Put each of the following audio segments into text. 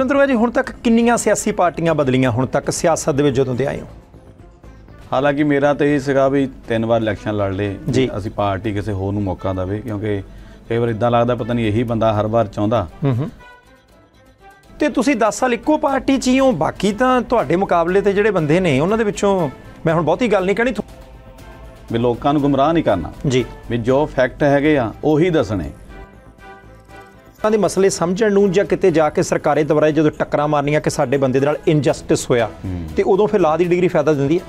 ਕੁਲਿੰਦਰ ਜੀ ਹੁਣ ਤੱਕ ਕਿੰਨੀਆਂ ਸਿਆਸੀ ਪਾਰਟੀਆਂ ਬਦਲੀਆਂ ਹੁਣ ਤੱਕ ਸਿਆਸਤ ਦੇ ਵਿੱਚ ਜਦੋਂ ਦੇ ਆਏ ਹੋ ਹਾਲਾਂਕਿ ਮੇਰਾ ਤਾਂ ਇਹ ਸਿਗਾ ਵੀ ਤਿੰਨ ਵਾਰ ਇਲੈਕਸ਼ਨ ਲੜ ਲਏ ਅਸੀਂ ਪਾਰਟੀ ਕਿਸੇ ਹੋਰ ਨੂੰ ਮੌਕਾ ਦੇਵੇ ਕਿਉਂਕਿ ਕਈ ਵਾਰ ਇਦਾਂ ਲੱਗਦਾ ਪਤਾ ਨਹੀਂ ਇਹੀ ਬੰਦਾ ਹਰ ਵਾਰ ਚਾਹੁੰਦਾ ਤੇ ਤੁਸੀਂ 10 ਸਾਲ ਇੱਕੋ ਪਾਰਟੀ 'ਚ ਹੀ ਹੋ ਬਾਕੀ ਤਾਂ ਤੁਹਾਡੇ ਮੁਕਾਬਲੇ ਤੇ ਜਿਹੜੇ ਬੰਦੇ ਨੇ ਉਹਨਾਂ ਦੇ ਵਿੱਚੋਂ ਮੈਂ ਹੁਣ ਬਹੁਤੀ ਗੱਲ ਨਹੀਂ ਕਹਿਣੀ ਵੀ ਲੋਕਾਂ ਨੂੰ ਗੁੰਮਰਾਹ ਨਹੀਂ ਕਰਨਾ ਜੀ ਵੀ ਜੋ ਫੈਕਟ ਹੈਗੇ ਆ ਉਹੀ ਦੱਸਣੇ ਉਹਨਾਂ ਦੇ ਮਸਲੇ ਸਮਝਣ ਨੂੰ ਜਾਂ ਕਿਤੇ ਜਾ ਕੇ ਸਰਕਾਰੇ ਦੁਆਰਾ ਜਦੋਂ ਟੱਕਰਾਂ ਮਾਰਨੀਆਂ ਕਿ ਸਾਡੇ ਬੰਦੇ ਦੇ ਨਾਲ ਇਨਜਸਟਿਸ ਹੋਇਆ ਤੇ ਉਦੋਂ ਫਿਰ ਲਾ ਦੀ ਡਿਗਰੀ ਫਾਇਦਾ ਦਿੰਦੀ ਹੈ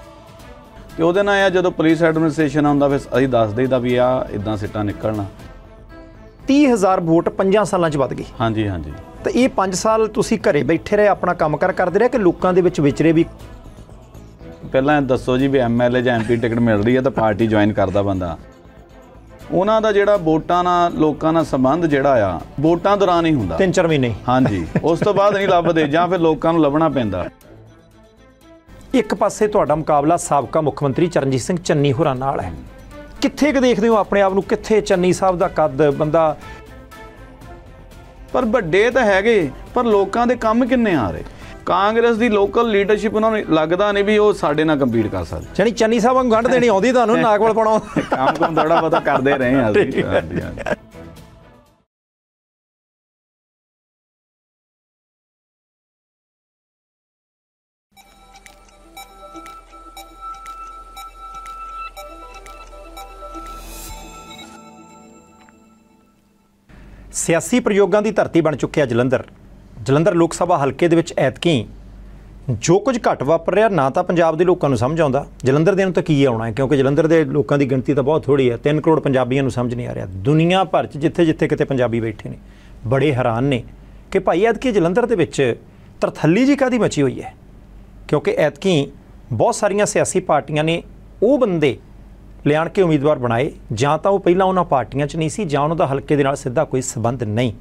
ਤੇ ਉਹਦੇ ਨਾਲ ਆ ਜਦੋਂ ਪੁਲਿਸ ਐਡਮਿਨਿਸਟ੍ਰੇਸ਼ਨ ਆਉਂਦਾ ਫਿਰ ਅਸੀਂ ਦੱਸ ਦੇਈਦਾ ਵੀ ਆ ਇਦਾਂ ਸਿੱਟਾ ਨਿਕਲਣਾ 30000 ਵੋਟ 5 ਸਾਲਾਂ 'ਚ ਵੱਧ ਗਈ ਹਾਂਜੀ ਹਾਂਜੀ ਤੇ ਇਹ 5 ਸਾਲ ਤੁਸੀਂ ਘਰੇ ਬੈਠੇ ਰਹੇ ਆਪਣਾ ਕੰਮ ਕਰ ਕਰਦੇ ਰਹੇ ਕਿ ਲੋਕਾਂ ਦੇ ਵਿੱਚ ਵਿਚਰੇ ਵੀ ਪਹਿਲਾਂ ਦੱਸੋ ਜੀ ਵੀ ਐਮਐਲਏ ਜਾਂ ਐਮਪੀ ਟਿਕਟ ਮਿਲ ਰਹੀ ਹੈ ਤਾਂ ਪਾਰਟੀ ਜੁਆਇਨ ਕਰਦਾ ਬੰਦਾ ਉਹਨਾਂ ਦਾ ਜਿਹੜਾ ਵੋਟਾਂ ਨਾਲ ਲੋਕਾਂ ਨਾਲ ਸੰਬੰਧ ਜਿਹੜਾ ਆ ਵੋਟਾਂ ਦੌਰਾਨ ਹੀ ਹੁੰਦਾ 3-4 ਮਹੀਨੇ ਹਾਂਜੀ ਉਸ ਤੋਂ ਬਾਅਦ ਨਹੀਂ ਲੱਭਦੇ ਜਾਂ ਫਿਰ ਲੋਕਾਂ ਨੂੰ ਲੱਭਣਾ ਪੈਂਦਾ ਇੱਕ ਪਾਸੇ ਤੁਹਾਡਾ ਮੁਕਾਬਲਾ ਸਾਬਕਾ ਮੁੱਖ ਮੰਤਰੀ ਚਰਨਜੀਤ ਸਿੰਘ ਚੰਨੀ ਹੋਰਾਂ ਨਾਲ ਹੈ ਕਿੱਥੇ ਕਿ ਦੇਖਦੇ ਹੋ ਆਪਣੇ ਆਪ ਨੂੰ ਕਿੱਥੇ ਚੰਨੀ ਸਾਹਿਬ ਦਾ ਕੱਦ ਬੰਦਾ ਪਰ ਵੱਡੇ ਤਾਂ ਹੈਗੇ ਪਰ ਲੋਕਾਂ ਦੇ ਕੰਮ ਕਿੰਨੇ ਆ ਰਹੇ ਕਾਂਗਰਸ ਦੀ ਲੋਕਲ ਲੀਡਰਸ਼ਿਪ ਉਹਨਾਂ ਨੂੰ ਲੱਗਦਾ ਨਹੀਂ ਵੀ ਉਹ ਸਾਡੇ ਨਾਲ ਕੰਪੀਟ ਕਰ ਸਕਦੇ ਜਾਨੀ ਚੰਨੀ ਸਾਹਿਬ ਨੂੰ ਗੰਢ ਦੇਣੀ ਆਉਂਦੀ ਤੁਹਾਨੂੰ ਨਾਗਵਾਲ ਪਾਉਣਾ ਕੰਮ ਕੰਮ ਥੋੜਾ ਬਤਾ ਕਰਦੇ ਰਹੇ ਹਾਂ ਅਸੀਂ ਸਿਆਸੀ ਪ੍ਰਯੋਗਾਂ ਦੀ ਧਰਤੀ ਬਣ ਚੁੱਕਿਆ ਜਲੰਧਰ ਜਲੰਧਰ ਲੋਕ ਸਭਾ ਹਲਕੇ ਦੇ ਵਿੱਚ ਐਤਕੀ ਜੋ ਕੁਝ ਘਟ ਵਾਪਰ ਰਿਹਾ ਨਾ ਤਾਂ ਪੰਜਾਬ ਦੇ ਲੋਕਾਂ ਨੂੰ ਸਮਝ ਆਉਂਦਾ ਜਲੰਧਰ ਦੇ ਨੂੰ ਤਾਂ ਕੀ ਆਉਣਾ ਹੈ ਕਿਉਂਕਿ ਜਲੰਧਰ ਦੇ ਲੋਕਾਂ ਦੀ ਗਿਣਤੀ ਤਾਂ ਬਹੁਤ ਥੋੜੀ ਹੈ 3 ਕਰੋੜ ਪੰਜਾਬੀਆਂ ਨੂੰ ਸਮਝ ਨਹੀਂ ਆ ਰਿਹਾ ਦੁਨੀਆ ਭਰ 'ਚ ਜਿੱਥੇ-ਜਿੱਥੇ ਕਿਤੇ ਪੰਜਾਬੀ ਬੈਠੇ ਨੇ ਬੜੇ ਹੈਰਾਨ ਨੇ ਕਿ ਭਾਈ ਐਤਕੀ ਜਲੰਧਰ ਦੇ ਵਿੱਚ ਤਰਥੱਲੀ ਜੀ ਕਾਦੀ ਮਚੀ ਹੋਈ ਹੈ ਕਿਉਂਕਿ ਐਤਕੀ ਬਹੁਤ ਸਾਰੀਆਂ ਸਿਆਸੀ ਪਾਰਟੀਆਂ ਨੇ ਉਹ ਬੰਦੇ ਲਿਆਣ ਕੇ ਉਮੀਦਵਾਰ ਬਣਾਏ ਜਾਂ ਤਾਂ ਉਹ ਪਹਿਲਾਂ ਉਹਨਾਂ ਪਾਰਟੀਆਂ 'ਚ ਨਹੀਂ ਸੀ ਜਾਂ ਉਹਨਾਂ ਦਾ ਹਲਕੇ ਦੇ ਨਾਲ ਸਿੱਧਾ ਕੋਈ ਸਬੰਧ ਨਹੀਂ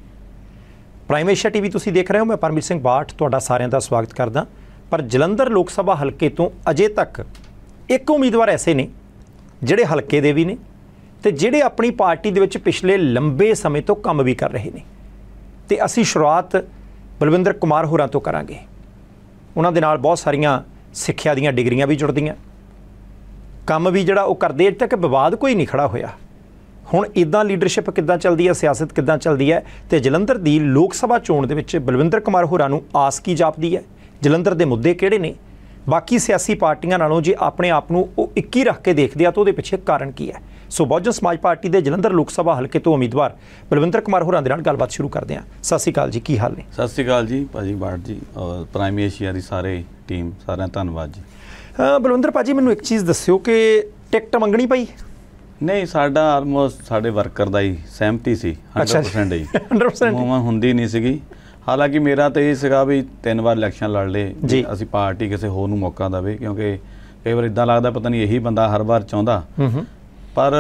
ਪ੍ਰਾਈਮੇਸ਼ੀਆ ਟੀਵੀ ਤੁਸੀਂ ਦੇਖ ਰਹੇ ਹੋ ਮੈਂ ਪਰਮਜੀਤ ਸਿੰਘ ਬਾਠ ਤੁਹਾਡਾ ਸਾਰਿਆਂ ਦਾ ਸਵਾਗਤ ਕਰਦਾ ਪਰ ਜਲੰਧਰ ਲੋਕ ਸਭਾ ਹਲਕੇ ਤੋਂ ਅਜੇ ਤੱਕ ਇੱਕ ਉਮੀਦਵਾਰ ਐਸੇ ਨੇ ਜਿਹੜੇ ਹਲਕੇ ਦੇ ਵੀ ਨੇ ਤੇ ਜਿਹੜੇ ਆਪਣੀ ਪਾਰਟੀ ਦੇ ਵਿੱਚ ਪਿਛਲੇ ਲੰਬੇ ਸਮੇਂ ਤੋਂ ਕੰਮ ਵੀ ਕਰ ਰਹੇ ਨੇ ਤੇ ਅਸੀਂ ਸ਼ੁਰੂਆਤ ਬਲਵਿੰਦਰ ਕੁਮਾਰ ਹੋਰਾਂ ਤੋਂ ਕਰਾਂਗੇ ਉਹਨਾਂ ਦੇ ਨਾਲ ਬਹੁਤ ਸਾਰੀਆਂ ਸਿੱਖਿਆ ਦੀਆਂ ਡਿਗਰੀਆਂ ਵੀ ਜੁੜਦੀਆਂ ਕੰਮ ਵੀ ਜਿਹੜਾ ਉਹ ਕਰਦੇ ਅਜੇ ਤੱਕ ਵਿਵਾਦ ਕੋਈ ਨਹੀਂ ਖੜਾ ਹੋਇਆ ਹੁਣ ਇਦਾਂ ਲੀਡਰਸ਼ਿਪ ਕਿੱਦਾਂ ਚੱਲਦੀ ਹੈ ਸਿਆਸਤ ਕਿੱਦਾਂ ਚੱਲਦੀ ਹੈ ਤੇ ਜਲੰਧਰ ਦੀ ਲੋਕ ਸਭਾ ਚੋਣ ਦੇ ਵਿੱਚ ਬਲਵਿੰਦਰ ਕੁਮਾਰ ਹੋਰਾਂ ਨੂੰ ਆਸ ਕੀ ਜਾਪਦੀ ਹੈ ਜਲੰਧਰ ਦੇ ਮੁੱਦੇ ਕਿਹੜੇ ਨੇ ਬਾਕੀ ਸਿਆਸੀ ਪਾਰਟੀਆਂ ਨਾਲੋਂ ਜੇ ਆਪਣੇ ਆਪ ਨੂੰ ਉਹ 21 ਰੱਖ ਕੇ ਦੇਖਦੇ ਆ ਤਾਂ ਉਹਦੇ ਪਿੱਛੇ ਕਾਰਨ ਕੀ ਹੈ ਸੋ ਬਹੁਜਨ ਸਮਾਜ ਪਾਰਟੀ ਦੇ ਜਲੰਧਰ ਲੋਕ ਸਭਾ ਹਲਕੇ ਤੋਂ ਉਮੀਦਵਾਰ ਬਲਵਿੰਦਰ ਕੁਮਾਰ ਹੋਰਾਂ ਦੇ ਨਾਲ ਗੱਲਬਾਤ ਸ਼ੁਰੂ ਕਰਦੇ ਆ ਸਤਿ ਸ੍ਰੀ ਅਕਾਲ ਜੀ ਕੀ ਹਾਲ ਨੇ ਸਤਿ ਸ੍ਰੀ ਅਕਾਲ ਜੀ ਭਾਜੀ ਬਾੜ ਜੀ ਔਰ ਪ੍ਰਾਈਮ ਏਸ਼ੀਆ ਦੀ ਸਾਰੇ ਟੀਮ ਸਾਰਿਆਂ ਧੰਨਵਾਦ ਜੀ ਬਲਵਿੰਦਰ ਭਾਜੀ ਮੈਨੂੰ ਇੱਕ ਚੀਜ਼ ਦੱਸਿਓ ਕਿ ਟਿਕਟ ਮੰਗਣੀ ਪਈ ਨਹੀਂ ਸਾਡਾ ਆਲਮੋਸਟ ਸਾਡੇ ਵਰਕਰ ਦਾ ਹੀ ਸਹਿਮਤੀ ਸੀ 100% ਹੀ 100% ਮੂਵਮੈਂਟ ਹੁੰਦੀ ਨਹੀਂ ਸੀਗੀ ਹਾਲਾਂਕਿ ਮੇਰਾ ਤਾਂ ਇਹ ਸੀਗਾ ਵੀ ਤਿੰਨ ਵਾਰ ਇਲੈਕਸ਼ਨ ਲੜ ਲਏ ਅਸੀਂ ਪਾਰਟੀ ਕਿਸੇ ਹੋਰ ਨੂੰ ਮੌਕਾ ਦਵੇ ਕਿਉਂਕਿ ਕਈ ਵਾਰ ਇਦਾਂ ਲੱਗਦਾ ਪਤਾ ਨਹੀਂ ਇਹੀ ਬੰਦਾ ਹਰ ਵਾਰ ਚਾਹੁੰਦਾ ਪਰ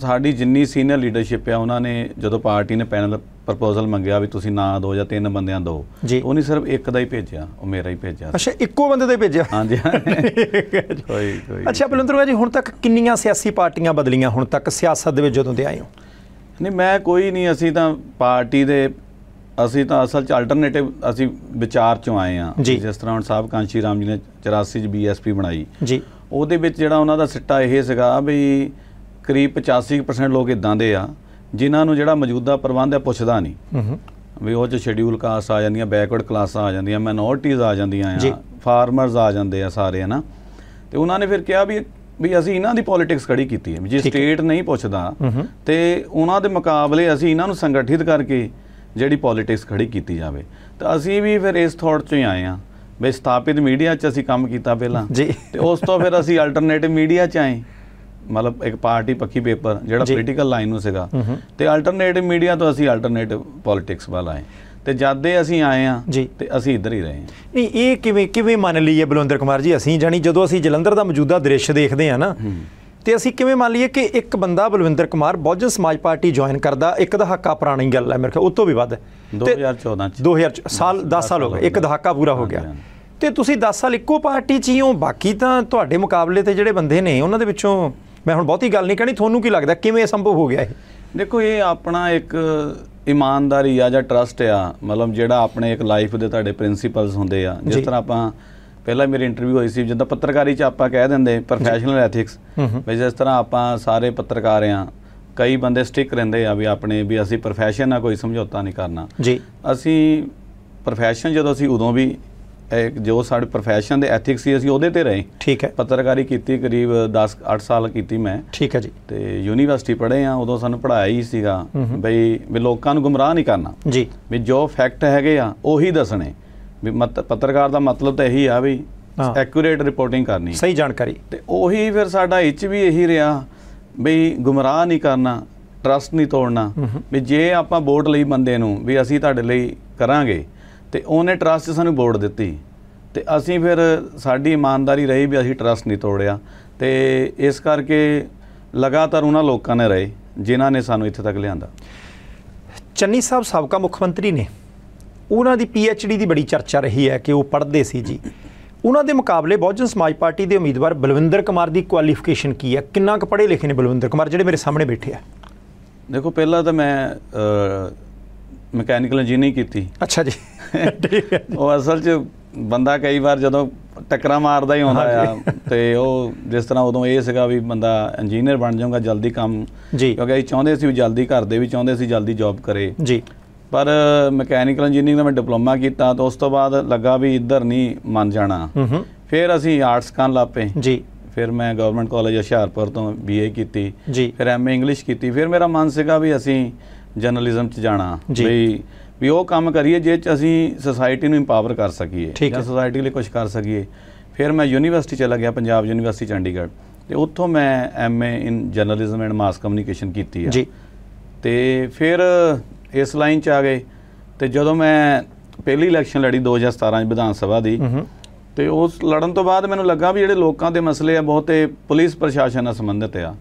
ਸਾਡੀ ਜਿੰਨੀ ਸੀਨੀਅਰ ਲੀਡਰਸ਼ਿਪ ਆ ਉਹਨਾਂ ਨੇ ਜਦੋਂ ਪਾਰਟੀ ਨੇ ਪੈਨਲ ਪ੍ਰਪੋਜ਼ਲ ਮੰਗਿਆ ਵੀ ਤੁਸੀਂ ਨਾਂ ਦੋ ਜਾਂ ਤਿੰਨ ਬੰਦਿਆਂ ਦੋ ਉਹ ਨਹੀਂ ਸਿਰਫ ਇੱਕ ਦਾ ਹੀ ਭੇਜਿਆ ਉਹ ਮੇਰਾ ਹੀ ਭੇਜਿਆ ਅੱਛਾ ਇੱਕੋ ਬੰਦੇ ਦਾ ਹੀ ਭੇਜਿਆ ਹਾਂਜੀ ਕੋਈ ਕੋਈ ਅੱਛਾ ਬਲਿੰਦਰ ਜੀ ਹੁਣ ਤੱਕ ਕਿੰਨੀਆਂ ਸਿਆਸੀ ਪਾਰਟੀਆਂ ਬਦਲੀਆਂ ਹੁਣ ਤੱਕ ਸਿਆਸਤ ਦੇ ਵਿੱਚ ਜਦੋਂ ਦੇ ਆਏ ਹੋ ਨਹੀਂ ਮੈਂ ਕੋਈ ਨਹੀਂ ਅਸੀਂ ਤਾਂ ਪਾਰਟੀ ਦੇ ਅਸੀਂ ਤਾਂ ਅਸਲ ਚ ਅਲਟਰਨੇਟਿਵ ਅਸੀਂ ਵਿਚਾਰ ਚੋਂ ਆਏ ਆ ਜਿਸ ਤਰ੍ਹਾਂ ਹੁਣ ਸਾਹਿਬ ਕਾਂਸ਼ੀ ਰਾਮ ਜੀ ਨੇ 84 ਚ ਬੀਐਸਪੀ ਬਣਾਈ ਜੀ ਉਹਦੇ ਵਿੱਚ ਜਿਹੜਾ ਉਹਨਾਂ ਦਾ ਸਿੱਟਾ ਇਹ ਸੀਗਾ ਵੀ ਕਰੀਬ 85% ਲੋਕ ਇਦਾਂ ਦੇ ਆ ਜਿਨ੍ਹਾਂ ਨੂੰ ਜਿਹੜਾ ਮੌਜੂਦਾ ਪ੍ਰਬੰਧ ਹੈ ਪੁੱਛਦਾ ਨਹੀਂ ਵੀ ਉਹ ਚ ਸ਼ੈਡਿਊਲ ਕਾਸ ਆ ਜਾਂਦੀਆਂ ਬੈਕਵਰਡ ਕਲਾਸਾਂ ਆ ਜਾਂਦੀਆਂ ਮਾਈਨੋਰਟੀਜ਼ ਆ ਜਾਂਦੀਆਂ ਆ ਫਾਰਮਰਸ ਆ ਜਾਂਦੇ ਆ ਸਾਰੇ ਹਨਾ ਤੇ ਉਹਨਾਂ ਨੇ ਫਿਰ ਕਿਹਾ ਵੀ ਵੀ ਅਸੀਂ ਇਹਨਾਂ ਦੀ ਪੋਲਿਟਿਕਸ ਖੜੀ ਕੀਤੀ ਹੈ ਜੇ ਸਟੇਟ ਨਹੀਂ ਪੁੱਛਦਾ ਤੇ ਉਹਨਾਂ ਦੇ ਮੁਕਾਬਲੇ ਅਸੀਂ ਇਹਨਾਂ ਨੂੰ ਸੰਗਠਿਤ ਕਰਕੇ ਜਿਹੜੀ ਪੋਲਿਟਿਕਸ ਖੜੀ ਕੀਤੀ ਜਾਵੇ ਤਾਂ ਅਸੀਂ ਵੀ ਫਿਰ ਇਸ ਥਾਟ ਚੋਂ ਹੀ ਆਏ ਆ ਵੀ ਸਥਾਪਿਤ ਮੀਡੀਆ 'ਚ ਅਸੀਂ ਕੰਮ ਕੀਤਾ ਪਹਿਲਾਂ ਤੇ ਉਸ ਤੋਂ ਫਿਰ ਅਸੀਂ ਅਲਟਰਨੇਟਿਵ ਮੀਡੀਆ 'ਚ ਆਏ ਮਤਲਬ ਇੱਕ ਪਾਰਟੀ ਪੱਖੀ ਪੇਪਰ ਜਿਹੜਾ ਪੋਲੀਟੀਕਲ ਲਾਈਨ ਨੂੰ ਸੀਗਾ ਤੇ ਅਲਟਰਨੇਟਿਵ ਮੀਡੀਆ ਤੋਂ ਅਸੀਂ ਅਲਟਰਨੇਟਿਵ ਪੋਲਿਟਿਕਸ ਵੱਲ ਆਏ ਤੇ ਜਾਦੇ ਅਸੀਂ ਆਏ ਆ ਤੇ ਅਸੀਂ ਇੱਧਰ ਹੀ ਰਹੇ ਹਾਂ ਨਹੀਂ ਇਹ ਕਿਵੇਂ ਕਿਵੇਂ ਮੰਨ ਲਈਏ ਬਲਵਿੰਦਰ ਕੁਮਾਰ ਜੀ ਅਸੀਂ ਜਾਨੀ ਜਦੋਂ ਅਸੀਂ ਜਲੰਧਰ ਦਾ ਮੌਜੂਦਾ ਦ੍ਰਿਸ਼ ਦੇਖਦੇ ਆ ਨਾ ਤੇ ਅਸੀਂ ਕਿਵੇਂ ਮੰਨ ਲਈਏ ਕਿ ਇੱਕ ਬੰਦਾ ਬਲਵਿੰਦਰ ਕੁਮਾਰ ਬਹੁਜਨ ਸਮਾਜ ਪਾਰਟੀ ਜੁਆਇਨ ਕਰਦਾ ਇੱਕ ਦਹਾਕਾ ਪੁਰਾਣੀ ਗੱਲ ਹੈ ਮੇਰੇ ਖਿਆਲ ਉਤੋਂ ਤੋਂ ਵੀ ਵੱਧ 2014 ਚ 2000 ਸਾਲ 10 ਸਾਲ ਹੋ ਗਏ ਇੱਕ ਦਹਾਕਾ ਪੂਰਾ ਹੋ ਗਿਆ ਤੇ ਤੁਸੀਂ 10 ਸਾਲ ਇੱਕੋ ਪਾਰਟੀ 'ਚ ਹੀ ਹੋ ਬਾਕੀ ਤਾਂ ਤੁਹਾਡੇ ਮੁਕਾਬਲੇ ਤੇ ਜਿਹੜੇ ਬੰਦੇ ਨੇ ਉਹਨਾਂ ਦੇ ਵਿੱਚੋਂ ਮੈਂ ਹੁਣ ਬਹੁਤੀ ਗੱਲ ਨਹੀਂ ਕਹਿਣੀ ਤੁਹਾਨੂੰ ਕੀ ਲੱਗਦਾ ਕਿਵੇਂ ਸੰਭਵ ਹੋ ਗਿਆ ਇਹ ਦੇਖੋ ਇਹ ਆਪਣਾ ਇੱਕ ਇਮਾਨਦਾਰੀ ਆ ਜਾਂ ਟਰਸਟ ਆ ਮਤਲਬ ਜਿਹੜਾ ਆਪਣੇ ਇੱਕ ਲਾਈਫ ਦੇ ਤੁਹਾਡੇ ਪ੍ਰਿੰਸੀਪਲਸ ਹੁੰਦੇ ਆ ਜਿਸ ਤਰ੍ਹਾਂ ਆਪਾਂ ਪਹਿਲਾਂ ਮੇਰੇ ਇੰਟਰਵਿਊ ਹੋਈ ਸੀ ਜਿੱਦਾਂ ਪੱਤਰਕਾਰੀ 'ਚ ਆਪਾਂ ਕਹਿ ਦਿੰਦੇ ਪ੍ਰੋਫੈਸ਼ਨਲ ਐਥਿਕਸ ਵੀ ਜਿਸ ਤਰ੍ਹਾਂ ਆਪਾਂ ਸਾਰੇ ਪੱਤਰਕਾਰ ਆ ਕਈ ਬੰਦੇ ਸਟਿਕ ਰਹਿੰਦੇ ਆ ਵੀ ਆਪਣੇ ਵੀ ਅਸੀਂ ਪ੍ਰੋਫੈਸ਼ਨ ਨਾਲ ਕੋਈ ਸਮਝੌਤਾ ਨਹੀਂ ਕਰਨਾ ਜੀ ਅਸੀਂ ਪ੍ਰੋਫੈਸ਼ਨ ਜਦੋਂ ਅਸੀਂ ਉਦੋਂ ਵੀ ਜੋ ਸਾਡੇ ਪ੍ਰੋਫੈਸ਼ਨ ਦੇ ਐਥਿਕਸ ਸੀ ਅਸੀਂ ਉਹਦੇ ਤੇ ਰਹੇ ਠੀਕ ਹੈ ਪੱਤਰਕਾਰੀ ਕੀਤੀ ਕਰੀਬ 10 8 ਸਾਲ ਕੀਤੀ ਮੈਂ ਠੀਕ ਹੈ ਜੀ ਤੇ ਯੂਨੀਵਰਸਿਟੀ ਪੜ੍ਹੇ ਆ ਉਦੋਂ ਸਾਨੂੰ ਪੜਾਇਆ ਹੀ ਸੀਗਾ ਬਈ ਵੀ ਲੋਕਾਂ ਨੂੰ ਗੁੰਮਰਾਹ ਨਹੀਂ ਕਰਨਾ ਜੀ ਵੀ ਜੋ ਫੈਕਟ ਹੈਗੇ ਆ ਉਹੀ ਦੱਸਣੇ ਵੀ ਪੱਤਰਕਾਰ ਦਾ ਮਤਲਬ ਤਾਂ ਇਹੀ ਆ ਵੀ ਐਕੂਰੇਟ ਰਿਪੋਰਟਿੰਗ ਕਰਨੀ ਸਹੀ ਜਾਣਕਾਰੀ ਤੇ ਉਹੀ ਫਿਰ ਸਾਡਾ ਇੱਚ ਵੀ ਇਹੀ ਰਿਹਾ ਬਈ ਗੁੰਮਰਾਹ ਨਹੀਂ ਕਰਨਾ ਟਰਸਟ ਨਹੀਂ ਤੋੜਨਾ ਵੀ ਜੇ ਆਪਾਂ ਵੋਟ ਲਈ ਬੰਦੇ ਨੂੰ ਵੀ ਅਸੀਂ ਤੁਹਾਡੇ ਲਈ ਕਰਾਂਗੇ ਤੇ ਉਹਨੇ ਟਰਸਟ ਸਾਨੂੰ ਬੋਰਡ ਦਿੱਤੀ ਤੇ ਅਸੀਂ ਫਿਰ ਸਾਡੀ ਇਮਾਨਦਾਰੀ ਰਹੀ ਵੀ ਅਸੀਂ ਟਰਸਟ ਨਹੀਂ ਤੋੜਿਆ ਤੇ ਇਸ ਕਰਕੇ ਲਗਾਤਾਰ ਉਹਨਾਂ ਲੋਕਾਂ ਨੇ ਰਹੇ ਜਿਨ੍ਹਾਂ ਨੇ ਸਾਨੂੰ ਇੱਥੇ ਤੱਕ ਲਿਆਂਦਾ ਚੰਨੀ ਸਾਹਿਬ ਸਾਬਕਾ ਮੁੱਖ ਮੰਤਰੀ ਨੇ ਉਹਨਾਂ ਦੀ ਪੀ ਐਚ ਡੀ ਦੀ ਬੜੀ ਚਰਚਾ ਰਹੀ ਹੈ ਕਿ ਉਹ ਪੜ੍ਹਦੇ ਸੀ ਜੀ ਉਹਨਾਂ ਦੇ ਮੁਕਾਬਲੇ ਬਹੁਜਨ ਸਮਾਜ ਪਾਰਟੀ ਦੇ ਉਮੀਦਵਾਰ ਬਲਵਿੰਦਰ ਕੁਮਾਰ ਦੀ ਕੁਆਲੀਫਿਕੇਸ਼ਨ ਕੀ ਹੈ ਕਿੰਨਾ ਕੁ ਪੜ੍ਹੇ ਲਿਖੇ ਨੇ ਬਲਵਿੰਦਰ ਕੁਮਾਰ ਜਿਹੜੇ ਮੇਰੇ ਸਾਹਮਣੇ ਬੈਠੇ ਆ ਦੇਖੋ ਪਹਿਲਾਂ ਤਾਂ ਮੈਂ ਮਕੈਨੀਕਲ ਇੰਜੀਨੀਅਰਿੰਗ ਕੀਤੀ ਅੱਛਾ ਜੀ ਉਹ ਅਸਲ 'ਚ ਬੰਦਾ ਕਈ ਵਾਰ ਜਦੋਂ ਟੱਕਰਾਂ ਮਾਰਦਾ ਹੀ ਹੁੰਦਾ ਆ ਤੇ ਉਹ ਜਿਸ ਤਰ੍ਹਾਂ ਉਦੋਂ ਇਹ ਸੀਗਾ ਵੀ ਬੰਦਾ ਇੰਜੀਨੀਅਰ ਬਣ ਜਾਊਗਾ ਜਲਦੀ ਕੰਮ ਕਿਉਂਕਿ ਅਸੀਂ ਚਾਹੁੰਦੇ ਸੀ ਵੀ ਜਲਦੀ ਘਰ ਦੇ ਵੀ ਚਾਹੁੰਦੇ ਸੀ ਜਲਦੀ ਜੌਬ ਕਰੇ ਜੀ ਪਰ ਮਕੈਨੀਕਲ ਇੰਜੀਨੀਅਰਿੰਗ ਦਾ ਮੈਂ ਡਿਪਲੋਮਾ ਕੀਤਾ ਤਾਂ ਉਸ ਤੋਂ ਬਾਅਦ ਲੱਗਾ ਵੀ ਇੱਧਰ ਨਹੀਂ ਮੰਨ ਜਾਣਾ ਫਿਰ ਅਸੀਂ ਆਰਟਸ ਕਰਨ ਲੱਪੇ ਜੀ ਫਿਰ ਮੈਂ ਗਵਰਨਮੈਂਟ ਕਾਲਜ ਹਸ਼ਿਆਰਪੁਰ ਤੋਂ ਬੀਏ ਕੀਤੀ ਫਿਰ ਐਮਏ ਇੰਗਲਿਸ਼ ਕੀਤੀ ਫਿਰ ਮੇਰਾ ਮਨ ਸੀਗਾ ਵੀ ਅਸੀਂ ਜਰਨਲਿਜ਼ਮ 'ਚ ਜਾਣਾ ਵੀ ਵੀ ਉਹ ਕੰਮ ਕਰੀਏ ਜੇ ਅਸੀਂ ਸੋਸਾਇਟੀ ਨੂੰ ਇੰਪਾਵਰ ਕਰ ਸਕੀਏ ਜਾਂ ਸੋਸਾਇਟੀ ਲਈ ਕੁਝ ਕਰ ਸਕੀਏ ਫਿਰ ਮੈਂ ਯੂਨੀਵਰਸਿਟੀ ਚਲਾ ਗਿਆ ਪੰਜਾਬ ਯੂਨੀਵਰਸਿਟੀ ਚੰਡੀਗੜ੍ਹ ਤੇ ਉੱਥੋਂ ਮੈਂ MA in journalism and mass communication ਕੀਤੀ ਆ ਜੀ ਤੇ ਫਿਰ ਇਸ ਲਾਈਨ 'ਚ ਆ ਗਏ ਤੇ ਜਦੋਂ ਮੈਂ ਪਹਿਲੀ ਇਲੈਕਸ਼ਨ ਲੜੀ 2017 ਚ ਵਿਧਾਨ ਸਭਾ ਦੀ ਤੇ ਉਸ ਲੜਨ ਤੋਂ ਬਾਅਦ ਮੈਨੂੰ ਲੱਗਾ ਵੀ ਜਿਹੜੇ ਲੋਕਾਂ ਦੇ ਮਸਲੇ ਆ ਬਹੁਤੇ ਪੁਲਿਸ ਪ੍ਰਸ਼ਾਸਨ ਨਾਲ ਸੰਬੰਧਿਤ ਆ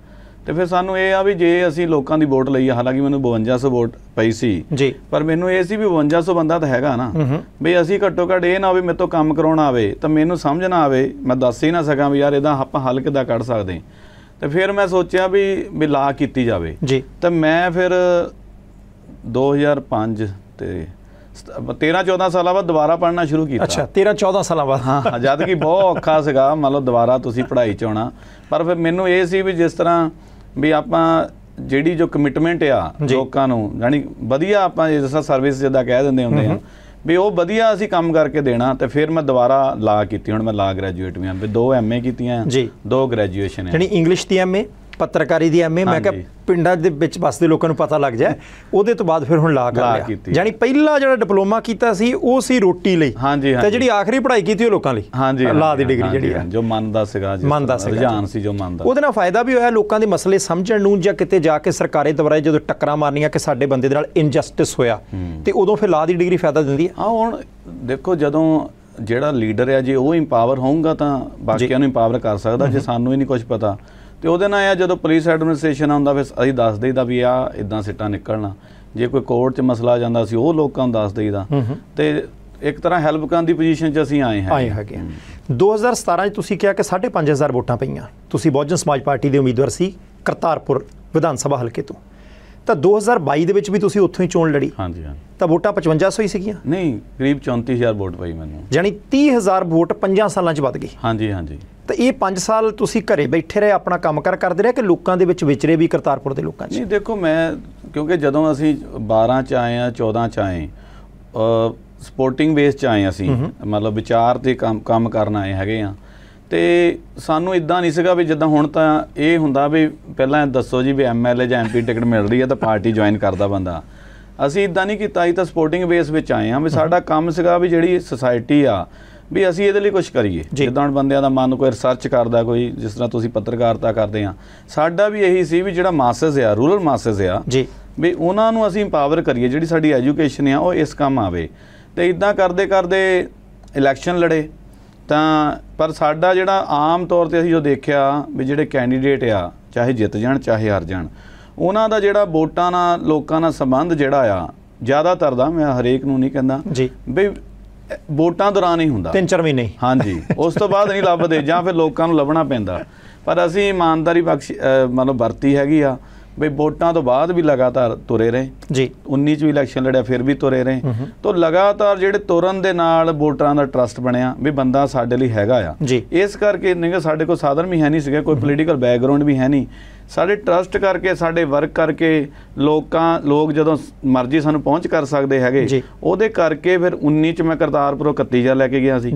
ਤੇ ਫਿਰ ਸਾਨੂੰ ਇਹ ਆ ਵੀ ਜੇ ਅਸੀਂ ਲੋਕਾਂ ਦੀ ਵੋਟ ਲਈ ਆ ਹਾਲਾਂਕਿ ਮੈਨੂੰ 5200 ਵੋਟ ਪਈ ਸੀ ਜੀ ਪਰ ਮੈਨੂੰ ਇਹ ਸੀ ਵੀ 5200 ਬੰਦਾ ਤਾਂ ਹੈਗਾ ਨਾ ਵੀ ਅਸੀਂ ਘੱਟੋ ਘੱਟ ਇਹ ਨਾ ਵੀ ਮੇਰੇ ਤੋਂ ਕੰਮ ਕਰਾਉਣਾ ਆਵੇ ਤਾਂ ਮੈਨੂੰ ਸਮਝ ਨਾ ਆਵੇ ਮੈਂ ਦੱਸ ਹੀ ਨਾ ਸਕਾਂ ਵੀ ਯਾਰ ਇਹਦਾ ਆਪਾਂ ਹੱਲ ਕਿਦਾਂ ਕੱਢ ਸਕਦੇ ਤੇ ਫਿਰ ਮੈਂ ਸੋਚਿਆ ਵੀ ਵੀ ਲਾ ਕੀਤੀ ਜਾਵੇ ਜੀ ਤਾਂ ਮੈਂ ਫਿਰ 2005 ਤੇ 13 14 ਸਾਲਾਂ ਬਾਅਦ ਦੁਬਾਰਾ ਪੜ੍ਹਨਾ ਸ਼ੁਰੂ ਕੀਤਾ ਅੱਛਾ 13 14 ਸਾਲਾਂ ਬਾਅਦ ਹਾਂ ਜਦ ਕਿ ਬਹੁਤ ਔਖਾ ਸੀਗਾ ਮਤਲਬ ਦੁਬਾਰਾ ਤੁਸੀਂ ਪੜ੍ਹਾਈ ਚ ਆਉਣਾ ਪਰ ਫਿਰ ਮੈਨੂੰ ਇਹ ਸੀ ਵੀ ਜਿਸ ਤਰ੍ਹਾਂ ਵੀ ਆਪਾਂ ਜਿਹੜੀ ਜੋ ਕਮਿਟਮੈਂਟ ਆ ਲੋਕਾਂ ਨੂੰ ਯਾਨੀ ਵਧੀਆ ਆਪਾਂ ਜਿਸ ਸਰਵਿਸ ਜਿੱਦਾਂ ਕਹਿ ਦਿੰਦੇ ਹੁੰਦੇ ਆ ਵੀ ਉਹ ਵਧੀਆ ਅਸੀਂ ਕੰਮ ਕਰਕੇ ਦੇਣਾ ਤੇ ਫਿਰ ਮੈਂ ਦੁਬਾਰਾ ਲਾ ਕੀਤੀ ਹੁਣ ਮੈਂ ਲਾ ਗ੍ਰੈਜੂਏਟ ਵੀ ਆ ਵੀ ਦੋ ਐਮਏ ਕੀਤੀਆਂ ਦੋ ਗ੍ਰੈਜੂਏਸ਼ਨ ਹੈ ਯਾਨੀ ਇੰਗਲਿਸ਼ ਦੀ ਐਮਏ ਪੱਤਰਕਾਰੀ ਦੀ ਐਮਏ ਮੈਂ ਕਿਹਾ ਪਿੰਡਾਂ ਦੇ ਵਿੱਚ ਵਸਦੇ ਲੋਕਾਂ ਨੂੰ ਪਤਾ ਲੱਗ ਜਾਏ ਉਹਦੇ ਤੋਂ ਬਾਅਦ ਫਿਰ ਹੁਣ ਲਾ ਕਰ ਲਿਆ ਯਾਨੀ ਪਹਿਲਾ ਜਿਹੜਾ ਡਿਪਲੋਮਾ ਕੀਤਾ ਸੀ ਉਹ ਸੀ ਰੋਟੀ ਲਈ ਤੇ ਜਿਹੜੀ ਆਖਰੀ ਪੜ੍ਹਾਈ ਕੀਤੀ ਉਹ ਲੋਕਾਂ ਲਈ ਲਾ ਦੀ ਡਿਗਰੀ ਜਿਹੜੀ ਹੈ ਜੋ ਮਨ ਦਾ ਸਿਗਾ ਜੀ ਰੁਝਾਨ ਸੀ ਜੋ ਮਨ ਦਾ ਉਹਦੇ ਨਾਲ ਫਾਇਦਾ ਵੀ ਹੋਇਆ ਲੋਕਾਂ ਦੇ ਮਸਲੇ ਸਮਝਣ ਨੂੰ ਜਾਂ ਕਿਤੇ ਜਾ ਕੇ ਸਰਕਾਰੇ ਦੁਆਰਾ ਜਦੋਂ ਟੱਕਰਾਂ ਮਾਰਨੀਆਂ ਕਿ ਸਾਡੇ ਬੰਦੇ ਦੇ ਨਾਲ ਇਨਜਸਟਿਸ ਹੋਇਆ ਤੇ ਉਦੋਂ ਫਿਰ ਲਾ ਦੀ ਡਿਗਰੀ ਫਾਇਦਾ ਦਿੰਦੀ ਹੈ ਹਾਂ ਹੁਣ ਦੇਖੋ ਜਦੋਂ ਜਿਹੜਾ ਲੀਡਰ ਹੈ ਜੇ ਉਹ ਇੰਪਾਵਰ ਹੋਊਗਾ ਤਾਂ ਬਾਕੀਆਂ ਨੂੰ ਇੰਪਾਵਰ ਕਰ ਸਕਦਾ ਜੇ ਸਾਨੂੰ ਹੀ ਨਹੀਂ ਕੁਝ ਪਤਾ ਤੇ ਉਹਦੇ ਨਾਲ ਇਹ ਜਦੋਂ ਪੁਲਿਸ ਐਡਮਿਨਿਸਟ੍ਰੇਸ਼ਨ ਆਉਂਦਾ ਫਿਰ ਅਸੀਂ ਦੱਸ ਦਈਦਾ ਵੀ ਆ ਇਦਾਂ ਸਿੱਟਾ ਨਿਕਲਣਾ ਜੇ ਕੋਈ ਕੋਰਟ 'ਚ ਮਸਲਾ ਜਾਂਦਾ ਸੀ ਉਹ ਲੋਕਾਂ ਨੂੰ ਦੱਸ ਦਈਦਾ ਤੇ ਇੱਕ ਤਰ੍ਹਾਂ ਹੈਲਪ ਕਰਨ ਦੀ ਪੋਜੀਸ਼ਨ 'ਚ ਅਸੀਂ ਆਏ ਹਾਂ ਆਏ ਹੈਗੇ 2017 'ਚ ਤੁਸੀਂ ਕਿਹਾ ਕਿ 5500 ਵੋਟਾਂ ਪਈਆਂ ਤੁਸੀਂ ਬਹੁਜਨ ਸਮਾਜ ਪਾਰਟੀ ਦੇ ਉਮੀਦਵਾਰ ਸੀ ਕਰਤਾਰਪੁਰ ਵਿਧਾਨ ਸਭਾ ਹਲਕੇ ਤੋਂ ਤਾਂ 2022 ਦੇ ਵਿੱਚ ਵੀ ਤੁਸੀਂ ਉੱਥੋਂ ਹੀ ਚੋਣ ਲੜੀ ਹਾਂਜੀ ਹਾਂ ਤਾਂ ਵੋਟਾਂ 5500 ਹੀ ਸੀਗੀਆਂ ਨਹੀਂ ਕਰੀਬ 34000 ਵੋਟ ਪਈ ਮੈਨੂੰ ਯਾਨੀ 30000 ਵੋਟ 5 ਸਾਲਾਂ 'ਚ ਵੱਧ ਗਈ ਹਾਂਜੀ ਹਾਂਜੀ ਤਾਂ ਇਹ 5 ਸਾਲ ਤੁਸੀਂ ਘਰੇ ਬੈਠੇ ਰਹੇ ਆਪਣਾ ਕੰਮ ਕਰ ਕਰਦੇ ਰਹੇ ਕਿ ਲੋਕਾਂ ਦੇ ਵਿੱਚ ਵਿਚਰੇ ਵੀ ਕਰਤਾਰਪੁਰ ਦੇ ਲੋਕਾਂ 'ਚ ਨਹੀਂ ਦੇਖੋ ਮੈਂ ਕਿਉਂਕਿ ਜਦੋਂ ਅਸੀਂ 12 'ਚ ਆਏ ਆ 14 'ਚ ਆਏ ਸਪੋਰਟਿੰਗ ਬੇਸ 'ਚ ਆਏ ਅਸੀਂ ਮਤਲਬ ਵਿਚਾਰ ਤੇ ਕੰਮ ਕੰਮ ਕਰਨ ਆਏ ਹੈਗੇ ਆ ਤੇ ਸਾਨੂੰ ਇਦਾਂ ਨਹੀਂ ਸੀਗਾ ਵੀ ਜਿੱਦਾਂ ਹੁਣ ਤਾਂ ਇਹ ਹੁੰਦਾ ਵੀ ਪਹਿਲਾਂ ਦੱਸੋ ਜੀ ਵੀ ਐਮਐਲਏ ਜਾਂ ਐਮਪੀ ਟਿਕਟ ਮਿਲ ਰਹੀ ਹੈ ਤਾਂ ਪਾਰਟੀ ਜੁਆਇਨ ਕਰਦਾ ਬੰਦਾ ਅਸੀਂ ਇਦਾਂ ਨਹੀਂ ਕੀਤਾ ਅਸੀਂ ਤਾਂ ਸਪੋਰਟਿੰਗ ਬੇਸ ਵਿੱਚ ਆਏ ਹਾਂ ਵੀ ਸਾਡਾ ਕੰਮ ਸੀਗਾ ਵੀ ਜਿਹੜੀ ਸੋਸਾਇਟੀ ਆ ਵੀ ਅਸੀਂ ਇਹਦੇ ਲਈ ਕੁਝ ਕਰੀਏ ਜਿੱਦਾਂ ਬੰਦਿਆਂ ਦਾ ਮਨ ਕੋਈ ਰਿਸਰਚ ਕਰਦਾ ਕੋਈ ਜਿਸ ਤਰ੍ਹਾਂ ਤੁਸੀਂ ਪੱਤਰਕਾਰਤਾ ਕਰਦੇ ਆ ਸਾਡਾ ਵੀ ਇਹੀ ਸੀ ਵੀ ਜਿਹੜਾ ਮਾਸਸ ਆ ਰੂਰਲ ਮਾਸਸ ਆ ਜੀ ਵੀ ਉਹਨਾਂ ਨੂੰ ਅਸੀਂ ਪਾਵਰ ਕਰੀਏ ਜਿਹੜੀ ਸਾਡੀ ਐਜੂਕੇਸ਼ਨ ਆ ਉਹ ਇਸ ਕੰਮ ਆਵੇ ਤੇ ਇਦਾਂ ਕਰਦੇ ਕਰਦੇ ਇਲੈਕਸ਼ਨ ਲੜੇ ਤਾਂ ਪਰ ਸਾਡਾ ਜਿਹੜਾ ਆਮ ਤੌਰ ਤੇ ਅਸੀਂ ਜੋ ਦੇਖਿਆ ਵੀ ਜਿਹੜੇ ਕੈਂਡੀਡੇਟ ਆ ਚਾਹੇ ਜਿੱਤ ਜਾਣ ਚਾਹੇ ਹਾਰ ਜਾਣ ਉਹਨਾਂ ਦਾ ਜਿਹੜਾ ਵੋਟਾਂ ਨਾਲ ਲੋਕਾਂ ਨਾਲ ਸੰਬੰਧ ਜਿਹੜਾ ਆ ਜ਼ਿਆਦਾਤਰ ਦਾ ਮੈਂ ਹਰੇਕ ਨੂੰ ਨਹੀਂ ਕਹਿੰਦਾ ਜੀ ਵੀ ਵੋਟਾਂ ਦੌਰਾਨ ਹੀ ਹੁੰਦਾ 3-4 ਮਹੀਨੇ ਹਾਂਜੀ ਉਸ ਤੋਂ ਬਾਅਦ ਨਹੀਂ ਲੱਭਦੇ ਜਾਂ ਫਿਰ ਲੋਕਾਂ ਨੂੰ ਲੱਭਣਾ ਪੈਂਦਾ ਪਰ ਅਸੀਂ ਇਮਾਨਦਾਰੀ ਬਖਸ਼ ਮਤਲਬ ਵਰਤੀ ਹੈਗੀ ਆ ਵੀ ਵੋਟਾਂ ਤੋਂ ਬਾਅਦ ਵੀ ਲਗਾਤਾਰ ਤੁਰੇ ਰਹੇ ਜੀ 19 ਚ ਵੀ ਇਲੈਕਸ਼ਨ ਲੜਿਆ ਫਿਰ ਵੀ ਤੁਰੇ ਰਹੇ ਤੋਂ ਲਗਾਤਾਰ ਜਿਹੜੇ ਤੁਰਨ ਦੇ ਨਾਲ ਵੋਟਰਾਂ ਦਾ ਟਰਸਟ ਬਣਿਆ ਵੀ ਬੰਦਾ ਸਾਡੇ ਲਈ ਹੈਗਾ ਆ ਇਸ ਕਰਕੇ ਨਹੀਂ ਸਾਡੇ ਕੋਲ ਸਾਧਨ ਵੀ ਹੈ ਨਹੀਂ ਸੀਗਾ ਕੋਈ ਪੋਲੀਟੀਕਲ ਬੈਕਗ੍ਰਾਉਂਡ ਵੀ ਹੈ ਨਹੀਂ ਸਾਡੇ ਟਰਸਟ ਕਰਕੇ ਸਾਡੇ ਵਰਕ ਕਰਕੇ ਲੋਕਾਂ ਲੋਕ ਜਦੋਂ ਮਰਜ਼ੀ ਸਾਨੂੰ ਪਹੁੰਚ ਕਰ ਸਕਦੇ ਹੈਗੇ ਉਹਦੇ ਕਰਕੇ ਫਿਰ 19 ਚ ਮੈਂ ਕਰਤਾਰਪੁਰੋਂ 31 ਜਾ ਲੈ ਕੇ ਗਿਆ ਸੀ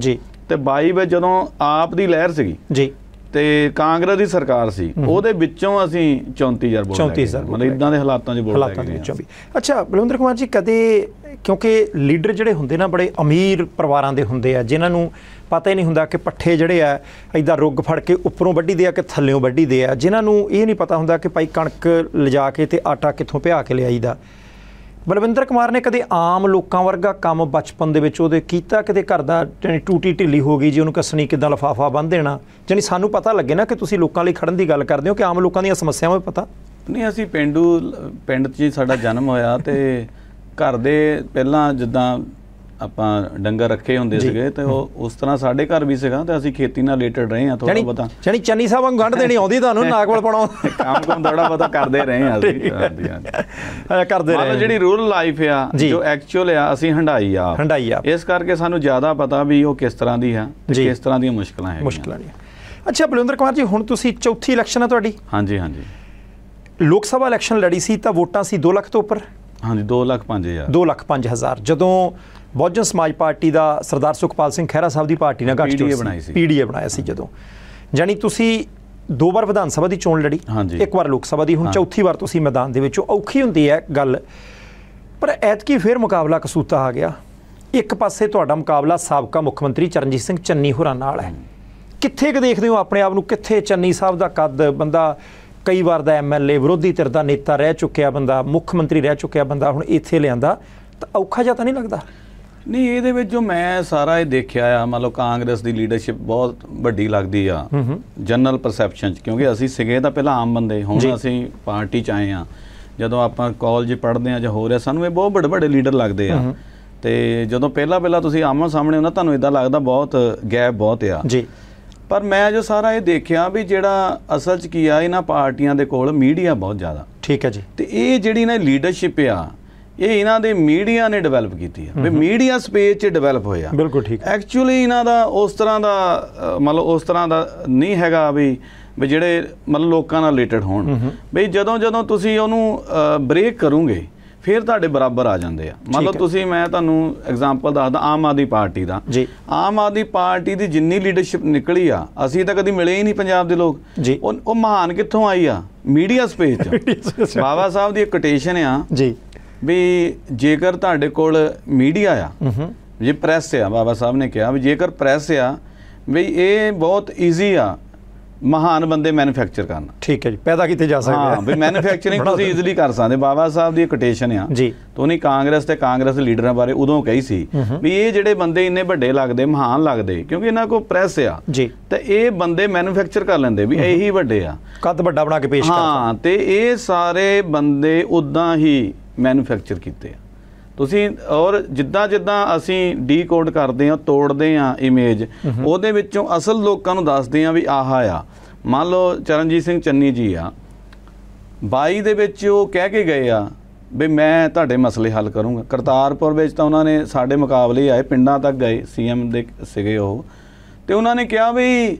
ਤੇ 22 ਵਿੱਚ ਜਦੋਂ ਆਪ ਦੀ ਲਹਿਰ ਸੀਗੀ ਜੀ ਤੇ ਕਾਂਗਰਸ ਦੀ ਸਰਕਾਰ ਸੀ ਉਹਦੇ ਵਿੱਚੋਂ ਅਸੀਂ 34000 ਬੋਲਦੇ 34000 ਮਤਲਬ ਇਦਾਂ ਦੇ ਹਾਲਾਤਾਂ 'ਚ ਵੋਟ ਹਾਲਾਤਾਂ ਦੇ ਵਿੱਚੋਂ ਵੀ ਅੱਛਾ ਬਲਵਿੰਦਰ ਕੁਮਾਰ ਜੀ ਕਦੇ ਕਿਉਂਕਿ ਲੀਡਰ ਜਿਹੜੇ ਹੁੰਦੇ ਨਾ ਬੜੇ ਅਮੀਰ ਪਰਿਵਾਰਾਂ ਦੇ ਹੁੰਦੇ ਆ ਜਿਨ੍ਹਾਂ ਨੂੰ ਪਤਾ ਹੀ ਨਹੀਂ ਹੁੰਦਾ ਕਿ ਪੱਠੇ ਜਿਹੜੇ ਆ ਇਦਾਂ ਰੁੱਗ ਫੜ ਕੇ ਉੱਪਰੋਂ ਵੱਢੀ ਦੇ ਆ ਕਿ ਥੱਲੇੋਂ ਵੱਢੀ ਦੇ ਆ ਜਿਨ੍ਹਾਂ ਨੂੰ ਇਹ ਨਹੀਂ ਪਤਾ ਹੁੰਦਾ ਕਿ ਭਾਈ ਕਣਕ ਲਿਜਾ ਕੇ ਤੇ ਆਟਾ ਕਿੱਥੋਂ ਭਿਆ ਕੇ ਲਿਆਈਦਾ ਬਲਵਿੰਦਰ ਕੁਮਾਰ ਨੇ ਕਦੇ ਆਮ ਲੋਕਾਂ ਵਰਗਾ ਕੰਮ ਬਚਪਨ ਦੇ ਵਿੱਚ ਉਹਦੇ ਕੀਤਾ ਕਿਤੇ ਘਰ ਦਾ ਟੂਟੀ ਢਿੱਲੀ ਹੋ ਗਈ ਜੀ ਉਹਨੂੰ ਕੱਸਣੀ ਕਿਦਾਂ ਲਫਾਫਾ ਬੰਨ ਦੇਣਾ ਜਣੀ ਸਾਨੂੰ ਪਤਾ ਲੱਗੇ ਨਾ ਕਿ ਤੁਸੀਂ ਲੋਕਾਂ ਲਈ ਖੜਨ ਦੀ ਗੱਲ ਕਰਦੇ ਹੋ ਕਿ ਆਮ ਲੋਕਾਂ ਦੀਆਂ ਸਮੱਸਿਆਵਾਂ ਵੀ ਪਤਾ ਨਹੀਂ ਅਸੀਂ ਪਿੰਡੂ ਪਿੰਡ 'ਚ ਸਾਡਾ ਜਨਮ ਹੋਇਆ ਤੇ ਘਰ ਦੇ ਪਹਿਲਾਂ ਜਿੱਦਾਂ ਆਪਾਂ ਡੰਗਰ ਰੱਖੇ ਹੁੰਦੇ ਸੀਗੇ ਤੇ ਉਹ ਉਸ ਤਰ੍ਹਾਂ ਸਾਡੇ ਘਰ ਵੀ ਸੀਗਾ ਤੇ ਅਸੀਂ ਖੇਤੀ ਨਾਲ ਰਿਲੇਟਡ ਰਹੇ ਆ ਥੋੜਾ ਪਤਾ ਜਣੀ ਚੰਨੀ ਸਾਹਿਬ ਨੂੰ ਗੰਢ ਦੇਣੀ ਆਉਂਦੀ ਤੁਹਾਨੂੰ ਨਾਗਵਲ ਪਾਉਣਾ ਕੰਮ ਕੰਮ ਥੋੜਾ ਬਤਾ ਕਰਦੇ ਰਹੇ ਆ ਅਸੀਂ ਹਾਂਜੀ ਕਰਦੇ ਰਹੇ ਮਤਲਬ ਜਿਹੜੀ ਰੂਰਲ ਲਾਈਫ ਆ ਜੋ ਐਕਚੁਅਲ ਆ ਅਸੀਂ ਹੰਡਾਈ ਆ ਹੰਡਾਈ ਆ ਇਸ ਕਰਕੇ ਸਾਨੂੰ ਜ਼ਿਆਦਾ ਪਤਾ ਵੀ ਉਹ ਕਿਸ ਤਰ੍ਹਾਂ ਦੀ ਆ ਤੇ ਕਿਸ ਤਰ੍ਹਾਂ ਦੀਆਂ ਮੁਸ਼ਕਲਾਂ ਹੈ ਮੁਸ਼ਕਲਾਂ ਨੇ ਅੱਛਾ ਬਲਵਿੰਦਰ ਕੁਮਾਰ ਜੀ ਹੁਣ ਤੁਸੀਂ ਚੌਥੀ ਇਲੈਕਸ਼ਨ ਆ ਤੁਹਾਡੀ ਹਾਂਜੀ ਹਾਂਜੀ ਲੋਕ ਸਭਾ ਇਲੈਕਸ਼ਨ ਲੜੀ ਸੀ ਤਾਂ ਵੋਟਾਂ ਸੀ 2 ਲੱਖ ਤੋਂ ਉੱਪਰ ਹਾਂਜੀ 2 ਲੱਖ 5000 2 ਲੱਖ 5000 ਜਦੋਂ ਬਹੁਜਨ ਸਮਾਜ ਪਾਰਟੀ ਦਾ ਸਰਦਾਰ ਸੁਖਪਾਲ ਸਿੰਘ ਖਹਿਰਾ ਸਾਹਿਬ ਦੀ ਪਾਰਟੀ ਨਾਲ ਪੀਡੀਏ ਬਣਾਈ ਸੀ ਪੀਡੀਏ ਬਣਾਇਆ ਸੀ ਜਦੋਂ ਜਾਨੀ ਤੁਸੀਂ ਦੋ ਵਾਰ ਵਿਧਾਨ ਸਭਾ ਦੀ ਚੋਣ ਲੜੀ ਇੱਕ ਵਾਰ ਲੋਕ ਸਭਾ ਦੀ ਹੁਣ ਚੌਥੀ ਵਾਰ ਤੁਸੀਂ ਮੈਦਾਨ ਦੇ ਵਿੱਚ ਔਖੀ ਹੁੰਦੀ ਹੈ ਗੱਲ ਪਰ ਐਤਕੀ ਫੇਰ ਮੁਕਾਬਲਾ ਕਸੂਤਾ ਆ ਗਿਆ ਇੱਕ ਪਾਸੇ ਤੁਹਾਡਾ ਮੁਕਾਬਲਾ ਸਾਬਕਾ ਮੁੱਖ ਮੰਤਰੀ ਚਰਨਜੀਤ ਸਿੰਘ ਚੰਨੀ ਹੋਰਾਂ ਨਾਲ ਹੈ ਕਿੱਥੇ ਕਿ ਦੇਖਦੇ ਹੋ ਆਪਣੇ ਆਪ ਨੂੰ ਕਿੱਥੇ ਚੰਨੀ ਸਾਹਿਬ ਦਾ ਕੱਦ ਬੰਦਾ ਕਈ ਵਾਰ ਦਾ ਐਮਐਲਏ ਵਿਰੋਧੀ ਧਿਰ ਦਾ ਨੇਤਾ ਰਹਿ ਚੁੱਕਿਆ ਬੰਦਾ ਮੁੱਖ ਮੰਤਰੀ ਰਹਿ ਚੁੱਕਿਆ ਬੰਦਾ ਹੁਣ ਇੱਥੇ ਲਿਆਂਦਾ ਤਾਂ ਔਖਾ ਜਾਂ ਤਾਂ ਨਹੀਂ ਲੱਗਦਾ ਨਹੀਂ ਇਹਦੇ ਵਿੱਚ ਜੋ ਮੈਂ ਸਾਰਾ ਇਹ ਦੇਖਿਆ ਆ ਮਤਲਬ ਲਓ ਕਾਂਗਰਸ ਦੀ ਲੀਡਰਸ਼ਿਪ ਬਹੁਤ ਵੱਡੀ ਲੱਗਦੀ ਆ ਜਨਰਲ ਪਰਸੈਪਸ਼ਨ ਚ ਕਿਉਂਕਿ ਅਸੀਂ ਸਿਗੇ ਤਾਂ ਪਹਿਲਾਂ ਆਮ ਬੰਦੇ ਹੁਣ ਅਸੀਂ ਪਾਰਟੀ ਚ ਆਏ ਆ ਜਦੋਂ ਆਪਾਂ ਕਾਲਜ ਪੜ੍ਹਦੇ ਆ ਜਾਂ ਹੋ ਰਿਹਾ ਸਾਨੂੰ ਇਹ ਬਹੁਤ ਵੱਡੇ ਵੱਡੇ ਲੀਡਰ ਲੱਗਦੇ ਆ ਤੇ ਜਦੋਂ ਪਹਿਲਾਂ ਪਹਿਲਾਂ ਤੁਸੀਂ ਆਮਾਂ ਸਾਹਮਣੇ ਹੁੰਦਾ ਤੁਹਾਨੂੰ ਇਦਾਂ ਲੱਗਦਾ ਬਹੁਤ ਗੈਪ ਬਹੁਤ ਆ ਜੀ ਪਰ ਮੈਂ ਜੋ ਸਾਰਾ ਇਹ ਦੇਖਿਆ ਵੀ ਜਿਹੜਾ ਅਸਲ 'ਚ ਕੀ ਆ ਇਹਨਾਂ ਪਾਰਟੀਆਂ ਦੇ ਕੋਲ ਮੀਡੀਆ ਬਹੁਤ ਜ਼ਿਆਦਾ ਠੀਕ ਹੈ ਜੀ ਤੇ ਇਹ ਜਿਹੜੀ ਨਾ ਲੀਡਰਸ਼ਿਪ ਆ ਇਹ ਇਹਨਾਂ ਦੇ ਮੀਡੀਆ ਨੇ ਡਿਵੈਲਪ ਕੀਤੀ ਹੈ ਵੀ ਮੀਡੀਆ ਸਪੇਸ 'ਚ ਡਿਵੈਲਪ ਹੋਇਆ ਬਿਲਕੁਲ ਠੀਕ ਐਕਚੁਅਲੀ ਇਹਨਾਂ ਦਾ ਉਸ ਤਰ੍ਹਾਂ ਦਾ ਮਤਲਬ ਉਸ ਤਰ੍ਹਾਂ ਦਾ ਨਹੀਂ ਹੈਗਾ ਵੀ ਵੀ ਜਿਹੜੇ ਮਤਲਬ ਲੋਕਾਂ ਨਾਲ ਰਿਲੇਟਡ ਹੋਣ ਵੀ ਜਦੋਂ ਜਦੋਂ ਤੁਸੀਂ ਉਹਨੂੰ ਬ੍ਰੇਕ ਕਰੋਗੇ ਫਿਰ ਤੁਹਾਡੇ ਬਰਾਬਰ ਆ ਜਾਂਦੇ ਆ ਮਤਲਬ ਤੁਸੀਂ ਮੈਂ ਤੁਹਾਨੂੰ ਐਗਜ਼ਾਮਪਲ ਦੱਸਦਾ ਆਮ ਆਦੀ ਪਾਰਟੀ ਦਾ ਜੀ ਆਮ ਆਦੀ ਪਾਰਟੀ ਦੀ ਜਿੰਨੀ ਲੀਡਰਸ਼ਿਪ ਨਿਕਲੀ ਆ ਅਸੀਂ ਤਾਂ ਕਦੀ ਮਿਲੇ ਹੀ ਨਹੀਂ ਪੰਜਾਬ ਦੇ ਲੋਕ ਉਹ ਮਹਾਨ ਕਿੱਥੋਂ ਆਈ ਆ ਮੀਡੀਆ ਸਪੇਸ ਚ ਬਾਬਾ ਸਾਹਿਬ ਦੀ ਇੱਕ ਕੋਟੇਸ਼ਨ ਆ ਜੀ ਵੀ ਜੇਕਰ ਤੁਹਾਡੇ ਕੋਲ ਮੀਡੀਆ ਆ ਜੇ ਪ੍ਰੈਸ ਆ ਬਾਬਾ ਸਾਹਿਬ ਨੇ ਕਿਹਾ ਵੀ ਜੇਕਰ ਪ੍ਰੈਸ ਆ ਵੀ ਇਹ ਬਹੁਤ ਈਜ਼ੀ ਆ ਮਹਾਨ ਬੰਦੇ ਮੈਨੂਫੈਕਚਰ ਕਰਨਾ ਠੀਕ ਹੈ ਜੀ ਪੈਦਾ ਕਿੱਥੇ ਜਾ ਸਕਦੇ ਹਾਂ ਵੀ ਮੈਨੂਫੈਕਚਰਿੰਗ ਤੁਸੀਂ ਈਜ਼ੀਲੀ ਕਰ ਸਕਦੇ ਬਾਬਾ ਸਾਹਿਬ ਦੀ ਕੋਟੇਸ਼ਨ ਆ ਜੀ ਤੋਂ ਨਹੀਂ ਕਾਂਗਰਸ ਤੇ ਕਾਂਗਰਸ ਲੀਡਰਾਂ ਬਾਰੇ ਉਦੋਂ ਕਹੀ ਸੀ ਵੀ ਇਹ ਜਿਹੜੇ ਬੰਦੇ ਇੰਨੇ ਵੱਡੇ ਲੱਗਦੇ ਮਹਾਨ ਲੱਗਦੇ ਕਿਉਂਕਿ ਇਹਨਾਂ ਕੋਲ ਪ੍ਰੈਸ ਆ ਜੀ ਤੇ ਇਹ ਬੰਦੇ ਮੈਨੂਫੈਕਚਰ ਕਰ ਲੈਂਦੇ ਵੀ ਇਹੀ ਵੱਡੇ ਆ ਕੱਦ ਵੱਡਾ ਬਣਾ ਕੇ ਪੇਸ਼ ਕਰਦੇ ਹਾਂ ਤੇ ਇਹ ਸਾਰੇ ਬੰਦੇ ਉਦਾਂ ਹੀ ਮੈਨੂਫੈਕਚਰ ਕੀਤੇ ਆ ਤੁਸੀਂ ਔਰ ਜਿੱਦਾਂ ਜਿੱਦਾਂ ਅਸੀਂ ਡੀਕੋਡ ਕਰਦੇ ਆ ਤੋੜਦੇ ਆ ਇਮੇਜ ਉਹਦੇ ਵਿੱਚੋਂ ਅਸਲ ਲੋਕਾਂ ਨੂੰ ਦੱਸਦੇ ਆ ਵੀ ਆਹਾ ਆ ਮੰਨ ਲਓ ਚਰਨਜੀਤ ਸਿੰਘ ਚੰਨੀ ਜੀ ਆ 22 ਦੇ ਵਿੱਚ ਉਹ ਕਹਿ ਕੇ ਗਏ ਆ ਵੀ ਮੈਂ ਤੁਹਾਡੇ ਮਸਲੇ ਹੱਲ ਕਰੂੰਗਾ ਕਰਤਾਰਪੁਰ ਵਿੱਚ ਤਾਂ ਉਹਨਾਂ ਨੇ ਸਾਡੇ ਮੁਕਾਬਲੇ ਆਏ ਪਿੰਡਾਂ ਤੱਕ ਗਏ ਸੀਐਮ ਦੇ ਸਿਗੇ ਉਹ ਤੇ ਉਹਨਾਂ ਨੇ ਕਿਹਾ ਵੀ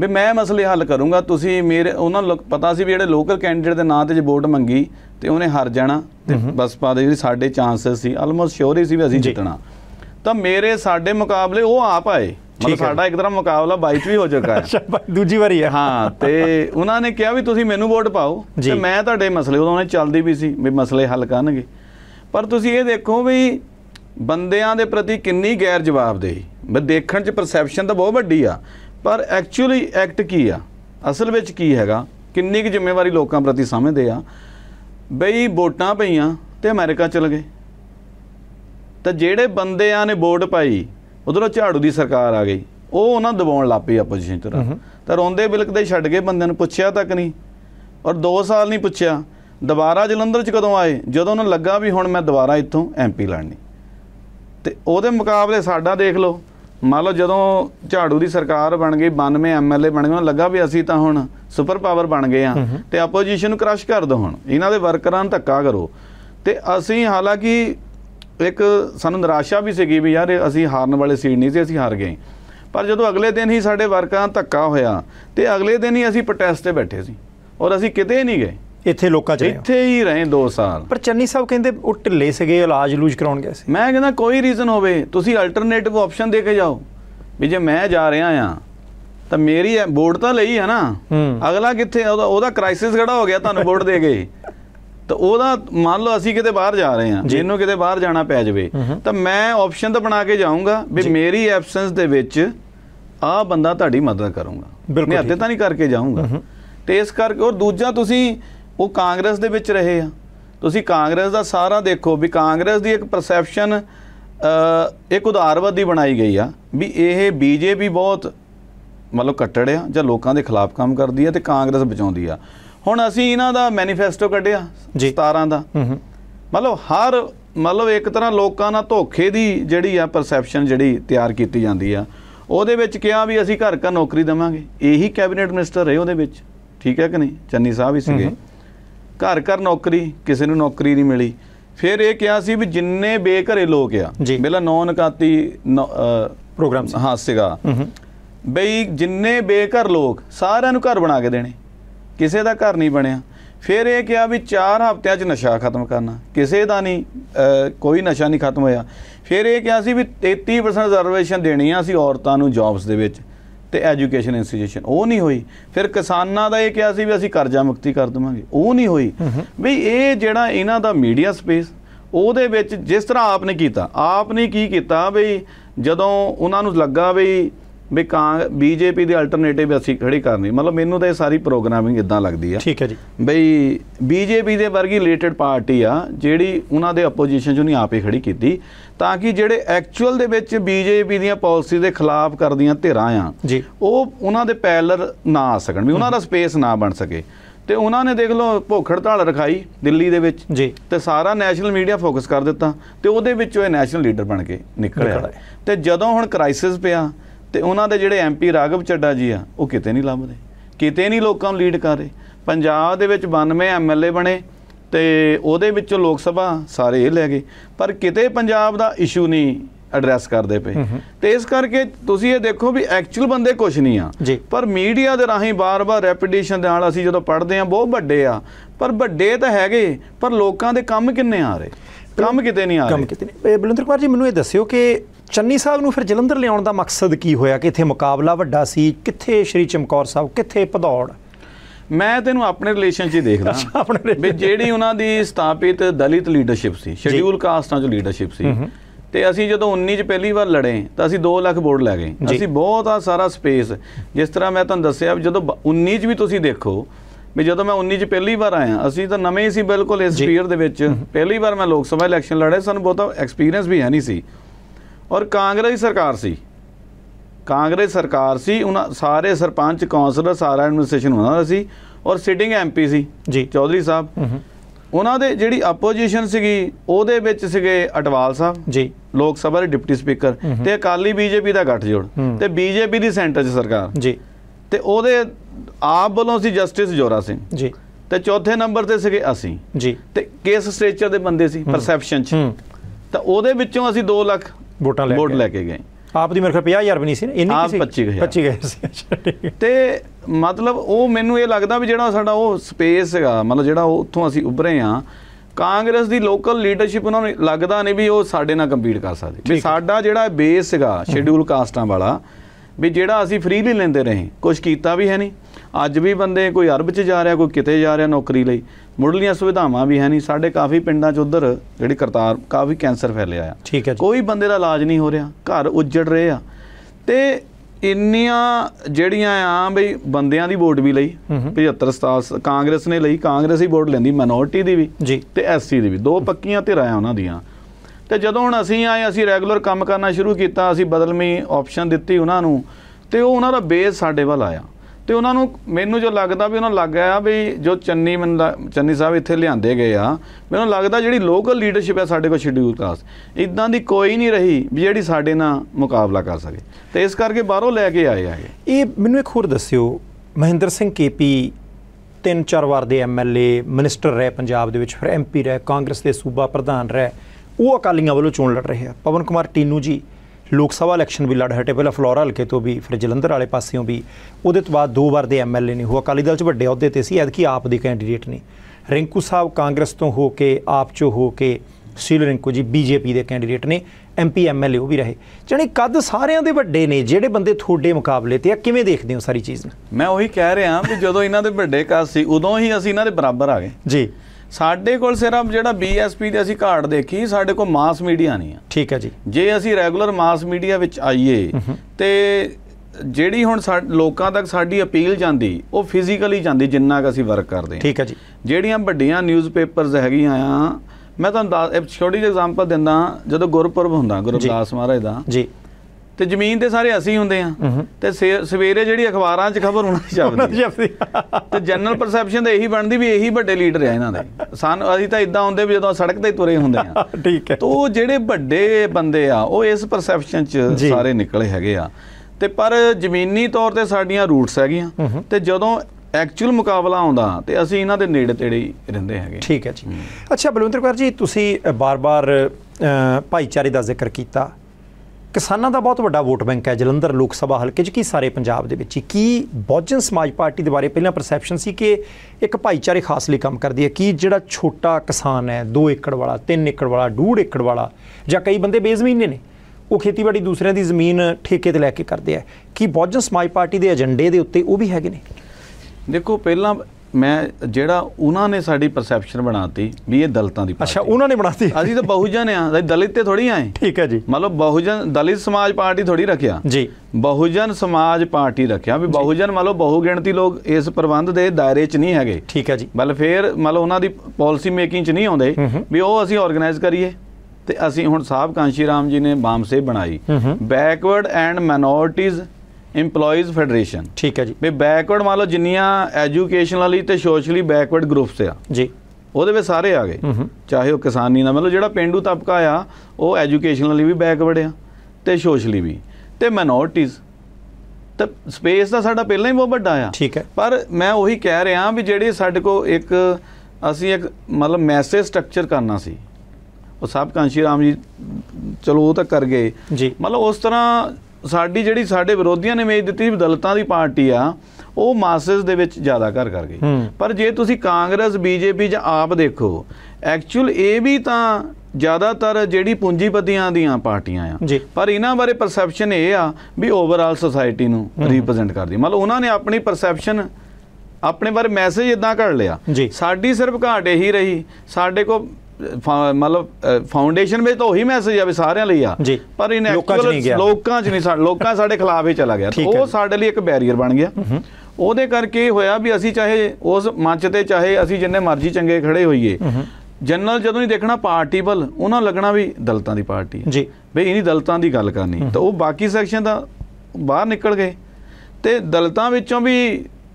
ਵੀ ਮੈਂ ਮਸਲੇ ਹੱਲ ਕਰੂੰਗਾ ਤੁਸੀਂ ਮੇਰੇ ਉਹਨਾਂ ਲੋਕ ਪਤਾ ਸੀ ਵੀ ਜਿਹੜੇ ਲੋਕਲ ਕੈਂਡੀਡੇਟ ਦੇ ਨਾਂ ਤੇ ਜੇ ਵੋਟ ਮੰਗੀ ਤੇ ਉਹਨੇ ਹਾਰ ਜਾਣਾ ਤੇ ਬਸਪਾ ਦੇ ਜਿਹੜੇ ਸਾਡੇ ਚਾਂਸਸ ਸੀ ਆਲਮੋਸਟ ਸ਼ੋਰ ਹੀ ਸੀ ਵੀ ਅਸੀਂ ਜਿੱਤਣਾ ਤਾਂ ਮੇਰੇ ਸਾਡੇ ਮੁਕਾਬਲੇ ਉਹ ਆਪ ਆਏ ਮਤਲਬ ਸਾਡਾ ਇੱਕ ਤਰ੍ਹਾਂ ਮੁਕਾਬਲਾ ਬਾਈਚ ਵੀ ਹੋ ਚੁੱਕਾ ਹੈ ਦੂਜੀ ਵਾਰੀ ਹੈ ਹਾਂ ਤੇ ਉਹਨਾਂ ਨੇ ਕਿਹਾ ਵੀ ਤੁਸੀਂ ਮੈਨੂੰ ਵੋਟ ਪਾਓ ਤੇ ਮੈਂ ਤੁਹਾਡੇ ਮਸਲੇ ਉਹਨਾਂ ਨੇ ਚੱਲਦੀ ਵੀ ਸੀ ਵੀ ਮਸਲੇ ਹੱਲ ਕਰਨਗੇ ਪਰ ਤੁਸੀਂ ਇਹ ਦੇਖੋ ਵੀ ਬੰਦਿਆਂ ਦੇ ਪ੍ਰਤੀ ਕਿੰਨੀ ਗੈਰ ਜਵਾਬਦੇਹੀ ਮੈਂ ਦੇਖਣ 'ਚ ਪਰਸੈਪਸ਼ਨ ਤਾਂ ਬਹੁਤ ਵੱਡੀ ਆ ਪਰ ਐਕਚੁਅਲੀ ਐਕਟ ਕੀ ਆ ਅਸਲ ਵਿੱਚ ਕੀ ਹੈਗਾ ਕਿੰਨੀ ਕੁ ਜ਼ਿੰਮੇਵਾਰੀ ਲੋਕਾਂ ਪ੍ਰਤੀ ਸਮਝਦੇ ਆ ਬਈ ਵੋਟਾਂ ਪਈਆਂ ਤੇ ਅਮਰੀਕਾ ਚਲ ਗਏ ਤਾਂ ਜਿਹੜੇ ਬੰਦਿਆਂ ਨੇ ਵੋਟ ਪਾਈ ਉਧਰੋਂ ਝਾੜੂ ਦੀ ਸਰਕਾਰ ਆ ਗਈ ਉਹ ਉਹਨਾਂ ਦਬਾਉਣ ਲੱਗ ਪਈ ਆਪੋਜੀਸ਼ਨ ਤਰ੍ਹਾਂ ਤਾਂ ਰੋਂਦੇ ਬਿਲਕਦੇ ਛੱਡ ਗਏ ਬੰਦਿਆਂ ਨੂੰ ਪੁੱਛਿਆ ਤੱਕ ਨਹੀਂ ਔਰ 2 ਸਾਲ ਨਹੀਂ ਪੁੱਛਿਆ ਦੁਬਾਰਾ ਜਲੰਧਰ ਚ ਕਦੋਂ ਆਏ ਜਦੋਂ ਉਹਨਾਂ ਲੱਗਾ ਵੀ ਹੁਣ ਮੈਂ ਦੁਬਾਰਾ ਇੱਥੋਂ ਐਮਪੀ ਲੜਨੀ ਤੇ ਉਹਦੇ ਮੁਕਾਬਲੇ ਸਾਡਾ ਦੇਖ ਲਓ ਮੰਨ ਲਓ ਜਦੋਂ ਝਾੜੂ ਦੀ ਸਰਕਾਰ ਬਣ ਗਈ 92 ਐਮਐਲਏ ਬਣ ਗਏ ਲੱਗਾ ਵੀ ਅਸੀਂ ਤਾਂ ਹੁਣ ਸੁਪਰ ਪਾਵਰ ਬਣ ਗਏ ਆ ਤੇ ਆਪੋਜੀਸ਼ਨ ਨੂੰ ਕ੍ਰਸ਼ ਕਰ ਦੋ ਹੁਣ ਇਹਨਾਂ ਦੇ ਵਰਕਰਾਂ ਨੂੰ ਧੱਕਾ ਕਰੋ ਤੇ ਅਸੀਂ ਹਾਲਾਂਕਿ ਇੱਕ ਸਾਨੂੰ ਨਿਰਾਸ਼ਾ ਵੀ ਸੀਗੀ ਵੀ ਯਾਰ ਅਸੀਂ ਹਾਰਨ ਵਾਲੇ ਸੀਟ ਨਹੀਂ ਸੀ ਅਸੀਂ ਹਾਰ ਗਏ ਪਰ ਜਦੋਂ ਅਗਲੇ ਦਿਨ ਹੀ ਸਾਡੇ ਵਰਕਰਾਂ ਧੱਕਾ ਹੋਇਆ ਤੇ ਅਗਲੇ ਦਿਨ ਹੀ ਅਸੀਂ ਪ੍ਰੋਟੈਸਟ ਤੇ ਬੈਠੇ ਸੀ ਔਰ ਅਸੀਂ ਕਿਤੇ ਨਹੀਂ ਗਏ ਇੱਥੇ ਲੋਕਾਂ ਚ ਰਹੇ ਇੱਥੇ ਹੀ ਰਹੇ 2 ਸਾਲ ਪਰ ਚੰਨੀ ਸਾਹਿਬ ਕਹਿੰਦੇ ਉਹ ਢਿੱਲੇ ਸੀਗੇ ਇਲਾਜ ਲੂਜ ਕਰਾਉਣ ਗਏ ਸੀ ਮੈਂ ਕਹਿੰਦਾ ਕੋਈ ਰੀਜ਼ਨ ਹੋਵੇ ਤੁਸੀਂ ਅਲਟਰਨੇਟਿਵ ਆਪਸ਼ਨ ਦੇ ਕੇ ਜਾਓ ਵੀ ਜੇ ਮੈਂ ਜਾ ਰਿਹਾ ਆ ਤਾਂ ਮੇਰੀ ਵੋਟ ਤਾਂ ਲਈ ਹੈ ਨਾ ਅਗਲਾ ਕਿੱਥੇ ਉਹਦਾ ਕ੍ਰਾਈਸਿਸ ਖੜਾ ਹੋ ਗਿਆ ਤੁਹਾਨੂੰ ਵੋਟ ਦੇ ਗਏ ਤਾਂ ਉਹਦਾ ਮੰਨ ਲਓ ਅਸੀਂ ਕਿਤੇ ਬਾਹਰ ਜਾ ਰਹੇ ਹਾਂ ਜਿਹਨੂੰ ਕਿਤੇ ਬਾਹਰ ਜਾਣਾ ਪੈ ਜਾਵੇ ਤਾਂ ਮੈਂ ਆਪਸ਼ਨ ਤਾਂ ਬਣਾ ਕੇ ਜਾਊਂਗਾ ਵੀ ਮੇਰੀ ਐਬਸੈਂਸ ਦੇ ਵਿੱਚ ਆ ਬੰਦਾ ਤੁਹਾਡੀ ਮਦਦ ਕਰੂੰਗਾ ਮੈਂ ਅੱਧੇ ਤਾਂ ਨਹੀਂ ਕਰਕੇ ਜਾਊਂਗਾ ਤੇ ਇਸ ਕਰਕੇ ਔਰ ਦੂਜਾ ਤੁਸੀਂ ਉਹ ਕਾਂਗਰਸ ਦੇ ਵਿੱਚ ਰਹੇ ਆ ਤੁਸੀਂ ਕਾਂਗਰਸ ਦਾ ਸਾਰਾ ਦੇਖੋ ਵੀ ਕਾਂਗਰਸ ਦੀ ਇੱਕ ਪਰਸੈਪਸ਼ਨ ਇੱਕ ਉਧਾਰਵਾਦੀ ਬਣਾਈ ਗਈ ਆ ਵੀ ਇਹ ਬੀਜੇਪੀ ਬਹੁਤ ਮਤਲਬ ਕੱਟੜ ਆ ਜਾਂ ਲੋਕਾਂ ਦੇ ਖਿਲਾਫ ਕੰਮ ਕਰਦੀ ਆ ਤੇ ਕਾਂਗਰਸ ਬਚਾਉਂਦੀ ਆ ਹੁਣ ਅਸੀਂ ਇਹਨਾਂ ਦਾ ਮੈਨੀਫੈਸਟੋ ਕੱਢਿਆ 17 ਦਾ ਮਤਲਬ ਹਰ ਮਤਲਬ ਇੱਕ ਤਰ੍ਹਾਂ ਲੋਕਾਂ ਨਾਲ ਧੋਖੇ ਦੀ ਜਿਹੜੀ ਆ ਪਰਸੈਪਸ਼ਨ ਜਿਹੜੀ ਤਿਆਰ ਕੀਤੀ ਜਾਂਦੀ ਆ ਉਹਦੇ ਵਿੱਚ ਕਿਹਾ ਵੀ ਅਸੀਂ ਘਰ ਘਰ ਨੌਕਰੀ ਦੇਵਾਂਗੇ ਇਹੀ ਕੈਬਨਿਟ ਮਿਨਿਸਟਰ ਰਹੇ ਉਹਦੇ ਵਿੱਚ ਠੀਕ ਹੈ ਕਿ ਨਹੀਂ ਚੰਨੀ ਸਾਹਿਬ ਹੀ ਸੀਗੇ ਘਰ ਘਰ ਨੌਕਰੀ ਕਿਸੇ ਨੂੰ ਨੌਕਰੀ ਨਹੀਂ ਮਿਲੀ ਫਿਰ ਇਹ ਕਿਹਾ ਸੀ ਵੀ ਜਿੰਨੇ ਬੇਘਰੇ ਲੋਕ ਆ ਮੇਲਾ ਨੌਨ ਕਾਤੀ ਪ੍ਰੋਗਰਾਮ ਸੀ ਹਾਂ ਸੀਗਾ ਬਈ ਜਿੰਨੇ ਬੇਘਰ ਲੋਕ ਸਾਰਿਆਂ ਨੂੰ ਘਰ ਬਣਾ ਕੇ ਦੇਣੇ ਕਿਸੇ ਦਾ ਘਰ ਨਹੀਂ ਬਣਿਆ ਫਿਰ ਇਹ ਕਿਹਾ ਵੀ 4 ਹਫ਼ਤਿਆਂ 'ਚ ਨਸ਼ਾ ਖਤਮ ਕਰਨਾ ਕਿਸੇ ਦਾ ਨਹੀਂ ਕੋਈ ਨਸ਼ਾ ਨਹੀਂ ਖਤਮ ਹੋਇਆ ਫਿਰ ਇਹ ਕਿਹਾ ਸੀ ਵੀ 33% ਰਿਜ਼ਰਵੇਸ਼ਨ ਦੇਣੀ ਆ ਅਸੀਂ ਔਰਤਾਂ ਨੂੰ ਜੌਬਸ ਦੇ ਵਿੱਚ ਤੇ ਐਜੂਕੇਸ਼ਨ ਇੰਸਟੀਟਿਊਸ਼ਨ ਉਹ ਨਹੀਂ ਹੋਈ ਫਿਰ ਕਿਸਾਨਾਂ ਦਾ ਇਹ ਕਿਹਾ ਸੀ ਵੀ ਅਸੀਂ ਕਰਜ਼ਾ ਮੁਕਤੀ ਕਰ ਦਵਾਂਗੇ ਉਹ ਨਹੀਂ ਹੋਈ ਵੀ ਇਹ ਜਿਹੜਾ ਇਹਨਾਂ ਦਾ ਮੀਡੀਆ ਸਪੇਸ ਉਹਦੇ ਵਿੱਚ ਜਿਸ ਤਰ੍ਹਾਂ ਆਪ ਨੇ ਕੀਤਾ ਆਪ ਨੇ ਕੀ ਕੀਤਾ ਵੀ ਜਦੋਂ ਉਹਨਾਂ ਨੂੰ ਲੱਗਾ ਵੀ ਵੀ ਕਾਂ ਬੀਜੇਪੀ ਦੇ ਅਲਟਰਨੇਟਿਵ ਅਸੀਂ ਖੜੇ ਕਰਨੀ ਮਤਲਬ ਮੈਨੂੰ ਤਾਂ ਇਹ ਸਾਰੀ ਪ੍ਰੋਗਰਾਮਿੰਗ ਇਦਾਂ ਲੱਗਦੀ ਆ ਠੀਕ ਹੈ ਜੀ ਬਈ ਬੀਜੇਪੀ ਦੇ ਵਰਗੀ ਰਿਲੇਟਡ ਪਾਰਟੀ ਆ ਜਿਹੜੀ ਉਹਨਾਂ ਦੇ ਆਪੋਜੀਸ਼ਨ ਚ ਨਹੀਂ ਆਪੇ ਖੜੀ ਕੀਤੀ ਤਾਂ ਕਿ ਜਿਹੜੇ ਐਕਚੁਅਲ ਦੇ ਵਿੱਚ ਬੀਜੇਪੀ ਦੀਆਂ ਪਾਲਿਸੀ ਦੇ ਖਿਲਾਫ ਕਰਦੀਆਂ ਧਿਰਾਂ ਆ ਉਹ ਉਹਨਾਂ ਦੇ ਪੈਲਰ ਨਾ ਆ ਸਕਣ ਵੀ ਉਹਨਾਂ ਦਾ ਸਪੇਸ ਨਾ ਬਣ ਸਕੇ ਤੇ ਉਹਨਾਂ ਨੇ ਦੇਖ ਲਓ ਭੁੱਖ ਹੜਤਾਲ ਰਖਾਈ ਦਿੱਲੀ ਦੇ ਵਿੱਚ ਜੀ ਤੇ ਸਾਰਾ ਨੈਸ਼ਨਲ ਮੀਡੀਆ ਫੋਕਸ ਕਰ ਦਿੱਤਾ ਤੇ ਉਹਦੇ ਵਿੱਚੋਂ ਇਹ ਨੈਸ਼ਨਲ ਲੀਡਰ ਬਣ ਕੇ ਨਿਕਲਿਆ ਤੇ ਜਦੋਂ ਹੁਣ ਕ੍ਰਾਈਸਿਸ ਪਿਆ ਤੇ ਉਹਨਾਂ ਦੇ ਜਿਹੜੇ ਐਮਪੀ ਰਾਘਵ ਚੱਡਾ ਜੀ ਆ ਉਹ ਕਿਤੇ ਨਹੀਂ ਲੱਭਦੇ ਕਿਤੇ ਨਹੀਂ ਲੋਕਾਂ ਨੂੰ ਲੀਡ ਕਰ ਰਹੇ ਪੰਜਾਬ ਦੇ ਵਿੱਚ 92 ਐਮਐਲਏ ਬਣੇ ਤੇ ਉਹਦੇ ਵਿੱਚੋਂ ਲੋਕ ਸਭਾ ਸਾਰੇ ਇਹ ਲੈ ਗਏ ਪਰ ਕਿਤੇ ਪੰਜਾਬ ਦਾ ਇਸ਼ੂ ਨਹੀਂ ਐਡਰੈਸ ਕਰਦੇ ਪਏ ਤੇ ਇਸ ਕਰਕੇ ਤੁਸੀਂ ਇਹ ਦੇਖੋ ਵੀ ਐਕਚੁਅਲ ਬੰਦੇ ਕੁਝ ਨਹੀਂ ਆ ਪਰ ਮੀਡੀਆ ਦੇ ਰਾਹੀਂ ਬਾਰ-ਬਾਰ ਰੈਪੀਟੀਸ਼ਨ ਦੇ ਨਾਲ ਅਸੀਂ ਜਦੋਂ ਪੜ੍ਹਦੇ ਆ ਬਹੁਤ ਵੱਡੇ ਆ ਪਰ ਵੱਡੇ ਤਾਂ ਹੈਗੇ ਪਰ ਲੋਕਾਂ ਦੇ ਕੰਮ ਕਿੰਨੇ ਆ ਰਹੇ ਕੰਮ ਕਿਤੇ ਨਹੀਂ ਆ ਰਹੇ ਕੰਮ ਕਿਤੇ ਨਹੀਂ ਬਲਵਿੰਦਰ ਕੁਮਾਰ ਜੀ ਮੈਨੂੰ ਇਹ ਦੱਸਿਓ ਕਿ ਚੰਨੀ ਸਾਹਿਬ ਨੂੰ ਫਿਰ ਜਲੰਧਰ ਲਿਆਉਣ ਦਾ ਮਕਸਦ ਕੀ ਹੋਇਆ ਕਿ ਇੱਥੇ ਮੁਕਾਬਲਾ ਵੱਡਾ ਸੀ ਕਿੱਥੇ ਸ਼੍ਰੀ ਚਮਕੌਰ ਸਾਹਿਬ ਕਿੱਥੇ ਭਦੌੜ ਮੈਂ ਤੈਨੂੰ ਆਪਣੇ ਰਿਲੇਸ਼ਨ 'ਚ ਹੀ ਦੇਖਦਾ ਆਪਣੇ ਵੀ ਜਿਹੜੀ ਉਹਨਾਂ ਦੀ ਸਥਾਪਿਤ ਦਲਿਤ ਲੀਡਰਸ਼ਿਪ ਸੀ ਸ਼ਡਿਊਲ ਕਾਸਟਾਂ 'ਚ ਲੀਡਰਸ਼ਿਪ ਸੀ ਤੇ ਅਸੀਂ ਜਦੋਂ 19 ਚ ਪਹਿਲੀ ਵਾਰ ਲੜੇ ਤਾਂ ਅਸੀਂ 2 ਲੱਖ ਵੋਟ ਲੈ ਗਏ ਅਸੀਂ ਬਹੁਤ ਆ ਸਾਰਾ ਸਪੇਸ ਜਿਸ ਤਰ੍ਹਾਂ ਮੈਂ ਤੁਹਾਨੂੰ ਦੱਸਿਆ ਜਦੋਂ 19 ਚ ਵੀ ਤੁਸੀਂ ਦੇਖੋ ਵੀ ਜਦੋਂ ਮੈਂ 19 ਚ ਪਹਿਲੀ ਵਾਰ ਆਇਆ ਅਸੀਂ ਤਾਂ ਨਵੇਂ ਸੀ ਬਿਲਕੁਲ ਇਸ ਸਪੀਅਰ ਦੇ ਵਿੱਚ ਪਹਿਲੀ ਵਾਰ ਮੈਂ ਲੋਕ ਸਭਾ ਇਲੈਕਸ਼ਨ ਲੜੇ ਸਾਨੂੰ ਬਹੁਤਾ ਐਕਸਪੀਰੀਅੰਸ ਵੀ ਹੈ ਨਹੀਂ ਸੀ ਔਰ ਕਾਂਗਰਸ ਦੀ ਸਰਕਾਰ ਸੀ ਕਾਂਗਰਸ ਸਰਕਾਰ ਸੀ ਉਹਨਾਂ ਸਾਰੇ ਸਰਪੰਚ ਕਾਉਂਸਲਰ ਸਾਰਾ ਐਡਮਿਨਿਸਟ੍ਰੇਸ਼ਨ ਉਹਨਾਂ ਦਾ ਸੀ ਔਰ ਸਿਟਿੰਗ ਐਮਪੀ ਸੀ ਜੀ ਚੌਧਰੀ ਸਾਹਿਬ ਉਹਨਾਂ ਦੇ ਜਿਹੜੀ ਆਪੋਜੀਸ਼ਨ ਸੀਗੀ ਉਹਦੇ ਵਿੱਚ ਸੀਗੇ ਅਟਵਾਲ ਸਾਹਿਬ ਜੀ ਲੋਕ ਸਭਾ ਦੇ ਡਿਪਟੀ ਸਪੀਕਰ ਤੇ ਅਕਾਲੀ ਬੀਜੇਪੀ ਦਾ ਗੱਠ ਜੋੜ ਤੇ ਬੀਜੇਪੀ ਦੀ ਸੈਂਟਰ 'ਚ ਸਰਕਾਰ ਜੀ ਤੇ ਉਹਦੇ ਆਪ ਵੱਲੋਂ ਸੀ ਜਸਟਿਸ ਜੋਰਾ ਸਿੰਘ ਜੀ ਤੇ ਚੌਥੇ ਨੰਬਰ ਤੇ ਸੀਗੇ ਅਸੀਂ ਜੀ ਤੇ ਕੇਸ ਸਟੇਚਰ ਦੇ ਬੰਦੇ ਸੀ ਪਰਸੈਪਸ਼ਨ 'ਚ ਤਾਂ ਉਹਦੇ ਵਿੱਚੋਂ ਅਸੀਂ 2 ਲੱਖ ਵੋਟਾਂ ਲੈ ਕੇ ਗਏ ਆਪ ਦੀ ਮੇਰੇ ਖਿਆਲ 50000 ਵੀ ਨਹੀਂ ਸੀ ਇੰਨੀ ਕੀ ਸੀ 25000 25000 ਸੀ ਤੇ ਮਤਲਬ ਉਹ ਮੈਨੂੰ ਇਹ ਲੱਗਦਾ ਵੀ ਜਿਹੜਾ ਸਾਡਾ ਉਹ ਸਪੇਸ ਹੈਗਾ ਮਤਲਬ ਜਿਹੜਾ ਉੱਥੋਂ ਅਸੀਂ ਉੱਭਰੇ ਆ ਕਾਂਗਰਸ ਦੀ ਲੋਕਲ ਲੀਡਰਸ਼ਿਪ ਉਹਨਾਂ ਨੂੰ ਲੱਗਦਾ ਨਹੀਂ ਵੀ ਉਹ ਸਾਡੇ ਨਾਲ ਕੰਪੀਟ ਕਰ ਸਕਦੇ ਵੀ ਸਾਡਾ ਜਿਹੜਾ ਬੇਸ ਹੈਗਾ ਸ਼ੈਡਿਊਲ ਕਾਸਟਾਂ ਵਾਲਾ ਵੀ ਜਿਹੜਾ ਅਸੀਂ ਫ੍ਰੀਲੀ ਲੈਂਦੇ ਰਹੇ ਕੁਝ ਕੀਤਾ ਵੀ ਹੈ ਨਹੀਂ ਅੱਜ ਵੀ ਬੰਦੇ ਕੋਈ ਅਰਬ 'ਚ ਜਾ ਰਿਹਾ ਕੋਈ ਕਿਤੇ ਜਾ ਰਿਹਾ ਨੌਕਰੀ ਲਈ ਮੁੱਢਲੀਆਂ ਸੁਵਿਧਾਵਾਂ ਵੀ ਹੈ ਨਹੀਂ ਸਾਡੇ ਕਾਫੀ ਪਿੰਡਾਂ 'ਚ ਉਧਰ ਜਿਹੜੀ ਕਰਤਾਰ ਕਾਫੀ ਕੈਂਸਰ ਫੈਲਿਆ ਆ ਠੀਕ ਹੈ ਜੀ ਕੋਈ ਬੰਦੇ ਦਾ ਇਲਾਜ ਨਹੀਂ ਹੋ ਰਿਹਾ ਘਰ ਉੱਜੜ ਰਹੇ ਆ ਤੇ ਇੰਨੀਆਂ ਜਿਹੜੀਆਂ ਆ ਬਈ ਬੰਦਿਆਂ ਦੀ ਵੋਟ ਵੀ ਲਈ 75 ਸਾਲ ਕਾਂਗਰਸ ਨੇ ਲਈ ਕਾਂਗਰਸ ਹੀ ਵੋਟ ਲੈਂਦੀ ਮਿਨੋਰਟੀ ਦੀ ਵੀ ਤੇ ਐਸਸੀ ਦੀ ਵੀ ਦੋ ਪੱਕੀਆਂ ਧਿਰਾਂ ਆ ਉਹਨਾਂ ਦੀਆਂ ਤੇ ਜਦੋਂ ਹੁਣ ਅਸੀਂ ਆਏ ਅਸੀਂ ਰੈਗੂਲਰ ਕੰਮ ਕਰਨਾ ਸ਼ੁਰੂ ਕੀਤਾ ਅਸੀਂ ਬਦਲਮੀ ਆਪਸ਼ਨ ਦਿੱਤੀ ਉਹਨਾਂ ਨੂੰ ਤੇ ਉਹ ਉਹਨਾਂ ਦਾ ਬੇਸ ਸਾਡੇ ਵੱਲ ਆਇਆ ਤੇ ਉਹਨਾਂ ਨੂੰ ਮੈਨੂੰ ਜੋ ਲੱਗਦਾ ਵੀ ਉਹਨਾਂ ਨੂੰ ਆ ਵੀ ਜੋ ਚੰਨੀ ਚੰਨੀ ਸਾਹਿਬ ਇੱਥੇ ਲਿਆਂਦੇ ਗਏ ਆ ਮੈਨੂੰ ਲੱਗਦਾ ਜਿਹੜੀ ਲੋਕਲ ਲੀਡਰਸ਼ਿਪ ਹੈ ਸਾਡੇ ਕੋਲ ਸ਼ਡਿਊਲ ਕਾਸ ਇਦਾਂ ਦੀ ਕੋਈ ਨਹੀਂ ਰਹੀ ਵੀ ਜਿਹੜੀ ਸਾਡੇ ਨਾਲ ਮੁਕਾਬਲਾ ਕਰ ਸਕੇ ਤੇ ਇਸ ਕਰਕੇ ਬਾਹਰੋਂ ਲੈ ਕੇ ਆਏ ਆਗੇ ਇਹ ਮੈਨੂੰ ਇੱਕ ਹੋਰ ਦੱਸਿਓ ਮਹਿੰਦਰ ਸਿੰਘ ਕੇਪੀ ਤਿੰਨ ਚਾਰ ਵਾਰ ਦੇ ਐਮਐਲਏ ਮਿਨਿਸਟਰ ਰਹੇ ਪੰਜਾਬ ਦੇ ਵਿੱਚ ਫਿਰ ਐਮਪੀ ਰਹੇ ਕਾਂਗਰਸ ਦੇ ਸੂਬਾ ਪ੍ਰਧਾਨ ਰਹੇ ਉਹ ਅਕਾਲੀਆਂ ਵੱਲੋਂ ਚੋਣ ਲੜ ਰਹੇ ਆ ਪਵਨ ਕੁਮਾਰ ਟੀਨੂ ਜੀ ਲੋਕ ਸਭਾ ਇਲੈਕਸ਼ਨ ਵੀ ਲੜ ਹਟੇ ਪਹਿਲਾਂ ਫਲੋਰਾ ਹਲਕੇ ਤੋਂ ਵੀ ਫਿਰ ਜਲੰਧਰ ਵਾਲੇ ਪਾਸਿਓਂ ਵੀ ਉਹਦੇ ਤੋਂ ਬਾਅਦ ਦੋ ਵਾਰ ਦੇ ਐਮਐਲਏ ਨਹੀਂ ਹੋਆ ਅਕਾਲੀ ਦਲ 'ਚ ਵੱਡੇ ਅਹੁਦੇ ਤੇ ਸੀ ਐਦਕੀ ਆਪ ਦੇ ਕੈਂਡੀਡੇਟ ਨੇ ਰਿੰਕੂ ਸਾਹਿਬ ਕਾਂਗਰਸ ਤੋਂ ਹੋ ਕੇ ਆਪ 'ਚੋਂ ਹੋ ਕੇ ਸੀਲ ਰਿੰਕੂ ਜੀ ਬੀਜੇਪੀ ਦੇ ਕੈਂਡੀਡੇਟ ਨੇ ਐਮਪੀ ਐਮਐਲਏ ਉਹ ਵੀ ਰਹੇ ਜਣੀ ਕੱਦ ਸਾਰਿਆਂ ਦੇ ਵੱਡੇ ਨੇ ਜਿਹੜੇ ਬੰਦੇ ਤੁਹਾਡੇ ਮੁਕਾਬਲੇ ਤੇ ਆ ਕਿਵੇਂ ਦੇਖਦੇ ਹੋ ਸਾਰੀ ਚੀਜ਼ ਨੂੰ ਮੈਂ ਉਹੀ ਕਹਿ ਰਿਹਾ ਵੀ ਜਦੋਂ ਇਹਨਾਂ ਦੇ ਵੱਡੇ ਕਾਸ ਸੀ ਉਦੋਂ ਹੀ ਅਸੀਂ ਇਹਨਾਂ ਦੇ ਬਰਾਬਰ ਆ ਗਏ ਜੀ ਸਾਡੇ ਕੋਲ ਸਿਰਫ ਜਿਹੜਾ ਬੀਐਸਪੀ ਦੇ ਅਸੀਂ ਘਾਟ ਦੇਖੀ ਸਾਡੇ ਕੋਲ ਮਾਸ ਮੀਡੀਆ ਨਹੀਂ ਆ ਠੀਕ ਹੈ ਜੀ ਜੇ ਅਸੀਂ ਰੈਗੂਲਰ ਮਾਸ ਮੀਡੀਆ ਵਿੱਚ ਆਈਏ ਤੇ ਜਿਹੜੀ ਹੁਣ ਲੋਕਾਂ ਤੱਕ ਸਾਡੀ ਅਪੀਲ ਜਾਂਦੀ ਉਹ ਫਿਜ਼ੀਕਲੀ ਜਾਂਦੀ ਜਿੰਨਾ ਕਿ ਅਸੀਂ ਵਰਕ ਕਰਦੇ ਹਾਂ ਠੀਕ ਹੈ ਜੀ ਜਿਹੜੀਆਂ ਵੱਡੀਆਂ ਨਿਊਜ਼ਪੇਪਰਸ ਹੈਗੀਆਂ ਆ ਮੈਂ ਤੁਹਾਨੂੰ ਇੱਕ ਛੋਟੀ ਜਿਹੀ ਐਗਜ਼ਾਮਪਲ ਦਿੰਦਾ ਜਦੋਂ ਗੁਰਪੁਰਬ ਹੁੰਦਾ ਗੁਰਦਾਸ ਮਹਾਰਾਜ ਦਾ ਜੀ ਤੇ ਜ਼ਮੀਨ ਤੇ ਸਾਰੇ ਅਸੀਂ ਹੁੰਦੇ ਆ ਤੇ ਸਵੇਰੇ ਜਿਹੜੀ ਅਖਬਾਰਾਂ 'ਚ ਖਬਰ ਉਹਨਾਂ ਦੀ ਛਪਦੀ ਤੇ ਜਨਰਲ ਪਰਸੈਪਸ਼ਨ ਤਾਂ ਇਹੀ ਬਣਦੀ ਵੀ ਇਹੀ ਵੱਡੇ ਲੀਡਰ ਆ ਇਹਨਾਂ ਦੇ ਸਾਨੂੰ ਅਸੀਂ ਤਾਂ ਇਦਾਂ ਹੁੰਦੇ ਵੀ ਜਦੋਂ ਸੜਕ ਤੇ ਤੁਰੇ ਹੁੰਦੇ ਆ ਠੀਕ ਹੈ ਤੋਂ ਜਿਹੜੇ ਵੱਡੇ ਬੰਦੇ ਆ ਉਹ ਇਸ ਪਰਸੈਪਸ਼ਨ 'ਚ ਸਾਰੇ ਨਿਕਲੇ ਹੈਗੇ ਆ ਤੇ ਪਰ ਜ਼ਮੀਨੀ ਤੌਰ ਤੇ ਸਾਡੀਆਂ ਰੂਟਸ ਹੈਗੀਆਂ ਤੇ ਜਦੋਂ ਐਕਚੁਅਲ ਮੁਕਾਬਲਾ ਆਉਂਦਾ ਤੇ ਅਸੀਂ ਇਹਨਾਂ ਦੇ ਨੇੜੇ ਤੇੜੇ ਹੀ ਰਹਿੰਦੇ ਹੈਗੇ ਠੀਕ ਹੈ ਜੀ ਅੱਛਾ ਬਲਵਿੰਦਰ ਕੌਰ ਜੀ ਤੁਸੀਂ ਬਾਰ-ਬਾਰ ਭਾਈਚਾਰੇ ਦਾ ਜ਼ਿਕਰ ਕੀਤਾ ਕਿਸਾਨਾਂ ਦਾ ਬਹੁਤ ਵੱਡਾ ਵੋਟ ਬੈਂਕ ਹੈ ਜਲੰਧਰ ਲੋਕ ਸਭਾ ਹਲਕੇ 'ਚ ਕੀ ਸਾਰੇ ਪੰਜਾਬ ਦੇ ਵਿੱਚ ਕੀ ਬਹੁਜਨ ਸਮਾਜ ਪਾਰਟੀ ਦੇ ਬਾਰੇ ਪਹਿਲਾਂ ਪਰਸੈਪਸ਼ਨ ਸੀ ਕਿ ਇੱਕ ਭਾਈਚਾਰੇ ਖਾਸ ਲਈ ਕੰਮ ਕਰਦੀ ਹੈ ਕੀ ਜਿਹੜਾ ਛੋਟਾ ਕਿਸਾਨ ਹੈ 2 ਏਕੜ ਵਾਲਾ 3 ਏਕੜ ਵਾਲਾ 2.5 ਏਕੜ ਵਾਲਾ ਜਾਂ ਕਈ ਬੰਦੇ ਬੇਜ਼ਮੀਨੇ ਨੇ ਉਹ ਖੇਤੀਬਾੜੀ ਦੂਸਰਿਆਂ ਦੀ ਜ਼ਮੀਨ ਠੇਕੇ ਤੇ ਲੈ ਕੇ ਕਰਦੇ ਆ ਕੀ ਬਹੁਜਨ ਸਮਾਜ ਪਾਰਟੀ ਦੇ ਏਜੰਡੇ ਦੇ ਉੱਤੇ ਉਹ ਵੀ ਹੈਗੇ ਨੇ ਦੇਖੋ ਪਹਿਲਾਂ ਮੈਂ ਜਿਹੜਾ ਉਹਨਾਂ ਨੇ ਸਾਡੀ ਪਰਸੈਪਸ਼ਨ ਬਣਾਤੀ ਵੀ ਇਹ ਦਲਤਾਂ ਦੀ ਅੱਛਾ ਉਹਨਾਂ ਨੇ ਬਣਾਤੀ ਅਸੀਂ ਤਾਂ ਬਹੁਜਨ ਆ ਅਸੀਂ ਦਲਿਤ ਤੇ ਥੋੜੀ ਆਏ ਠੀਕ ਹੈ ਜੀ ਮਤਲਬ ਬਹੁਜਨ ਦਲਿਤ ਸਮਾਜ ਪਾਰਟੀ ਥੋੜੀ ਰੱਖਿਆ ਜੀ ਬਹੁਜਨ ਸਮਾਜ ਪਾਰਟੀ ਰੱਖਿਆ ਵੀ ਬਹੁਜਨ ਮਤਲਬ ਬਹੁ ਗਿਣਤੀ ਲੋਕ ਇਸ ਪ੍ਰਬੰਧ ਦੇ ਦਾਇਰੇ 'ਚ ਨਹੀਂ ਹੈਗੇ ਠੀਕ ਹੈ ਜੀ ਮਤਲਬ ਫੇਰ ਮਤਲਬ ਉਹਨਾਂ ਦੀ ਪਾਲਿਸੀ ਮੇਕਿੰਗ 'ਚ ਨਹੀਂ ਆਉਂਦੇ ਵੀ ਉਹ ਅਸੀਂ ਆਰਗੇਨਾਈਜ਼ ਕਰੀਏ ਤੇ ਅਸੀਂ ਹੁਣ ਸਾਹਿਬ ਕਾਂਸ਼ੀ ਰਾਮ ਜੀ ਨੇ ਬਾਮਸੇ ਬਣਾਈ backward and minorities EMPLOYEES federation ਠੀਕ ਹੈ ਜੀ ਵੀ ਬੈਕਵਰਡ ਮੰਨ ਲਓ ਜਿੰਨੀਆਂ ਐਜੂਕੇਸ਼ਨਲੀ ਤੇ ਸੋਸ਼ਲੀ ਬੈਕਵਰਡ ਗਰੁੱਪਸ ਆ ਜੀ ਉਹਦੇ ਵਿੱਚ ਸਾਰੇ ਆ ਗਏ ਚਾਹੇ ਉਹ ਕਿਸਾਨੀ ਨਾਲ ਮਤਲਬ ਜਿਹੜਾ ਪਿੰਡੂ ਤਬਕਾ ਆ ਉਹ ਐਜੂਕੇਸ਼ਨਲੀ ਵੀ ਬੈਕਵਰਡ ਆ ਤੇ ਸੋਸ਼ਲੀ ਵੀ ਤੇ ਮਾਈਨੋਰਟੀਜ਼ ਤਾਂ ਸਪੇਸ ਦਾ ਸਾਡਾ ਪਹਿਲਾਂ ਹੀ ਬਹੁਤ ਵੱਡਾ ਆ ਠੀਕ ਹੈ ਪਰ ਮੈਂ ਉਹੀ ਕਹਿ ਰਿਹਾ ਵੀ ਜਿਹੜੀ ਸਾਡੇ ਕੋ ਇੱਕ ਅਸੀਂ ਇੱਕ ਮਤਲਬ ਮੈਸੇਜ ਸਟਰਕਚਰ ਕਰਨਾ ਸੀ ਉਹ ਸਭ ਕਾਂਸ਼ੀ ਰਾਮ ਜੀ ਚਲੋ ਉਹ ਤਾਂ ਕਰ ਗਏ ਜੀ ਮਤਲਬ ਉਸ ਤਰ੍ਹਾਂ ਸਾਡੀ ਜਿਹੜੀ ਸਾਡੇ ਵਿਰੋਧੀਆਂ ਨੇ ਮੇਜ ਦਿੱਤੀ ਦਲਤਾਂ ਦੀ ਪਾਰਟੀ ਆ ਉਹ ਮਾਸਸ ਦੇ ਵਿੱਚ ਜ਼ਿਆਦਾ ਕਰ ਕਰ ਗਈ ਪਰ ਜੇ ਤੁਸੀਂ ਕਾਂਗਰਸ ਬੀਜੇਪੀ ਜਾਂ ਆਪ ਦੇਖੋ ਐਕਚੁਅਲ ਇਹ ਵੀ ਤਾਂ ਜ਼ਿਆਦਾਤਰ ਜਿਹੜੀ ਪੂੰਜੀਪਤੀਆਂ ਦੀਆਂ ਪਾਰਟੀਆਂ ਆ ਪਰ ਇਹਨਾਂ ਬਾਰੇ ਪਰਸੈਪਸ਼ਨ ਇਹ ਆ ਵੀ ਓਵਰਆਲ ਸੋਸਾਇਟੀ ਨੂੰ ਰਿਪਰੈਜ਼ੈਂਟ ਕਰਦੀ ਮਤਲਬ ਉਹਨਾਂ ਨੇ ਆਪਣੀ ਪਰਸੈਪਸ਼ਨ ਆਪਣੇ ਬਾਰੇ ਮੈਸੇਜ ਇਦਾਂ ਕਰ ਲਿਆ ਸਾਡੀ ਸਿਰਫ ਘਾਟ ਇਹੀ ਰਹੀ ਸਾਡੇ ਕੋਲ ਮਤਲਬ ਫਾਊਂਡੇਸ਼ਨ ਵਿੱਚ ਤਾਂ ਉਹੀ ਮੈਸੇਜ ਆ ਵੀ ਸਾਰਿਆਂ ਲਈ ਆ ਪਰ ਇਨ ਐਕਚੁਅਲ ਲੋਕਾਂ 'ਚ ਨਹੀਂ ਸਾਡੇ ਲੋਕਾਂ ਸਾਡੇ ਖਿਲਾਫ ਹੀ ਚਲਾ ਗਿਆ ਉਹ ਸਾਡੇ ਲਈ ਇੱਕ ਬੈਰੀਅਰ ਬਣ ਗਿਆ ਉਹਦੇ ਕਰਕੇ ਹੋਇਆ ਵੀ ਅਸੀਂ ਚਾਹੇ ਉਸ ਮੰਚ ਤੇ ਚਾਹੇ ਅਸੀਂ ਜਿੰਨੇ ਮਰਜ਼ੀ ਚੰਗੇ ਖੜੇ ਹੋਈਏ ਜਨਰਲ ਜਦੋਂ ਹੀ ਦੇਖਣਾ ਪਾਰਟੀਬਲ ਉਹਨਾਂ ਲੱਗਣਾ ਵੀ ਦਲਤਾਂ ਦੀ ਪਾਰਟੀ ਹੈ ਜੀ ਬਈ ਇਹਨੀ ਦਲਤਾਂ ਦੀ ਗੱਲ ਕਰਨੀ ਤਾਂ ਉਹ ਬਾਕੀ ਸੈਕਸ਼ਨ ਦਾ ਬਾਹਰ ਨਿਕਲ ਗਏ ਤੇ ਦਲਤਾਂ ਵਿੱਚੋਂ ਵੀ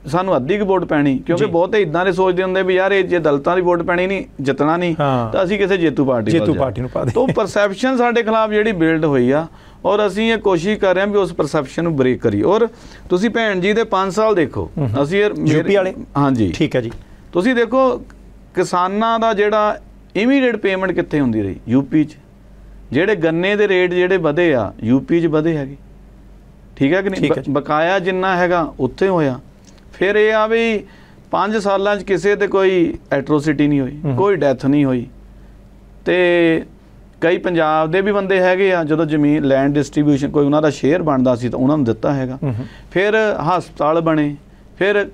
ਸਾਨੂੰ ਅੱਧੀ ਕਿ ਵੋਟ ਪੈਣੀ ਕਿਉਂਕਿ ਬਹੁਤੇ ਇਦਾਂ ਦੇ ਸੋਚਦੇ ਹੁੰਦੇ ਵੀ ਯਾਰ ਇਹ ਜੇ ਦਲਤਾਂ ਦੀ ਵੋਟ ਪੈਣੀ ਨਹੀਂ ਜਿੱਤਣਾ ਨਹੀਂ ਤਾਂ ਅਸੀਂ ਕਿਸੇ ਜੇਤੂ ਪਾਰਟੀ ਜੇਤੂ ਪਾਰਟੀ ਨੂੰ ਪਾ ਦੇ ਤੋਂ ਪਰਸੈਪਸ਼ਨ ਸਾਡੇ ਖਿਲਾਫ ਜਿਹੜੀ ਬਿਲਡ ਹੋਈ ਆ ਔਰ ਅਸੀਂ ਇਹ ਕੋਸ਼ਿਸ਼ ਕਰ ਰਹੇ ਹਾਂ ਵੀ ਉਸ ਪਰਸੈਪਸ਼ਨ ਨੂੰ ਬ੍ਰੇਕ ਕਰੀਏ ਔਰ ਤੁਸੀਂ ਭੈਣ ਜੀ ਦੇ 5 ਸਾਲ ਦੇਖੋ ਅਸੀਂ ਯੂਪੀ ਵਾਲੇ ਹਾਂਜੀ ਠੀਕ ਹੈ ਜੀ ਤੁਸੀਂ ਦੇਖੋ ਕਿਸਾਨਾਂ ਦਾ ਜਿਹੜਾ ਇਮੀਡੀਏਟ ਪੇਮੈਂਟ ਕਿੱਥੇ ਹੁੰਦੀ ਰਹੀ ਯੂਪੀ 'ਚ ਜਿਹੜੇ ਗੰਨੇ ਦੇ ਰੇਟ ਜਿਹੜੇ ਵਧੇ ਆ ਯੂਪੀ 'ਚ ਵਧੇ ਹੈਗੇ ਠੀਕ ਹੈ ਕਿ ਨਹੀਂ ਬਕਾਇਆ ਜਿੰਨਾ ਹੈਗਾ ਉੱਥੇ ਹੋਇਆ ਫਿਰ ਇਹ ਆ ਵੀ 5 ਸਾਲਾਂ 'ਚ ਕਿਸੇ ਤੇ ਕੋਈ ਐਟਰੋਸਿਟੀ ਨਹੀਂ ਹੋਈ ਕੋਈ ਡੈਥ ਨਹੀਂ ਹੋਈ ਤੇ ਕਈ ਪੰਜਾਬ ਦੇ ਵੀ ਬੰਦੇ ਹੈਗੇ ਆ ਜਦੋਂ ਜ਼ਮੀਨ ਲੈਂਡ ਡਿਸਟ੍ਰੀਬਿਊਸ਼ਨ ਕੋਈ ਉਹਨਾਂ ਦਾ ਸ਼ੇਅਰ ਬਣਦਾ ਸੀ ਤਾਂ ਉਹਨਾਂ ਨੂੰ ਦਿੱਤਾ ਹੈਗਾ ਫਿਰ ਹਸਪਤਾਲ ਬਣੇ ਫਿਰ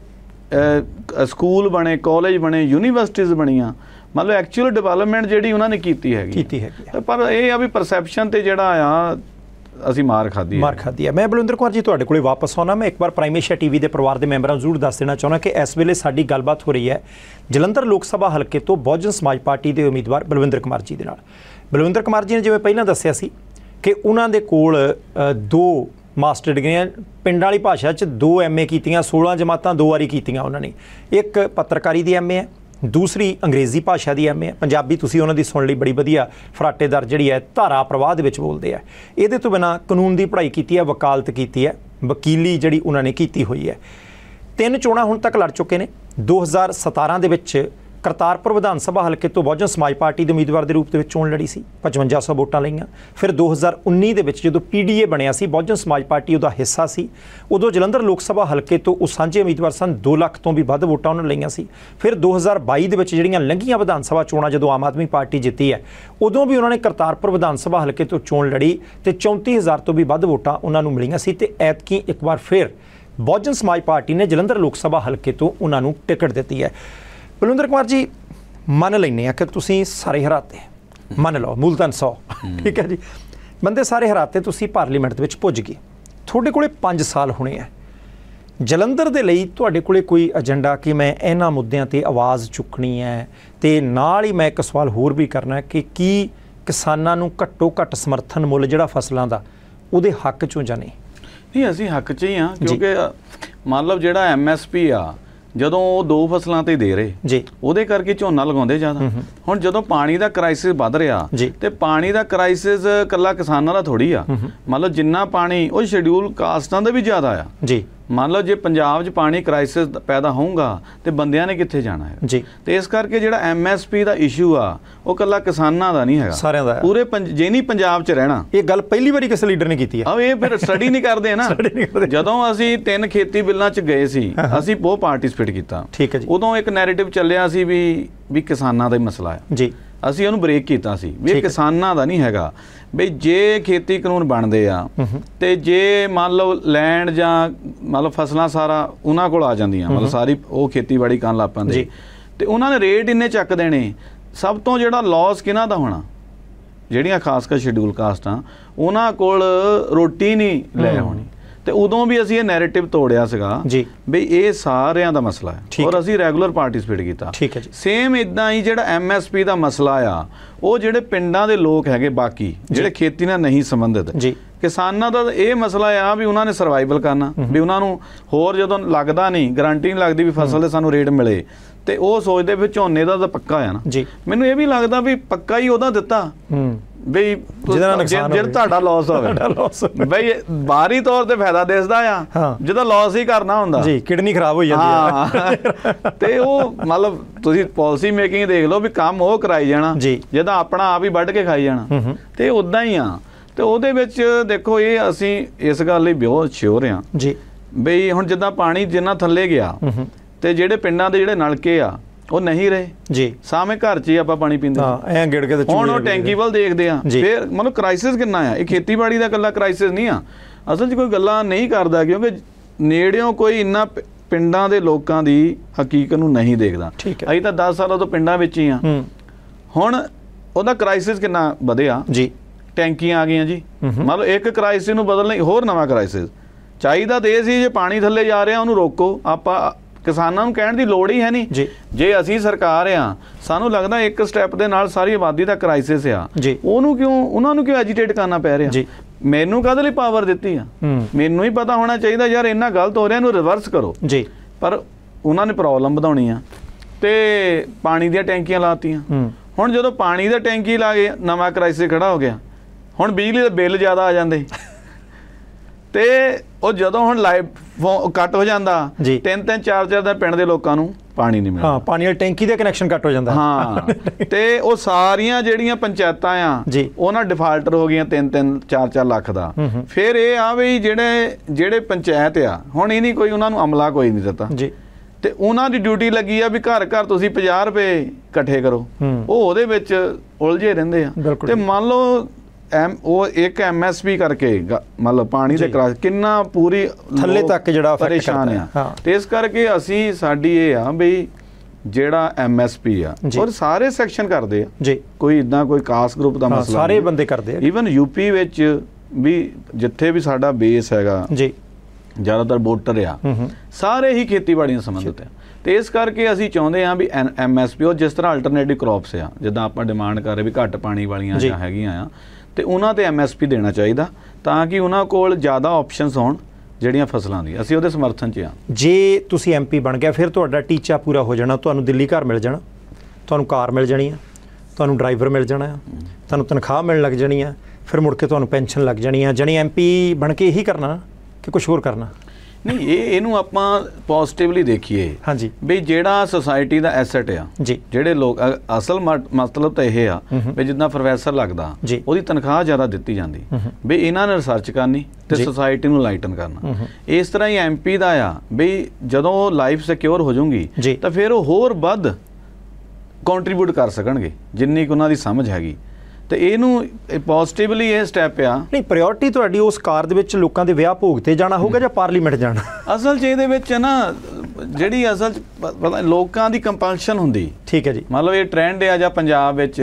ਸਕੂਲ ਬਣੇ ਕਾਲਜ ਬਣੇ ਯੂਨੀਵਰਸਿਟੀਆਂ ਬਣੀਆਂ ਮਤਲਬ ਐਕਚੁਅਲ ਡਿਵੈਲਪਮੈਂਟ ਜਿਹੜੀ ਉਹਨਾਂ ਨੇ ਕੀਤੀ ਹੈਗੀ ਕੀਤੀ ਹੈਗੀ ਪਰ ਇਹ ਆ ਵੀ ਪਰਸੈਪਸ਼ਨ ਤੇ ਜਿਹੜਾ ਆ ਅਸੀਂ ਮਾਰ ਖਾਦੀ ਹੈ ਮਾਰ ਖਾਦੀ ਹੈ ਮੈਂ ਬਲਵਿੰਦਰ ਕੁਮਾਰ ਜੀ ਤੁਹਾਡੇ ਕੋਲੇ ਵਾਪਸ ਆਉਣਾ ਮੈਂ ਇੱਕ ਵਾਰ ਪ੍ਰਾਈਮੇਸ਼ੀਆ ਟੀਵੀ ਦੇ ਪਰਿਵਾਰ ਦੇ ਮੈਂਬਰਾਂ ਨੂੰ ਜ਼ਰੂਰ ਦੱਸ ਦੇਣਾ ਚਾਹੁੰਦਾ ਕਿ ਇਸ ਵੇਲੇ ਸਾਡੀ ਗੱਲਬਾਤ ਹੋ ਰਹੀ ਹੈ ਜਲੰਧਰ ਲੋਕ ਸਭਾ ਹਲਕੇ ਤੋਂ ਬਹੁਜਨ ਸਮਾਜ ਪਾਰਟੀ ਦੇ ਉਮੀਦਵਾਰ ਬਲਵਿੰਦਰ ਕੁਮਾਰ ਜੀ ਦੇ ਨਾਲ ਬਲਵਿੰਦਰ ਕੁਮਾਰ ਜੀ ਨੇ ਜਿਵੇਂ ਪਹਿਲਾਂ ਦੱਸਿਆ ਸੀ ਕਿ ਉਹਨਾਂ ਦੇ ਕੋਲ ਦੋ ਮਾਸਟਰ ਡਿਗਰੀਆਂ ਪਿੰਡ ਵਾਲੀ ਭਾਸ਼ਾ 'ਚ ਦੋ ਐਮਏ ਕੀਤੀਆਂ 16 ਜਮਾਤਾਂ ਦੋ ਵਾਰੀ ਕੀਤੀਆਂ ਉਹਨਾਂ ਨੇ ਇੱਕ ਪੱਤਰਕਾਰੀ ਦੀ ਐਮਏ ਹੈ ਦੂਸਰੀ ਅੰਗਰੇਜ਼ੀ ਭਾਸ਼ਾ ਦੀ ਐਮਏ ਪੰਜਾਬੀ ਤੁਸੀਂ ਉਹਨਾਂ ਦੀ ਸੁਣ ਲਈ ਬੜੀ ਵਧੀਆ ਫਰਾਟੇਦਾਰ ਜਿਹੜੀ ਹੈ ਧਾਰਾ ਪ੍ਰਵਾਹ ਦੇ ਵਿੱਚ ਬੋਲਦੇ ਆ ਇਹਦੇ ਤੋਂ ਬਿਨਾ ਕਾਨੂੰਨ ਦੀ ਪੜ੍ਹਾਈ ਕੀਤੀ ਹੈ ਵਕਾਲਤ ਕੀਤੀ ਹੈ ਵਕੀਲੀ ਜਿਹੜੀ ਉਹਨਾਂ ਨੇ ਕੀਤੀ ਹੋਈ ਹੈ ਤਿੰਨ ਚੋਣਾਂ ਹੁਣ ਤੱਕ ਲੜ ਚੁੱਕੇ ਨੇ 2017 ਦੇ ਵਿੱਚ ਕਰਤਾਰਪੁਰ ਵਿਧਾਨ ਸਭਾ ਹਲਕੇ ਤੋਂ ਬਹੁਜਨ ਸਮਾਜ ਪਾਰਟੀ ਦੇ ਉਮੀਦਵਾਰ ਦੇ ਰੂਪ ਦੇ ਵਿੱਚ ਚੋਣ ਲੜੀ ਸੀ 5500 ਵੋਟਾਂ ਲਈਆਂ ਫਿਰ 2019 ਦੇ ਵਿੱਚ ਜਦੋਂ ਪੀਡੀਏ ਬਣਿਆ ਸੀ ਬਹੁਜਨ ਸਮਾਜ ਪਾਰਟੀ ਉਹਦਾ ਹਿੱਸਾ ਸੀ ਉਦੋਂ ਜਲੰਧਰ ਲੋਕ ਸਭਾ ਹਲਕੇ ਤੋਂ ਉਹ ਸਾਂਝੇ ਉਮੀਦਵਾਰ ਸਨ 2 ਲੱਖ ਤੋਂ ਵੀ ਵੱਧ ਵੋਟਾਂ ਉਹਨਾਂ ਲਈਆਂ ਸੀ ਫਿਰ 2022 ਦੇ ਵਿੱਚ ਜਿਹੜੀਆਂ ਲੰਘੀਆਂ ਵਿਧਾਨ ਸਭਾ ਚੋਣਾਂ ਜਦੋਂ ਆਮ ਆਦਮੀ ਪਾਰਟੀ ਜਿੱਤੀ ਹੈ ਉਦੋਂ ਵੀ ਉਹਨਾਂ ਨੇ ਕਰਤਾਰਪੁਰ ਵਿਧਾਨ ਸਭਾ ਹਲਕੇ ਤੋਂ ਚੋਣ ਲੜੀ ਤੇ 34000 ਤੋਂ ਵੀ ਵੱਧ ਵੋਟਾਂ ਉਹਨਾਂ ਨੂੰ ਮਿਲੀਆਂ ਸੀ ਤੇ ਐਤਕੀ ਇੱਕ ਵਾਰ ਫਿਰ ਬਹੁਜਨ ਸਮਾਜ ਪਾਰਟੀ ਨੇ ਜਲੰਧਰ ਲੋਕ ਸਭਾ ਹਲਕੇ ਤੋਂ ਉਹਨਾਂ ਨੂੰ ਟਿਕਟ ਦਿੱਤੀ ਹੈ ਬਲਵਿੰਦਰ ਕੁਮਾਰ ਜੀ ਮੰਨ ਲੈਨੇ ਆ ਕਿ ਤੁਸੀਂ ਸਾਰੇ ਹਰਾਤੇ ਮੰਨ ਲਓ ਮੂਲਤਨ 100 ਠੀਕ ਹੈ ਜੀ ਬੰਦੇ ਸਾਰੇ ਹਰਾਤੇ ਤੁਸੀਂ ਪਾਰਲੀਮੈਂਟ ਦੇ ਵਿੱਚ ਪੁੱਜ ਗਏ ਤੁਹਾਡੇ ਕੋਲੇ 5 ਸਾਲ ਹੋਣੇ ਆ ਜਲੰਧਰ ਦੇ ਲਈ ਤੁਹਾਡੇ ਕੋਲੇ ਕੋਈ ਏਜੰਡਾ ਕਿ ਮੈਂ ਇਹਨਾਂ ਮੁੱਦਿਆਂ ਤੇ ਆਵਾਜ਼ ਚੁੱਕਣੀ ਹੈ ਤੇ ਨਾਲ ਹੀ ਮੈਂ ਇੱਕ ਸਵਾਲ ਹੋਰ ਵੀ ਕਰਨਾ ਕਿ ਕੀ ਕਿਸਾਨਾਂ ਨੂੰ ਘੱਟੋ ਘੱਟ ਸਮਰਥਨ ਮੁੱਲ ਜਿਹੜਾ ਫਸਲਾਂ ਦਾ ਉਹਦੇ ਹੱਕ ਚੋਂ ਜਾਣੇ ਨਹੀਂ ਨਹੀਂ ਅਸੀਂ ਹੱਕ 'ਚ ਹੀ ਆ ਕਿਉਂਕਿ ਮੰਨ ਲਓ ਜਿਹੜਾ ਐਮਐਸਪੀ ਆ ਜਦੋਂ ਉਹ ਦੋ ਫਸਲਾਂ ਤੇ ਦੇ ਰਹੇ ਜੀ ਉਹਦੇ ਕਰਕੇ ਝੋਨਾ ਲਗਾਉਂਦੇ ਜ਼ਿਆਦਾ ਹੁਣ ਜਦੋਂ ਪਾਣੀ ਦਾ ਕ੍ਰਾਈਸਿਸ ਵੱਧ ਰਿਹਾ ਤੇ ਪਾਣੀ ਦਾ ਕ੍ਰਾਈਸਿਸ ਕੱਲਾ ਕਿਸਾਨਾਂ ਦਾ ਥੋੜੀ ਆ ਮਤਲਬ ਜਿੰਨਾ ਪਾਣੀ ਉਹ ਸ਼ਡਿਊਲ ਕਾਸਟਾਂ ਦਾ ਵੀ ਜ਼ਿਆਦਾ ਆ ਜੀ ਮੰਨ ਲਓ ਜੇ ਪੰਜਾਬ 'ਚ ਪਾਣੀ ਕ੍ਰਾਈਸਿਸ ਪੈਦਾ ਹੋਊਗਾ ਤੇ ਬੰਦਿਆਂ ਨੇ ਕਿੱਥੇ ਜਾਣਾ ਹੈ ਜੀ ਤੇ ਇਸ ਕਰਕੇ ਜਿਹੜਾ ਐਮਐਸਪੀ ਦਾ ਇਸ਼ੂ ਆ ਉਹ ਕੱਲਾ ਕਿਸਾਨਾਂ ਦਾ ਨਹੀਂ ਹੈਗਾ ਸਾਰਿਆਂ ਦਾ ਪੂਰੇ ਜੇ ਨਹੀਂ ਪੰਜਾਬ 'ਚ ਰਹਿਣਾ ਇਹ ਗੱਲ ਪਹਿਲੀ ਵਾਰੀ ਕਿਸ ਲੀਡਰ ਨੇ ਕੀਤੀ ਹੈ ਆ ਇਹ ਫਿਰ ਸਟੱਡੀ ਨਹੀਂ ਕਰਦੇ ਨਾ ਜਦੋਂ ਅਸੀਂ ਤਿੰਨ ਖੇਤੀ ਬਿੱਲਾਂ 'ਚ ਗਏ ਸੀ ਅਸੀਂ ਬਹੁਤ ਪਾਰਟਿਸਿਪੇਟ ਕੀਤਾ ਠੀਕ ਹੈ ਜੀ ਉਦੋਂ ਇੱਕ ਨੈਰੇਟਿਵ ਚੱਲਿਆ ਸੀ ਵੀ ਵੀ ਕਿਸਾਨਾਂ ਦਾ ਹੀ ਮਸਲਾ ਹੈ ਜੀ ਅਸੀਂ ਉਹਨੂੰ ਬ੍ਰੇਕ ਕੀਤਾ ਸੀ ਵੀ ਇਹ ਕਿਸਾਨਾਂ ਦਾ ਨਹੀਂ ਹੈਗਾ ਵੀ ਜੇ ਖੇਤੀ ਕਾਨੂੰਨ ਬਣਦੇ ਆ ਤੇ ਜੇ ਮੰਨ ਲਓ ਲੈਂਡ ਜਾਂ ਮੰਨ ਲਓ ਫਸਲਾਂ ਸਾਰਾ ਉਹਨਾਂ ਕੋਲ ਆ ਜਾਂਦੀਆਂ ਮਤਲਬ ਸਾਰੀ ਉਹ ਖੇਤੀਬਾੜੀ ਕਰਨ ਲੱਪਾਂ ਦੇ ਤੇ ਉਹਨਾਂ ਨੇ ਰੇਟ ਇੰਨੇ ਚੱਕ ਦੇਣੇ ਸਭ ਤੋਂ ਜਿਹੜਾ ਲਾਸ ਕਿਨਾਂ ਦਾ ਹੋਣਾ ਜਿਹੜੀਆਂ ਖਾਸ ਕਰ ਸ਼ਡਿਊਲ ਕਾਸਟਾਂ ਉਹਨਾਂ ਕੋਲ ਰੋਟੀ ਨਹੀਂ ਲੈ ਆਉਣੀ ਤੇ ਉਦੋਂ ਵੀ ਅਸੀਂ ਇਹ ਨੈਰੇਟਿਵ ਤੋੜਿਆ ਸੀਗਾ ਜੀ ਵੀ ਇਹ ਸਾਰਿਆਂ ਦਾ ਮਸਲਾ ਹੈ ਔਰ ਅਸੀਂ ਰੈਗੂਲਰ ਪਾਰਟਿਸਪੇਟ ਕੀਤਾ ਠੀਕ ਹੈ ਜੀ ਸੇਮ ਇਦਾਂ ਹੀ ਜਿਹੜਾ ਐਮਐਸਪੀ ਦਾ ਮਸਲਾ ਆ ਉਹ ਜਿਹੜੇ ਪਿੰਡਾਂ ਦੇ ਲੋਕ ਹੈਗੇ ਬਾਕੀ ਜਿਹੜੇ ਖੇਤੀ ਨਾਲ ਨਹੀਂ ਸੰਬੰਧਿਤ ਜੀ ਕਿਸਾਨਾਂ ਦਾ ਇਹ ਮਸਲਾ ਆ ਵੀ ਉਹਨਾਂ ਨੇ ਸਰਵਾਈਵਲ ਕਰਨਾ ਵੀ ਉਹਨਾਂ ਨੂੰ ਹੋਰ ਜਦੋਂ ਲੱਗਦਾ ਨਹੀਂ ਗਾਰੰਟੀ ਨਹੀਂ ਲੱਗਦੀ ਵੀ ਫਸਲ ਦੇ ਸਾਨੂੰ ਰੇਟ ਮਿਲੇ ਤੇ ਉਹ ਸੋਚਦੇ ਵੀ ਝੋਨੇ ਦਾ ਤਾਂ ਪੱਕਾ ਆ ਨਾ ਮੈਨੂੰ ਇਹ ਵੀ ਲੱਗਦਾ ਵੀ ਪੱਕਾ ਹੀ ਉਹਦਾ ਦਿੱਤਾ ਬਈ ਨੁਕਸਾਨ ਜਿਹੜਾ ਤੁਹਾਡਾ ਲਾਸ ਹੋਵੇ ਬਈ ਬਾਹਰੀ ਤੌਰ ਤੇ ਫਾਇਦਾ ਦੇਸਦਾ ਆ ਜਿਹਦਾ ਲਾਸ ਹੀ ਕਰਨਾ ਹੁੰਦਾ ਜੀ ਕਿਡਨੀ ਖਰਾਬ ਹੋ ਜਾਂਦੀ ਆ ਤੇ ਉਹ ਮਤਲਬ ਤੁਸੀਂ ਪਾਲਿਸੀ ਮੇਕਿੰਗ ਦੇਖ ਲਓ ਵੀ ਕੰਮ ਉਹ ਕਰਾਈ ਜਾਣਾ ਜਿਹਦਾ ਆਪਣਾ ਆਪ ਹੀ ਵੱਢ ਕੇ ਖਾਈ ਜਾਣਾ ਤੇ ਉਦਾਂ ਹੀ ਆ ਤੇ ਉਹਦੇ ਵਿੱਚ ਦੇਖੋ ਇਹ ਅਸੀਂ ਇਸ ਗੱਲ ਲਈ ਬਹੁਤ ਸ਼ੋਰ ਆ ਜੀ ਬਈ ਹੁਣ ਜਿੱਦਾਂ ਪਾਣੀ ਜਿੰਨਾ ਥੱਲੇ ਗਿਆ ਤੇ ਜਿਹੜੇ ਪਿੰਡਾਂ ਦੇ ਜਿਹੜੇ ਨਲਕੇ ਆ ਉਹ ਨਹੀਂ ਰਹੇ ਜੀ ਸਾਵੇਂ ਘਰ 'ਚ ਹੀ ਆਪਾਂ ਪਾਣੀ ਪੀਂਦੇ ਹਾਂ ਐ ਗਿੜ ਕੇ ਤੇ ਹੁਣ ਉਹ ਟੈਂਕੀ ਵੱਲ ਦੇਖਦੇ ਆ ਫਿਰ ਮਤਲਬ ਕ੍ਰਾਈਸਿਸ ਕਿੰਨਾ ਆ ਇਹ ਖੇਤੀਬਾੜੀ ਦਾ ਇਕੱਲਾ ਕ੍ਰਾਈਸਿਸ ਨਹੀਂ ਆ ਅਸਲ 'ਚ ਕੋਈ ਗੱਲਾਂ ਨਹੀਂ ਕਰਦਾ ਕਿਉਂਕਿ ਨੇੜਿਓਂ ਕੋਈ ਇੰਨਾ ਪਿੰਡਾਂ ਦੇ ਲੋਕਾਂ ਦੀ ਹਕੀਕਤ ਨੂੰ ਨਹੀਂ ਦੇਖਦਾ ਅਸੀਂ ਤਾਂ 10 ਸਾਲਾਂ ਤੋਂ ਪਿੰਡਾਂ ਵਿੱਚ ਹੀ ਆ ਹੁਣ ਉਹਦਾ ਕ੍ਰਾਈਸਿਸ ਕਿੰਨਾ ਵਧਿਆ ਜੀ ਟੈਂਕੀਆਂ ਆ ਗਈਆਂ ਜੀ ਮੰਨ ਲਓ ਇੱਕ ਕ੍ਰਾਈਸਿਸ ਨੂੰ ਬਦਲ ਲਈ ਹੋਰ ਨਵਾਂ ਕ੍ਰਾਈਸਿਸ ਚਾਹੀਦਾ ਤੇ ਇਹ ਸੀ ਜੇ ਪਾਣੀ ਥੱਲੇ ਜਾ ਰਿਹਾ ਉਹਨੂੰ ਰੋਕੋ ਆਪਾਂ ਕਿਸਾਨਾਂ ਨੂੰ ਕਹਿਣ ਦੀ ਲੋੜ ਹੀ ਹੈ ਨਹੀਂ ਜੇ ਅਸੀਂ ਸਰਕਾਰ ਆ ਸਾਨੂੰ ਲੱਗਦਾ ਇੱਕ ਸਟੈਪ ਦੇ ਨਾਲ ਸਾਰੀ ਆਬਾਦੀ ਦਾ ਕ੍ਰਾਈਸਿਸ ਆ ਉਹਨੂੰ ਕਿਉਂ ਉਹਨਾਂ ਨੂੰ ਕਿਉਂ ਐਜੀਟੇਟ ਕਰਨਾ ਪੈ ਰਿਹਾ ਮੈਨੂੰ ਕਦ ਲਈ ਪਾਵਰ ਦਿੱਤੀ ਆ ਮੈਨੂੰ ਹੀ ਪਤਾ ਹੋਣਾ ਚਾਹੀਦਾ ਯਾਰ ਇੰਨਾ ਗਲਤ ਹੋ ਰਿਹਾ ਇਹਨੂੰ ਰਿਵਰਸ ਕਰੋ ਜੀ ਪਰ ਉਹਨਾਂ ਨੇ ਪ੍ਰੋਬਲਮ ਵਧਾਉਣੀ ਆ ਤੇ ਪਾਣੀ ਦੀਆਂ ਟੈਂਕੀਆਂ ਲਾਤੀਆਂ ਹੁਣ ਜਦੋਂ ਪਾਣੀ ਦਾ ਟੈਂਕੀ ਲਾ ਗਏ ਨਵਾਂ ਕ੍ਰਾਈਸਿਸ ਖੜਾ ਹੋ ਗਿਆ ਹੁਣ ਬਿਜਲੀ ਦਾ ਬਿੱਲ ਜ਼ਿਆਦਾ ਆ ਜਾਂਦੇ ਤੇ ਉਹ ਜਦੋਂ ਹੁਣ ਲਾਈਵ ਕੱਟ ਹੋ ਜਾਂਦਾ ਤਿੰਨ ਤਿੰਨ ਚਾਰ ਚਾਰ ਦਾ ਪਿੰਡ ਦੇ ਲੋਕਾਂ ਨੂੰ ਪਾਣੀ ਨਹੀਂ ਮਿਲਦਾ ਹਾਂ ਪਾਣੀ ਵਾਲੀ ਟੈਂਕੀ ਦੇ ਕਨੈਕਸ਼ਨ ਕੱਟ ਹੋ ਜਾਂਦਾ ਹਾਂ ਤੇ ਉਹ ਸਾਰੀਆਂ ਜਿਹੜੀਆਂ ਪੰਚਾਇਤਾਂ ਆ ਉਹਨਾਂ ਡਿਫਾਲਟਰ ਹੋ ਗਈਆਂ ਤਿੰਨ ਤਿੰਨ ਚਾਰ ਚਾਰ ਲੱਖ ਦਾ ਫਿਰ ਇਹ ਆ ਵੀ ਜਿਹੜੇ ਜਿਹੜੇ ਪੰਚਾਇਤ ਆ ਹੁਣ ਇਹ ਨਹੀਂ ਕੋਈ ਉਹਨਾਂ ਨੂੰ ਅਮਲਾ ਕੋਈ ਨਹੀਂ ਦਿੱਤਾ ਜੀ ਤੇ ਉਹਨਾਂ ਦੀ ਡਿਊਟੀ ਲੱਗੀ ਆ ਵੀ ਘਰ ਘਰ ਤੁਸੀਂ 50 ਰੁਪਏ ਇਕੱਠੇ ਕਰੋ ਉਹ ਉਹਦੇ ਵਿੱਚ ਉਲਝੇ ਰਹਿੰਦੇ ਆ ਤੇ ਮੰਨ ਲਓ ਐਮ ਉਹ ਇੱਕ ਐਮਐਸਪੀ ਕਰਕੇ ਮਤਲਬ ਪਾਣੀ ਦੇ ਕਰਾ ਕਿੰਨਾ ਪੂਰੀ ਥੱਲੇ ਤੱਕ ਜਿਹੜਾ ਪਰੇਸ਼ਾਨ ਆ ਤੇ ਇਸ ਕਰਕੇ ਅਸੀਂ ਸਾਡੀ ਇਹ ਆ ਬਈ ਜਿਹੜਾ ਐਮਐਸਪੀ ਆ ਔਰ ਸਾਰੇ ਸੈਕਸ਼ਨ ਕਰਦੇ ਆ ਜੀ ਕੋਈ ਇਦਾਂ ਕੋਈ ਕਾਸ ਗਰੁੱਪ ਦਾ ਮਸਲਾ ਸਾਰੇ ਬੰਦੇ ਕਰਦੇ ਆ ਇਵਨ ਯੂਪੀ ਵਿੱਚ ਵੀ ਜਿੱਥੇ ਵੀ ਸਾਡਾ ਬੇਸ ਹੈਗਾ ਜੀ ਜ਼ਿਆਦਾਤਰ ਵੋਟਰ ਆ ਸਾਰੇ ਹੀ ਖੇਤੀਬਾੜੀ ਨਾਲ ਸੰਬੰਧਿਤ ਆ ਤੇ ਇਸ ਕਰਕੇ ਅਸੀਂ ਚਾਹੁੰਦੇ ਆ ਵੀ ਐਮਐਸਪੀ ਉਹ ਜਿਸ ਤਰ੍ਹਾਂ ਅਲਟਰਨੇਟਿਵ ਕ੍ਰੌਪਸ ਆ ਜਿੱਦਾਂ ਆਪਾਂ ਡਿਮਾਂਡ ਕਰ ਰਹੇ ਵੀ ਘੱਟ ਪਾਣੀ ਵਾਲੀਆਂ ਜਾਂ ਹੈਗੀਆਂ ਆ ਤੇ ਉਹਨਾਂ ਤੇ ਐਮਐਸਪੀ ਦੇਣਾ ਚਾਹੀਦਾ ਤਾਂ ਕਿ ਉਹਨਾਂ ਕੋਲ ਜ਼ਿਆਦਾ ਆਪਸ਼ਨਸ ਹੋਣ ਜਿਹੜੀਆਂ ਫਸਲਾਂ ਦੀ ਅਸੀਂ ਉਹਦੇ ਸਮਰਥਨ 'ਚ ਆ ਜੇ ਤੁਸੀਂ ਐਮਪੀ ਬਣ ਗਿਆ ਫਿਰ ਤੁਹਾਡਾ ਟੀਚਾ ਪੂਰਾ ਹੋ ਜਾਣਾ ਤੁਹਾਨੂੰ ਦਿੱਲੀ ਘਰ ਮਿਲ ਜਾਣਾ ਤੁਹਾਨੂੰ ਕਾਰ ਮਿਲ ਜਾਣੀ ਆ ਤੁਹਾਨੂੰ ਡਰਾਈਵਰ ਮਿਲ ਜਾਣਾ ਆ ਤੁਹਾਨੂੰ ਤਨਖਾਹ ਮਿਲਣ ਲੱਗ ਜਾਣੀ ਆ ਫਿਰ ਮੁੜ ਕੇ ਤੁਹਾਨੂੰ ਪੈਨਸ਼ਨ ਲੱਗ ਜਾਣੀ ਆ ਜਣੀ ਐਮਪੀ ਬਣ ਕੇ ਇਹੀ ਕਰਨਾ ਕਿ ਕੁਝ ਹੋਰ ਕਰਨਾ ਨਹੀਂ ਇਹ ਇਹਨੂੰ ਆਪਾਂ ਪੋਜ਼ਿਟਿਵਲੀ ਦੇਖੀਏ ਹਾਂਜੀ ਵੀ ਜਿਹੜਾ ਸੋਸਾਇਟੀ ਦਾ ਐਸੈਟ ਆ ਜਿਹੜੇ ਲੋਕ ਅਸਲ ਮਤਲਬ ਤਾਂ ਇਹ ਆ ਵੀ ਜਿੰਨਾ ਪ੍ਰੋਫੈਸਰ ਲੱਗਦਾ ਉਹਦੀ ਤਨਖਾਹ ਜ਼ਿਆਦਾ ਦਿੱਤੀ ਜਾਂਦੀ ਵੀ ਇਹਨਾਂ ਨੇ ਰਿਸਰਚ ਕਰਨੀ ਤੇ ਸੋਸਾਇਟੀ ਨੂੰ ਲਾਈਟਨ ਕਰਨਾ ਇਸ ਤਰ੍ਹਾਂ ਹੀ ਐਮਪੀ ਦਾ ਆ ਵੀ ਜਦੋਂ ਲਾਈਫ ਸਿਕਿਉਰ ਹੋ ਜਾਊਗੀ ਤਾਂ ਫਿਰ ਉਹ ਹੋਰ ਵੱਧ ਕੰਟਰੀਬਿਊਟ ਕਰ ਸਕਣਗੇ ਜਿੰਨੀ ਕੁ ਉਹਨਾਂ ਦੀ ਸਮਝ ਹੈਗੀ ਤੇ ਇਹਨੂੰ ਪੋਜ਼ਿਟਿਵਲੀ ਇਹ ਸਟੈਪ ਆ ਨਹੀਂ ਪ੍ਰਾਇੋਰਟੀ ਤੁਹਾਡੀ ਉਸ ਕਾਰ ਦੇ ਵਿੱਚ ਲੋਕਾਂ ਦੇ ਵਿਆਹ ਭੋਗ ਤੇ ਜਾਣਾ ਹੋਊਗਾ ਜਾਂ ਪਾਰਲੀਮੈਂਟ ਜਾਣਾ ਅਸਲ 'ਚ ਇਹਦੇ ਵਿੱਚ ਨਾ ਜਿਹੜੀ ਅਸਲ 'ਚ ਪਤਾ ਲੋਕਾਂ ਦੀ ਕੰਪਲਸ਼ਨ ਹੁੰਦੀ ਠੀਕ ਹੈ ਜੀ ਮਤਲਬ ਇਹ ਟ੍ਰੈਂਡ ਆ ਜਾਂ ਪੰਜਾਬ ਵਿੱਚ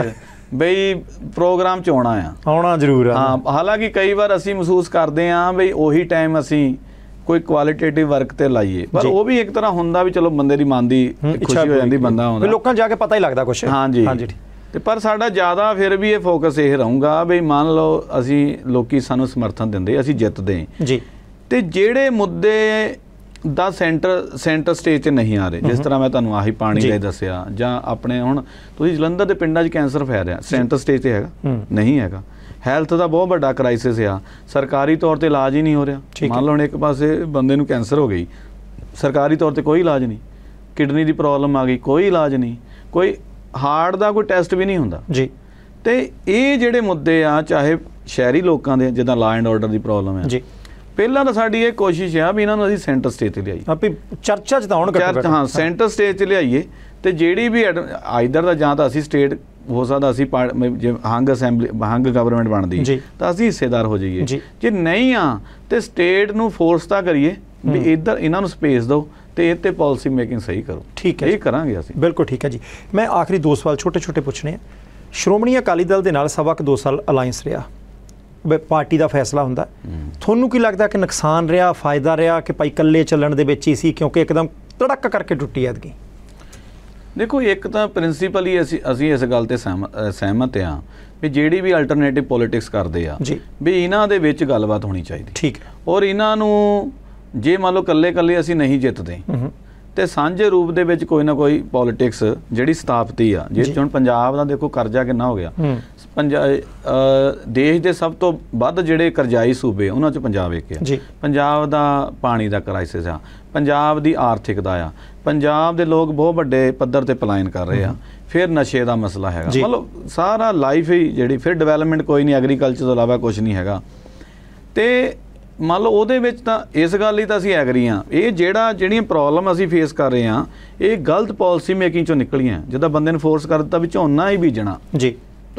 ਬਈ ਪ੍ਰੋਗਰਾਮ ਚ ਆਉਣਾ ਆ ਆਉਣਾ ਜ਼ਰੂਰ ਆ ਹਾਂ ਹਾਲਾਂਕਿ ਕਈ ਵਾਰ ਅਸੀਂ ਮਹਿਸੂਸ ਕਰਦੇ ਆ ਬਈ ਉਹੀ ਟਾਈਮ ਅਸੀਂ ਕੋਈ ਕੁਆਲਿਟੇਟਿਵ ਵਰਕ ਤੇ ਲਾਈਏ ਪਰ ਉਹ ਵੀ ਇੱਕ ਤਰ੍ਹਾਂ ਹੁੰਦਾ ਵੀ ਚਲੋ ਬੰਦੇ ਦੀ ਮੰਨ ਦੀ ਖੁਸ਼ੀ ਹੋ ਜਾਂਦੀ ਬੰਦਾ ਆਉਂਦਾ ਲੋਕਾਂ ਜਾ ਕੇ ਪਤਾ ਹੀ ਲੱਗਦਾ ਕੁਝ ਹਾਂਜੀ ਹਾਂਜੀ ਤੇ ਪਰ ਸਾਡਾ ਜ਼ਿਆਦਾ ਫਿਰ ਵੀ ਇਹ ਫੋਕਸ ਇਹ ਰਹੂਗਾ ਵੀ ਮੰਨ ਲਓ ਅਸੀਂ ਲੋਕੀ ਸਾਨੂੰ ਸਮਰਥਨ ਦਿੰਦੇ ਅਸੀਂ ਜਿੱਤਦੇ ਜੀ ਤੇ ਜਿਹੜੇ ਮੁੱਦੇ ਦਾ ਸੈਂਟਰ ਸੈਂਟਰ ਸਟੇਜ ਤੇ ਨਹੀਂ ਆ ਰਹੇ ਜਿਸ ਤਰ੍ਹਾਂ ਮੈਂ ਤੁਹਾਨੂੰ ਆਹੀ ਪਾਣੀ ਲਈ ਦੱਸਿਆ ਜਾਂ ਆਪਣੇ ਹੁਣ ਤੁਸੀਂ ਜਲੰਧਰ ਦੇ ਪਿੰਡਾਂ 'ਚ ਕੈਂਸਰ ਫੈਲ ਰਿਹਾ ਸੈਂਟਰ ਸਟੇਜ ਤੇ ਹੈਗਾ ਨਹੀਂ ਹੈਗਾ ਹੈਲਥ ਦਾ ਬਹੁਤ ਵੱਡਾ ਕ੍ਰਾਈਸਿਸ ਆ ਸਰਕਾਰੀ ਤੌਰ ਤੇ ਇਲਾਜ ਹੀ ਨਹੀਂ ਹੋ ਰਿਹਾ ਮੰਨ ਲਓ ਇੱਕ ਪਾਸੇ ਬੰਦੇ ਨੂੰ ਕੈਂਸਰ ਹੋ ਗਈ ਸਰਕਾਰੀ ਤੌਰ ਤੇ ਕੋਈ ਇਲਾਜ ਨਹੀਂ ਕਿਡਨੀ ਦੀ ਪ੍ਰੋਬਲਮ ਆ ਗਈ ਕੋਈ ਇਲਾਜ ਨਹੀਂ ਕੋਈ ਹਾਰਟ ਦਾ ਕੋਈ ਟੈਸਟ ਵੀ ਨਹੀਂ ਹੁੰਦਾ ਜੀ ਤੇ ਇਹ ਜਿਹੜੇ ਮੁੱਦੇ ਆ ਚਾਹੇ ਸ਼ਹਿਰੀ ਲੋਕਾਂ ਦੇ ਜਿੱਦਾਂ law and order the problem ਹੈ ਜੀ ਪਹਿਲਾਂ ਤਾਂ ਸਾਡੀ ਇਹ ਕੋਸ਼ਿਸ਼ ਆ ਵੀ ਇਹਨਾਂ ਨੂੰ ਅਸੀਂ ਸੈਂਟਰ ਸਟੇਜ ਤੇ ਲਿਆਈਏ ਆਪੀ ਚਰਚਾ ਚ ਤਾਂ ਹੁਣ ਚਰਚਾ ਹਾਂ ਸੈਂਟਰ ਸਟੇਜ ਤੇ ਲਿਆਈਏ ਤੇ ਜਿਹੜੀ ਵੀ ਆਈਦਰ ਦਾ ਜਾਂ ਤਾਂ ਅਸੀਂ ਸਟੇਟ ਹੋ ਸਕਦਾ ਅਸੀਂ ਜੇ ਹੰਗ ਅਸੈਂਬਲੀ ਹੰਗ ਗਵਰਨਮੈਂਟ ਬਣਦੀ ਤਾਂ ਅਸੀਂ ਹਿੱਸੇਦਾਰ ਹੋ ਜਾਈਏ ਜੇ ਨਹੀਂ ਆ ਤੇ ਸਟੇਟ ਨੂੰ ਫੋਰਸ ਤਾਂ ਕਰੀਏ ਵੀ ਇਧਰ ਇਹਨਾਂ ਨੂੰ ਸਪੇਸ ਦਿਓ ਤੇ ਇਹ ਤੇ ਪਾਲਿਸੀ ਮੇਕਿੰਗ ਸਹੀ ਕਰੋ ਠੀਕ ਹੈ ਇਹ ਕਰਾਂਗੇ ਅਸੀਂ ਬਿਲਕੁਲ ਠੀਕ ਹੈ ਜੀ ਮੈਂ ਆਖਰੀ ਦੋ ਸਵਾਲ ਛੋਟੇ ਛੋਟੇ ਪੁੱਛਣੇ ਆ ਸ਼੍ਰੋਮਣੀ ਅਕਾਲੀ ਦਲ ਦੇ ਨਾਲ ਸਵਾਕ ਦੋ 2 ਸਾਲ ਅਲਾਈਅੰਸ ਰਿਹਾ ਪਾਰਟੀ ਦਾ ਫੈਸਲਾ ਹੁੰਦਾ ਤੁਹਾਨੂੰ ਕੀ ਲੱਗਦਾ ਕਿ ਨੁਕਸਾਨ ਰਿਹਾ ਫਾਇਦਾ ਰਿਹਾ ਕਿ ਭਾਈ ਇਕੱਲੇ ਚੱਲਣ ਦੇ ਵਿੱਚ ਹੀ ਸੀ ਕਿਉਂਕਿ ਇੱਕਦਮ ਤੜਕ ਕਰਕੇ ਟੁੱਟੀ ਐਦਗੀ ਦੇਖੋ ਇੱਕ ਤਾਂ ਪ੍ਰਿੰਸੀਪਲ ਹੀ ਅਸੀਂ ਅਸੀਂ ਇਸ ਗੱਲ ਤੇ ਸਹਿਮਤ ਆ ਵੀ ਜਿਹੜੀ ਵੀ ਅਲਟਰਨੇਟਿਵ ਪੋਲਿਟਿਕਸ ਕਰਦੇ ਆ ਵੀ ਇਹਨਾਂ ਦੇ ਵਿੱਚ ਗੱਲਬਾਤ ਹੋਣੀ ਚਾਹੀਦੀ ਠੀਕ ਔਰ ਇਹਨਾਂ ਨੂੰ ਜੇ ਮੰਨ ਲਓ ਇਕੱਲੇ ਇਕੱਲੇ ਅਸੀਂ ਨਹੀਂ ਜਿੱਤਦੇ ਤੇ ਸਾਂਝੇ ਰੂਪ ਦੇ ਵਿੱਚ ਕੋਈ ਨਾ ਕੋਈ ਪੋਲਿਟਿਕਸ ਜਿਹੜੀ ਸਥਾਪਤੀ ਆ ਜੇ ਚੋਂ ਪੰਜਾਬ ਦਾ ਦੇਖੋ ਕਰਜ਼ਾ ਕਿੰਨਾ ਹੋ ਗਿਆ ਪੰਜਾਬ ਦੇਸ਼ ਦੇ ਸਭ ਤੋਂ ਵੱਧ ਜਿਹੜੇ ਕਰਜ਼ਾਈ ਸੂਬੇ ਉਹਨਾਂ ਚ ਪੰਜਾਬ ਇੱਕ ਆ ਪੰਜਾਬ ਦਾ ਪਾਣੀ ਦਾ ਕ੍ਰਾਈਸਿਸ ਆ ਪੰਜਾਬ ਦੀ ਆਰਥਿਕਤਾ ਆ ਪੰਜਾਬ ਦੇ ਲੋਕ ਬਹੁਤ ਵੱਡੇ ਪੱਧਰ ਤੇ ਪਲਾਇਨ ਕਰ ਰਹੇ ਆ ਫਿਰ ਨਸ਼ੇ ਦਾ ਮਸਲਾ ਹੈਗਾ ਮਤਲਬ ਸਾਰਾ ਲਾਈਫ ਹੀ ਜਿਹੜੀ ਫਿਰ ਡਿਵੈਲਪਮੈਂਟ ਕੋਈ ਨਹੀਂ ਐਗਰੀਕਲਚਰ ਤੋਂ ਇਲਾਵਾ ਕੁਝ ਨਹੀਂ ਹੈਗਾ ਤੇ ਮੰਨ ਲਓ ਉਹਦੇ ਵਿੱਚ ਤਾਂ ਇਸ ਗੱਲ ਲਈ ਤਾਂ ਅਸੀਂ ਐਗਰੀ ਆ ਇਹ ਜਿਹੜਾ ਜਿਹੜੀਆਂ ਪ੍ਰੋਬਲਮ ਅਸੀਂ ਫੇਸ ਕਰ ਰਹੇ ਆ ਇਹ ਗਲਤ ਪਾਲਿਸੀ ਮੇਕਿੰਗ ਚੋਂ ਨਿਕਲੀਆਂ ਜਿੱਦਾਂ ਬੰਦੇ ਨੂੰ ਫੋਰਸ ਕਰ ਦਿੱਤਾ ਵੀ ਝੋਨਾ ਹੀ ਬੀਜਣਾ ਜੀ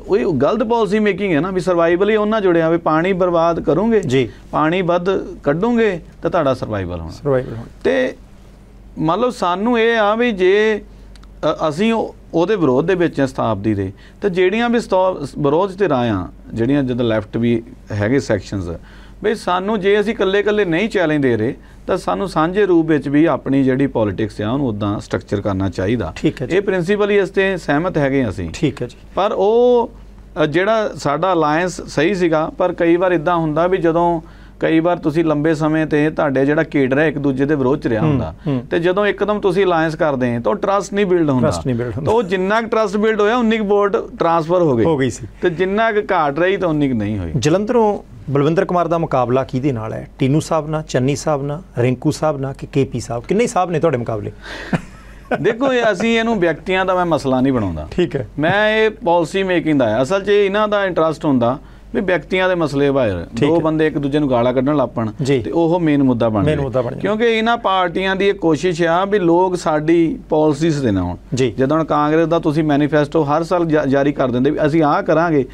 ਉਹ ਗਲਤ ਪਾਲਿਸੀ ਮੇਕਿੰਗ ਹੈ ਨਾ ਵੀ ਸਰਵਾਈਵਲ ਹੀ ਉਹਨਾਂ ਜੁੜਿਆ ਵੀ ਪਾਣੀ ਬਰਬਾਦ ਕਰੋਗੇ ਜੀ ਪਾਣੀ ਵੱਧ ਕੱਢੋਗੇ ਤਾਂ ਤੁਹਾਡਾ ਸਰਵਾਈਵਲ ਹੋਣਾ ਸਰਵਾਈਵਲ ਹੋਣਾ ਤੇ ਮੰਨ ਲਓ ਸਾਨੂੰ ਇਹ ਆ ਵੀ ਜੇ ਅਸੀਂ ਉਹਦੇ ਵਿਰੋਧ ਦੇ ਵਿੱਚ ਹਾਂ ਸਥਾਪਦੀ ਦੇ ਤੇ ਜਿਹੜੀਆਂ ਵੀ ਵਿਰੋਧ ਤੇ ਰਾਇਆਂ ਜਿਹੜੀਆਂ ਜਦੋਂ ਲੈਫਟ ਵੀ ਹੈਗੇ ਸੈਕਸ਼ਨਸ ਬਈ ਸਾਨੂੰ ਜੇ ਅਸੀਂ ਇਕੱਲੇ-ਇਕੱਲੇ ਨਹੀਂ ਚੈਲੰਜ ਦੇ ਰਹੇ ਤਾਂ ਸਾਨੂੰ ਸਾਂਝੇ ਰੂਪ ਵਿੱਚ ਵੀ ਆਪਣੀ ਜਿਹੜੀ ਪੋਲਿਟਿਕਸ ਆ ਉਹਨੂੰ ਉਦਾਂ ਸਟਰਕਚਰ ਕਰਨਾ ਚਾਹੀਦਾ ਇਹ ਪ੍ਰਿੰਸੀਪਲ ਹੀ ਇਸ ਤੇ ਸਹਿਮਤ ਹੈਗੇ ਅਸੀਂ ਠੀਕ ਹੈ ਜੀ ਪਰ ਉਹ ਜਿਹੜਾ ਸਾਡਾ ਅਲਾਈਅੰਸ ਸਹੀ ਸੀਗਾ ਪਰ ਕਈ ਵਾਰ ਇਦਾਂ ਹੁੰਦਾ ਵੀ ਜਦੋਂ ਕਈ ਵਾਰ ਤੁਸੀਂ ਲੰਬੇ ਸਮੇਂ ਤੇ ਤੁਹਾਡੇ ਜਿਹੜਾ ਕੇਡਰ ਹੈ ਇੱਕ ਦੂਜੇ ਦੇ ਵਿਰੋਧ ਚ ਰਿਹਾ ਹੁੰਦਾ ਤੇ ਜਦੋਂ ਇੱਕਦਮ ਤੁਸੀਂ ਅਲਾਈਅੰਸ ਕਰਦੇ ਹੋ ਤਾਂ ਟਰਸਟ ਨਹੀਂ ਬਿਲਡ ਹੁੰਦਾ ਟਰਸਟ ਨਹੀਂ ਬਿਲਡ ਤਾਂ ਉਹ ਜਿੰਨਾ ਕੁ ਟਰਸਟ ਬਿਲਡ ਹੋਇਆ ਉਨੀ ਕੁ ਵੋਟ ਟ੍ਰਾਂਸਫਰ ਹੋ ਗਈ ਹੋ ਗਈ ਸੀ ਤੇ ਜਿੰਨਾ ਕੁ ਘਾਟ ਰਹੀ ਤਾਂ ਉਨੀ ਕੁ ਨਹੀਂ ਹੋਈ ਜਲੰਧਰੋਂ ਬਲਵਿੰਦਰ ਕੁਮਾਰ ਦਾ ਮੁਕਾਬਲਾ ਕਿਹਦੇ ਨਾਲ ਹੈ ਟੀਨੂ ਸਾਹਿਬ ਨਾਲ ਚੰਨੀ ਸਾਹਿਬ ਨਾਲ ਰਿੰਕੂ ਸਾਹਿਬ ਨਾਲ ਕਿ ਕੇਪੀ ਸਾਹਿਬ ਕਿੰਨੇ ਸਾਹਿਬ ਨੇ ਤੁਹਾਡੇ ਮੁਕਾਬਲੇ ਦੇਖੋ ਇਹ ਅਸੀਂ ਇਹਨੂੰ ਵਿਅਕਤੀਆਂ ਦਾ ਮੈਂ ਮਸਲਾ ਨਹੀਂ ਬਣਾਉਂਦਾ ਠੀਕ ਹੈ ਮੈਂ ਇਹ ਪਾਲਿਸੀ ਮੇਕਿੰਗ ਦਾ ਹੈ ਅਸਲ 'ਚ ਇਹਨਾਂ ਦਾ ਇੰਟਰਸਟ ਹੁੰਦਾ ਵੀ ਵਿਅਕਤੀਆਂ ਦੇ ਮਸਲੇ ਬਾਹਰ ਦੋ ਬੰਦੇ ਇੱਕ ਦੂਜੇ ਨੂੰ ਗਾਲਾਂ ਕੱਢਣ ਲੱਪਣ ਤੇ ਉਹ ਮੇਨ ਮੁੱਦਾ ਬਣ ਗਿਆ ਕਿਉਂਕਿ ਇਹਨਾਂ ਪਾਰਟੀਆਂ ਦੀ ਇਹ ਕੋਸ਼ਿਸ਼ ਆ ਵੀ ਲੋਕ ਸਾਡੀ ਪਾਲਿਸੀਜ਼ ਦੇ ਨਾਲ ਜਦੋਂ ਕਾਂਗਰਸ ਦਾ ਤੁਸੀਂ ਮੈਨੀਫੈਸਟੋ ਹਰ ਸਾਲ ਜਾਰੀ ਕਰ ਦਿੰਦੇ ਵੀ ਅਸੀਂ ਆਹ ਕਰਾਂਗੇ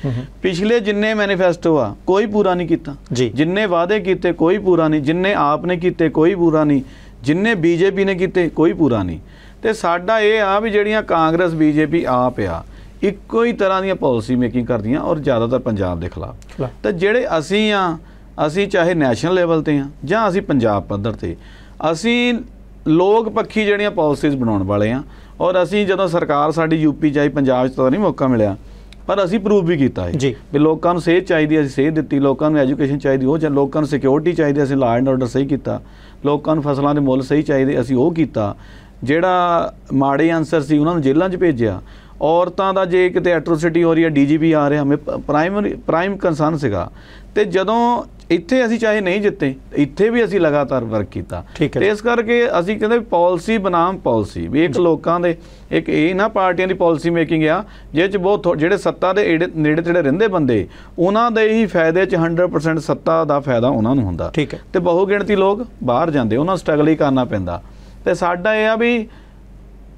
ਪਿਛਲੇ ਜਿੰਨੇ ਮੈਨੀਫੈਸਟੋ ਆ ਕੋਈ ਪੂਰਾ ਨਹੀਂ ਕੀਤਾ ਜਿੰਨੇ ਵਾਅਦੇ ਕੀਤੇ ਕੋਈ ਪੂਰਾ ਨਹੀਂ ਜਿੰਨੇ ਆਪ ਨੇ ਕੀਤੇ ਕੋਈ ਪੂਰਾ ਨਹੀਂ ਜਿੰਨੇ ਬੀਜੇਪੀ ਨੇ ਕੀਤੇ ਕੋਈ ਪੂਰਾ ਨਹੀਂ ਤੇ ਸਾਡਾ ਇਹ ਆ ਵੀ ਜਿਹੜੀਆਂ ਕਾਂਗਰਸ ਬੀਜੇਪੀ ਆਪ ਆ ਇੱਕੋ ਹੀ ਤਰ੍ਹਾਂ ਦੀਆਂ ਪਾਲਿਸੀ ਮੇਕਿੰਗ ਕਰਦੀਆਂ ਔਰ ਜ਼ਿਆਦਾਤਰ ਪੰਜਾਬ ਦੇ ਖਿਲਾਫ ਤਾਂ ਜਿਹੜੇ ਅਸੀਂ ਆ ਅਸੀਂ ਚਾਹੇ ਨੈਸ਼ਨਲ ਲੈਵਲ ਤੇ ਆ ਜਾਂ ਅਸੀਂ ਪੰਜਾਬ ਪੱਧਰ ਤੇ ਅਸੀਂ ਲੋਕ ਪੱਖੀ ਜਿਹੜੀਆਂ ਪਾਲਿਸੀਜ਼ ਬਣਾਉਣ ਵਾਲੇ ਆ ਔਰ ਅਸੀਂ ਜਦੋਂ ਸਰਕਾਰ ਸਾਡੀ ਯੂਪੀ ਜਾਈ ਪੰਜਾਬ ਚ ਤਾਂ ਨਹੀਂ ਮੌਕਾ ਮਿਲਿਆ ਪਰ ਅਸੀਂ ਪ੍ਰੂਵ ਵੀ ਕੀਤਾ ਹੈ ਵੀ ਲੋਕਾਂ ਨੂੰ ਸਿਹਤ ਚਾਹੀਦੀ ਅਸੀਂ ਸਿਹਤ ਦਿੱਤੀ ਲੋਕਾਂ ਨੂੰ ਐਜੂਕੇਸ਼ਨ ਚਾਹੀਦੀ ਉਹ ਜਾਂ ਲੋਕਾਂ ਨੂੰ ਸਿਕਿਉਰਿਟੀ ਚਾਹੀਦੀ ਅਸੀਂ ਲਾਅ ਐਂਡ ਆਰਡਰ ਸਹੀ ਕੀਤਾ ਲੋਕਾਂ ਨੂੰ ਫਸਲਾਂ ਦੇ ਮੁੱਲ ਸਹੀ ਚਾਹੀਦੇ ਅਸੀਂ ਉਹ ਕੀਤਾ ਜਿਹੜਾ ਮਾੜੇ ਆਨਸਰ ਸੀ ਉਹਨਾਂ ਨੂੰ ਜੇਲ੍ਹਾਂ 'ਚ ਭੇਜਿਆ ਔਰਤਾਂ ਦਾ ਜੇ ਕਿਤੇ ਐਟ੍ਰੋਸਿਟੀ ਹੋ ਰਹੀ ਹੈ ਡੀਜੀਪੀ ਆ ਰਿਹਾ ਹਮੇ ਪ੍ਰਾਇਮਰੀ ਪ੍ਰਾਈਮ ਕੰਸਰਨ ਸੀਗਾ ਤੇ ਜਦੋਂ ਇੱਥੇ ਅਸੀਂ ਚਾਹੇ ਨਹੀਂ ਜਿੱਤੇ ਇੱਥੇ ਵੀ ਅਸੀਂ ਲਗਾਤਾਰ ਵਰਕ ਕੀਤਾ ਤੇ ਇਸ ਕਰਕੇ ਅਸੀਂ ਕਹਿੰਦੇ ਪਾਲਿਸੀ ਬਨਾਮ ਪਾਲਿਸੀ ਵੀ ਇੱਕ ਲੋਕਾਂ ਦੇ ਇੱਕ ਇਹ ਨਾ ਪਾਰਟੀਆਂ ਦੀ ਪਾਲਿਸੀ ਮੇਕਿੰਗ ਆ ਜਿਹਦੇ ਚ ਬਹੁਤ ਜਿਹੜੇ ਸੱਤਾ ਦੇ ਨੇੜੇ ਤੇੜੇ ਰਹਿੰਦੇ ਬੰਦੇ ਉਹਨਾਂ ਦੇ ਹੀ ਫਾਇਦੇ ਚ 100% ਸੱਤਾ ਦਾ ਫਾਇਦਾ ਉਹਨਾਂ ਨੂੰ ਹੁੰਦਾ ਤੇ ਬਹੁ ਗਿਣਤੀ ਲੋਕ ਬਾਹਰ ਜਾਂਦੇ ਉਹਨਾਂ ਸਟਰਗਲ ਹੀ ਕਰਨਾ ਪੈਂਦਾ ਤੇ ਸਾਡਾ ਇਹ ਆ ਵੀ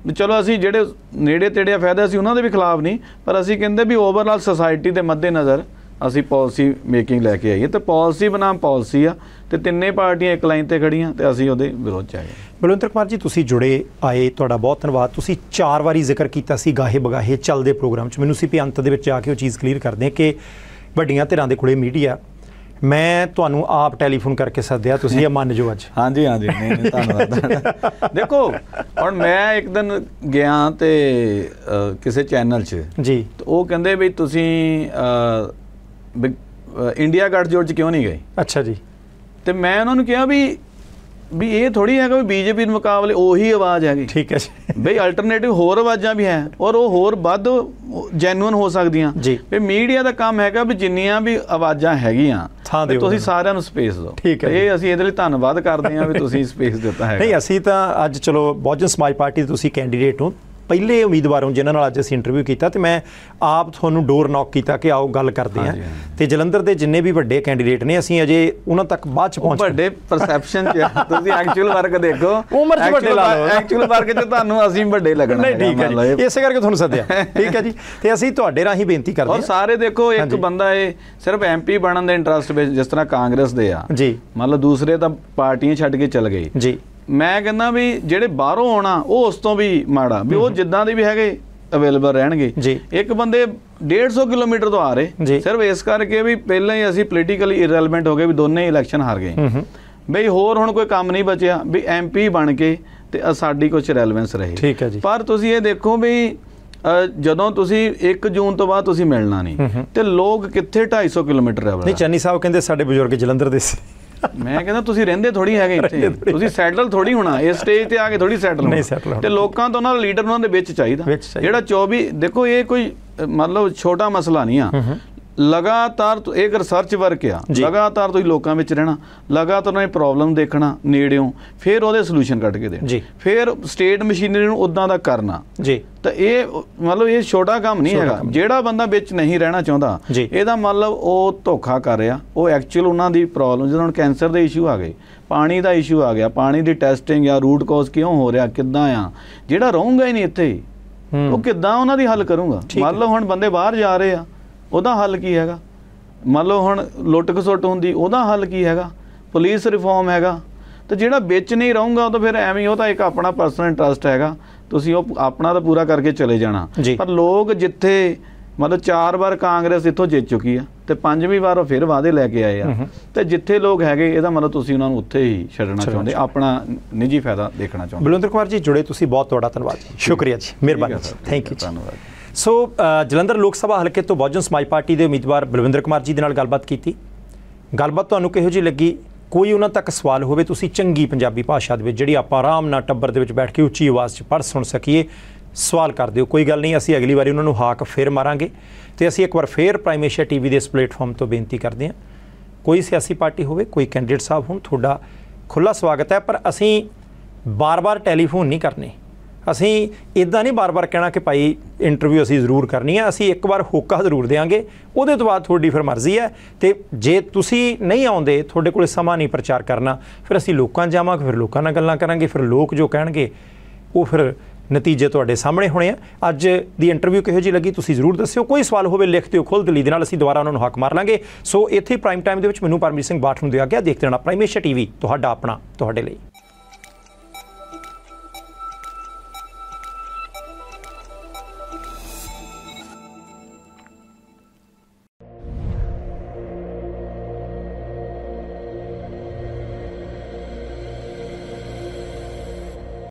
ਵੀ ਚਲੋ ਅਸੀਂ ਜਿਹੜੇ ਨੇੜੇ ਤੇੜੇ ਫਾਇਦਾ ਸੀ ਉਹਨਾਂ ਦੇ ਵੀ ਖਿਲਾਫ ਨਹੀਂ ਪਰ ਅਸੀਂ ਕਹਿੰਦੇ ਵੀ ਓਵਰਆਲ ਸੋਸਾਇਟੀ ਦੇ ਮੱਦੇ ਨਜ਼ਰ ਅਸੀਂ ਪਾਲਿਸੀ ਮੇਕਿੰਗ ਲੈ ਕੇ ਆਈਏ ਤੇ ਪਾਲਿਸੀ ਬਨਾਮ ਪਾਲਿਸੀ ਆ ਤੇ ਤਿੰਨੇ ਪਾਰਟੀਆਂ ਇੱਕ ਲਾਈਨ ਤੇ ਖੜੀਆਂ ਤੇ ਅਸੀਂ ਉਹਦੇ ਵਿਰੋਧ ਚ ਆਏ ਬਲਵਿੰਦਰ ਕੁਮਾਰ ਜੀ ਤੁਸੀਂ ਜੁੜੇ ਆਏ ਤੁਹਾਡਾ ਬਹੁਤ ਧੰਨਵਾਦ ਤੁਸੀਂ ਚਾਰ ਵਾਰੀ ਜ਼ਿਕਰ ਕੀਤਾ ਸੀ ਗਾਹੇ ਬਗਾਹੇ ਚੱਲਦੇ ਪ੍ਰੋਗਰਾਮ ਚ ਮੈਨੂੰ ਸੀ ਵੀ ਅੰਤ ਦੇ ਵਿੱਚ ਆ ਕੇ ਉਹ ਚੀਜ਼ ਕਲੀਅਰ ਕਰਦੇ ਕਿ ਵੱਡੀਆਂ ਧਿਰਾਂ ਦੇ ਕੋਲੇ ਮੀਡੀਆ ਮੈਂ ਤੁਹਾਨੂੰ ਆਪ ਟੈਲੀਫੋਨ ਕਰਕੇ ਸੱਦਿਆ ਤੁਸੀਂ ਇਹ ਮੰਨ ਜੋ ਅੱਜ ਹਾਂਜੀ ਹਾਂਜੀ ਨਹੀਂ ਨਹੀਂ ਧੰਨਵਾਦ ਦੇਖੋ ਹੁਣ ਮੈਂ ਇੱਕ ਦਿਨ ਗਿਆ ਤੇ ਕਿਸੇ ਚੈਨਲ 'ਚ ਜੀ ਉਹ ਕਹਿੰਦੇ ਵੀ ਤੁਸੀਂ ਇੰਡੀਆ ਗੱਠਜੋੜ 'ਚ ਕਿਉਂ ਨਹੀਂ ਗਏ ਅੱਛਾ ਜੀ ਤੇ ਮੈਂ ਉਹਨਾਂ ਨੂੰ ਕਿਹਾ ਵੀ ਵੀ ਇਹ ਥੋੜੀ ਹੈ ਕਿ ਬੀਜੇਪੀ ਦੇ ਮੁਕਾਬਲੇ ਉਹੀ ਆਵਾਜ਼ ਹੈਗੀ ਠੀਕ ਹੈ ਜੀ ਬਈ ਅਲਟਰਨੇਟਿਵ ਹੋਰ ਆਵਾਜ਼ਾਂ ਵੀ ਹੈ ਔਰ ਉਹ ਹੋਰ ਵੱਧ ਜੈਨੂਇਨ ਹੋ ਸਕਦੀਆਂ ਵੀ ਮੀਡੀਆ ਦਾ ਕੰਮ ਹੈਗਾ ਵੀ ਜਿੰਨੀਆਂ ਵੀ ਆਵਾਜ਼ਾਂ ਹੈਗੀਆਂ ਤੁਸੀਂ ਸਾਰਿਆਂ ਨੂੰ ਸਪੇਸ ਦਿਓ ਠੀਕ ਹੈ ਇਹ ਅਸੀਂ ਇਹਦੇ ਲਈ ਧੰਨਵਾਦ ਕਰਦੇ ਹਾਂ ਵੀ ਤੁਸੀਂ ਸਪੇਸ ਦਿੱਤਾ ਹੈ ਨਹੀਂ ਅਸੀਂ ਤਾਂ ਅੱਜ ਚਲੋ ਬਹੁਜਨ ਸਮਾਜ ਪਾਰਟੀ ਦੇ ਤੁਸੀਂ ਕੈਂਡੀਡੇਟ ਹੋ ਪਹਿਲੇ ਉਮੀਦਵਾਰ ਜਿਨ੍ਹਾਂ ਨਾਲ ਅੱਜ ਅਸੀਂ ਇੰਟਰਵਿਊ ਕੀਤਾ ਤੇ ਮੈਂ ਆਪ ਤੁਹਾਨੂੰ ਡੋਰ ਨੌਕ ਕੀਤਾ ਕਿ ਆਓ ਗੱਲ ਕਰਦੇ ਹਾਂ ਤੇ ਜਲੰਧਰ ਦੇ ਜਿੰਨੇ ਵੀ ਵੱਡੇ ਕੈਂਡੀਡੇਟ ਨੇ ਅਸੀਂ ਅਜੇ ਉਹਨਾਂ ਤੱਕ ਬਾਅਦ ਚ ਪਹੁੰਚ ਵੱਡੇ ਪਰਸੈਪਸ਼ਨ ਚ ਤੁਸੀਂ ਐਕਚੁਅਲ ਵਰਕ ਦੇਖੋ ਉਮਰ ਚ ਵੱਡੇ ਲਾ ਲਓ ਐਕਚੁਅਲ ਵਰਕ ਚ ਤੁਹਾਨੂੰ ਅਸੀਂ ਵੱਡੇ ਲੱਗਣਾ ਨਹੀਂ ਠੀਕ ਹੈ ਇਸੇ ਕਰਕੇ ਤੁਹਾਨੂੰ ਸੱਦਿਆ ਠੀਕ ਹੈ ਜੀ ਤੇ ਅਸੀਂ ਤੁਹਾਡੇ ਰਾਹੀਂ ਬੇਨਤੀ ਕਰਦੇ ਹਾਂ ਔਰ ਸਾਰੇ ਦੇਖੋ ਇੱਕ ਬੰਦਾ ਇਹ ਸਿਰਫ ਐਮਪੀ ਬਣਨ ਦੇ ਇੰਟਰਸਟ ਵਿੱਚ ਜਿਸ ਤਰ੍ਹਾਂ ਕਾਂਗਰਸ ਦੇ ਆ ਜੀ ਮਤਲਬ ਦੂਸਰੇ ਤਾਂ ਪਾਰਟੀਆਂ ਛੱਡ ਕੇ ਚੱਲ ਗਏ ਜੀ ਮੈਂ ਕਹਿੰਦਾ ਵੀ ਜਿਹੜੇ ਬਾਹਰੋਂ ਆਉਣਾ ਉਹ ਉਸ ਤੋਂ ਵੀ ਮਾੜਾ ਵੀ ਉਹ ਜਿੱਦਾਂ ਦੇ ਵੀ ਹੈਗੇ ਅਵੇਲੇਬਲ ਰਹਿਣਗੇ ਇੱਕ ਬੰਦੇ 150 ਕਿਲੋਮੀਟਰ ਤੋਂ ਆ ਰਹੇ ਸਿਰਫ ਇਸ ਕਰਕੇ ਵੀ ਪਹਿਲਾਂ ਹੀ ਅਸੀਂ ਪੋਲੀਟੀਕਲੀ ਇਰੈਲੇਵੈਂਟ ਹੋ ਗਏ ਵੀ ਦੋਨੇ ਇਲੈਕਸ਼ਨ ਹਾਰ ਗਏ ਬਈ ਹੋਰ ਹੁਣ ਕੋਈ ਕੰਮ ਨਹੀਂ ਬਚਿਆ ਵੀ ਐਮਪੀ ਬਣ ਕੇ ਤੇ ਸਾਡੀ ਕੁਝ ਰੈਲੇਵੈਂਸ ਰਹੇ ਠੀਕ ਹੈ ਜੀ ਪਰ ਤੁਸੀਂ ਇਹ ਦੇਖੋ ਵੀ ਜਦੋਂ ਤੁਸੀਂ 1 ਜੂਨ ਤੋਂ ਬਾਅਦ ਤੁਸੀਂ ਮਿਲਣਾ ਨਹੀਂ ਤੇ ਲੋਕ ਕਿੱਥੇ 250 ਕਿਲੋਮੀਟਰ ਹੈ ਨਹੀਂ ਚੰਨੀ ਸਾਹਿਬ ਕਹਿੰਦੇ ਸਾਡੇ ਬਜ਼ੁਰਗ ਜਲੰਧਰ ਦੇ ਸੀ ਮੈਂ ਕਹਿੰਦਾ ਤੁਸੀਂ ਰਹਿੰਦੇ ਥੋੜੀ ਹੈਗੇ ਇੱਥੇ ਤੁਸੀਂ ਸੈਟਲ ਥੋੜੀ ਹੋਣਾ ਇਸ ਸਟੇਜ ਤੇ ਆ ਕੇ ਥੋੜੀ ਸੈਟਲ ਹੋਣਾ ਤੇ ਲੋਕਾਂ ਤੋਂ ਉਹਨਾਂ ਦਾ ਲੀਡਰ ਉਹਨਾਂ ਦੇ ਵਿੱਚ ਚਾਹੀਦਾ ਜਿਹੜਾ 24 ਦੇਖੋ ਇਹ ਕੋਈ ਮਤਲਬ ਛੋਟਾ ਮਸਲਾ ਨਹੀਂ ਆ ਲਗਾਤਾਰ ਇੱਕ ਰਿਸਰਚ ਵਰਕ ਆ ਲਗਾਤਾਰ ਤੁਸੀਂ ਲੋਕਾਂ ਵਿੱਚ ਰਹਿਣਾ ਲਗਾਤਾਰ ਉਹਨਾਂ ਦੀ ਪ੍ਰੋਬਲਮ ਦੇਖਣਾ ਨੇੜਿਓਂ ਫਿਰ ਉਹਦੇ ਸੋਲੂਸ਼ਨ ਕੱਢ ਕੇ ਦੇਣਾ ਫਿਰ ਸਟੇਟ ਮਸ਼ੀਨਰੀ ਨੂੰ ਉਦਾਂ ਦਾ ਕਰਨਾ ਜੀ ਤਾਂ ਇਹ ਮਤਲਬ ਇਹ ਛੋਟਾ ਕੰਮ ਨਹੀਂ ਹੈਗਾ ਜਿਹੜਾ ਬੰਦਾ ਵਿੱਚ ਨਹੀਂ ਰਹਿਣਾ ਚਾਹੁੰਦਾ ਇਹਦਾ ਮਤਲਬ ਉਹ ਧੋਖਾ ਕਰ ਰਿਹਾ ਉਹ ਐਕਚੁਅਲ ਉਹਨਾਂ ਦੀ ਪ੍ਰੋਬਲਮ ਜਿਹਨਾਂ ਨੂੰ ਕੈਂਸਰ ਦੇ ਇਸ਼ੂ ਆ ਗਏ ਪਾਣੀ ਦਾ ਇਸ਼ੂ ਆ ਗਿਆ ਪਾਣੀ ਦੀ ਟੈਸਟਿੰਗ ਜਾਂ ਰੂਟ ਕਾਜ਼ ਕਿਉਂ ਹੋ ਰਿਹਾ ਕਿੱਦਾਂ ਆ ਜਿਹੜਾ ਰਹੂੰਗਾ ਹੀ ਨਹੀਂ ਇੱਥੇ ਉਹ ਕਿੱਦਾਂ ਉਹਨਾਂ ਦੀ ਹੱਲ ਕਰੂੰਗਾ ਮੰਨ ਲਓ ਹੁਣ ਬੰਦੇ ਬਾਹਰ ਜਾ ਰਹੇ ਆ ਉਹਦਾ ਹੱਲ ਕੀ ਹੈਗਾ ਮੰਨ ਲਓ ਹੁਣ ਲੁੱਟ ਖਸੁੱਟ ਹੁੰਦੀ ਉਹਦਾ ਹੱਲ ਕੀ ਹੈਗਾ ਪੁਲਿਸ ਰਿਫਾਰਮ ਹੈਗਾ ਤੇ ਜਿਹੜਾ ਵਿੱਚ ਨਹੀਂ ਰਹੂਗਾ ਉਹ ਤਾਂ ਫਿਰ ਐਵੇਂ ਉਹ ਤਾਂ ਇੱਕ ਆਪਣਾ ਪਰਸਨਲ ਇੰਟਰਸਟ ਹੈਗਾ ਤੁਸੀਂ ਉਹ ਆਪਣਾ ਤਾਂ ਪੂਰਾ ਕਰਕੇ ਚਲੇ ਜਾਣਾ ਪਰ ਲੋਕ ਜਿੱਥੇ ਮਤਲਬ ਚਾਰ ਵਾਰ ਕਾਂਗਰਸ ਇੱਥੋਂ ਜਿੱਤ ਚੁੱਕੀ ਆ ਤੇ ਪੰਜਵੀਂ ਵਾਰ ਉਹ ਫਿਰ ਵਾਅਦੇ ਲੈ ਕੇ ਆਏ ਆ ਤੇ ਜਿੱਥੇ ਲੋਕ ਹੈਗੇ ਇਹਦਾ ਮਤਲਬ ਤੁਸੀਂ ਉਹਨਾਂ ਨੂੰ ਉੱਥੇ ਹੀ ਛੱਡਣਾ ਚਾਹੁੰਦੇ ਆਪਣਾ ਨਿੱਜੀ ਫਾਇਦਾ ਦੇਖਣਾ ਚਾਹੁੰਦੇ ਬਲਵਿੰਦਰ ਕੁਮਾਰ ਜੀ ਜੁੜੇ ਤੁਸੀਂ ਬਹੁਤ ਤੁਹਾਡਾ ਧੰਨਵਾਦ ਸ਼ੁਕਰੀਆ ਜੀ ਮਿਹਰਬਾਨੀ ਥੈਂਕ ਯੂ ਧੰਨਵਾਦ ਸੋ ਜਲੰਧਰ ਲੋਕ ਸਭਾ ਹਲਕੇ ਤੋਂ ਬਹੁਜਨ ਸਮਾਜ ਪਾਰਟੀ ਦੇ ਉਮੀਦਵਾਰ ਬਲਵਿੰਦਰ ਕੁਮਾਰ ਜੀ ਦੇ ਨਾਲ ਗੱਲਬਾਤ ਕੀਤੀ ਗੱਲਬਾਤ ਤੁਹਾਨੂੰ ਕਿਹੋ ਜੀ ਲੱਗੀ ਕੋਈ ਉਹਨਾਂ ਤੱਕ ਸਵਾਲ ਹੋਵੇ ਤੁਸੀਂ ਚੰਗੀ ਪੰਜਾਬੀ ਭਾਸ਼ਾ ਦੇ ਵਿੱਚ ਜਿਹੜੀ ਆਪਾਂ ਆਰਾਮ ਨਾਲ ਟੱਬਰ ਦੇ ਵਿੱਚ ਬੈਠ ਕੇ ਉੱਚੀ ਆਵਾਜ਼ 'ਚ ਪੜ੍ਹ ਸੁਣ ਸਕੀਏ ਸਵਾਲ ਕਰ ਦਿਓ ਕੋਈ ਗੱਲ ਨਹੀਂ ਅਸੀਂ ਅਗਲੀ ਵਾਰੀ ਉਹਨਾਂ ਨੂੰ ਹਾਕ ਫੇਰ ਮਾਰਾਂਗੇ ਤੇ ਅਸੀਂ ਇੱਕ ਵਾਰ ਫੇਰ ਪ੍ਰਾਈਮੇਸ਼ੀਆ ਟੀਵੀ ਦੇ ਇਸ ਪਲੇਟਫਾਰਮ ਤੋਂ ਬੇਨਤੀ ਕਰਦੇ ਹਾਂ ਕੋਈ ਸਿਆਸੀ ਪਾਰਟੀ ਹੋਵੇ ਕੋਈ ਕੈਂਡੀਡੇਟ ਸਾਹਿਬ ਹੋਣ ਤੁਹਾਡਾ ਖੁੱਲਾ ਸਵਾਗਤ ਹੈ ਪਰ ਅਸੀਂ ਬਾਰ-ਬਾਰ ਟੈਲੀਫੋਨ ਨਹੀਂ ਕਰਨੇ ਅਸੀਂ ਇਦਾਂ ਨਹੀਂ ਬਾਰ-ਬਾਰ ਕਹਿਣਾ ਕਿ ਭਾਈ ਇੰਟਰਵਿਊ ਅਸੀਂ ਜ਼ਰੂਰ ਕਰਨੀ ਹੈ ਅਸੀਂ ਇੱਕ ਵਾਰ ਹੋਕਾ ਜ਼ਰੂਰ ਦੇਾਂਗੇ ਉਹਦੇ ਤੋਂ ਬਾਅਦ ਤੁਹਾਡੀ ਫਿਰ ਮਰਜ਼ੀ ਹੈ ਤੇ ਜੇ ਤੁਸੀਂ ਨਹੀਂ ਆਉਂਦੇ ਤੁਹਾਡੇ ਕੋਲੇ ਸਮਾਂ ਨਹੀਂ ਪ੍ਰਚਾਰ ਕਰਨਾ ਫਿਰ ਅਸੀਂ ਲੋਕਾਂ ਜਾਵਾਂਗੇ ਫਿਰ ਲੋਕਾਂ ਨਾਲ ਗੱਲਾਂ ਕਰਾਂਗੇ ਫਿਰ ਲੋਕ ਜੋ ਕਹਿਣਗੇ ਉਹ ਫਿਰ ਨਤੀਜੇ ਤੁਹਾਡੇ ਸਾਹਮਣੇ ਹੋਣੇ ਆ ਅੱਜ ਦੀ ਇੰਟਰਵਿਊ ਕਿਹੋ ਜੀ ਲੱਗੀ ਤੁਸੀਂ ਜ਼ਰੂਰ ਦੱਸਿਓ ਕੋਈ ਸਵਾਲ ਹੋਵੇ ਲਿਖ ਦਿਓ ਖੁੱਲ ਦਿਲੀ ਦੇ ਨਾਲ ਅਸੀਂ ਦੁਬਾਰਾ ਉਹਨਾਂ ਨੂੰ ਹੱਕ ਮਾਰ ਲਾਂਗੇ ਸੋ ਇੱਥੇ ਪ੍ਰਾਈਮ ਟਾਈਮ ਦੇ ਵਿੱਚ ਮੈਨੂੰ ਪਰਮੇਸ਼ਰ ਸਿੰਘ ਬਾਠ ਨੂੰ ਦਿਆ ਗਿਆ ਦੇਖਦੇ ਰਹਿਣਾ ਪ੍ਰਾਈਮੇਸ਼ਾ ਟੀਵੀ ਤੁਹਾਡਾ ਆਪਣਾ ਤੁਹਾਡੇ ਲਈ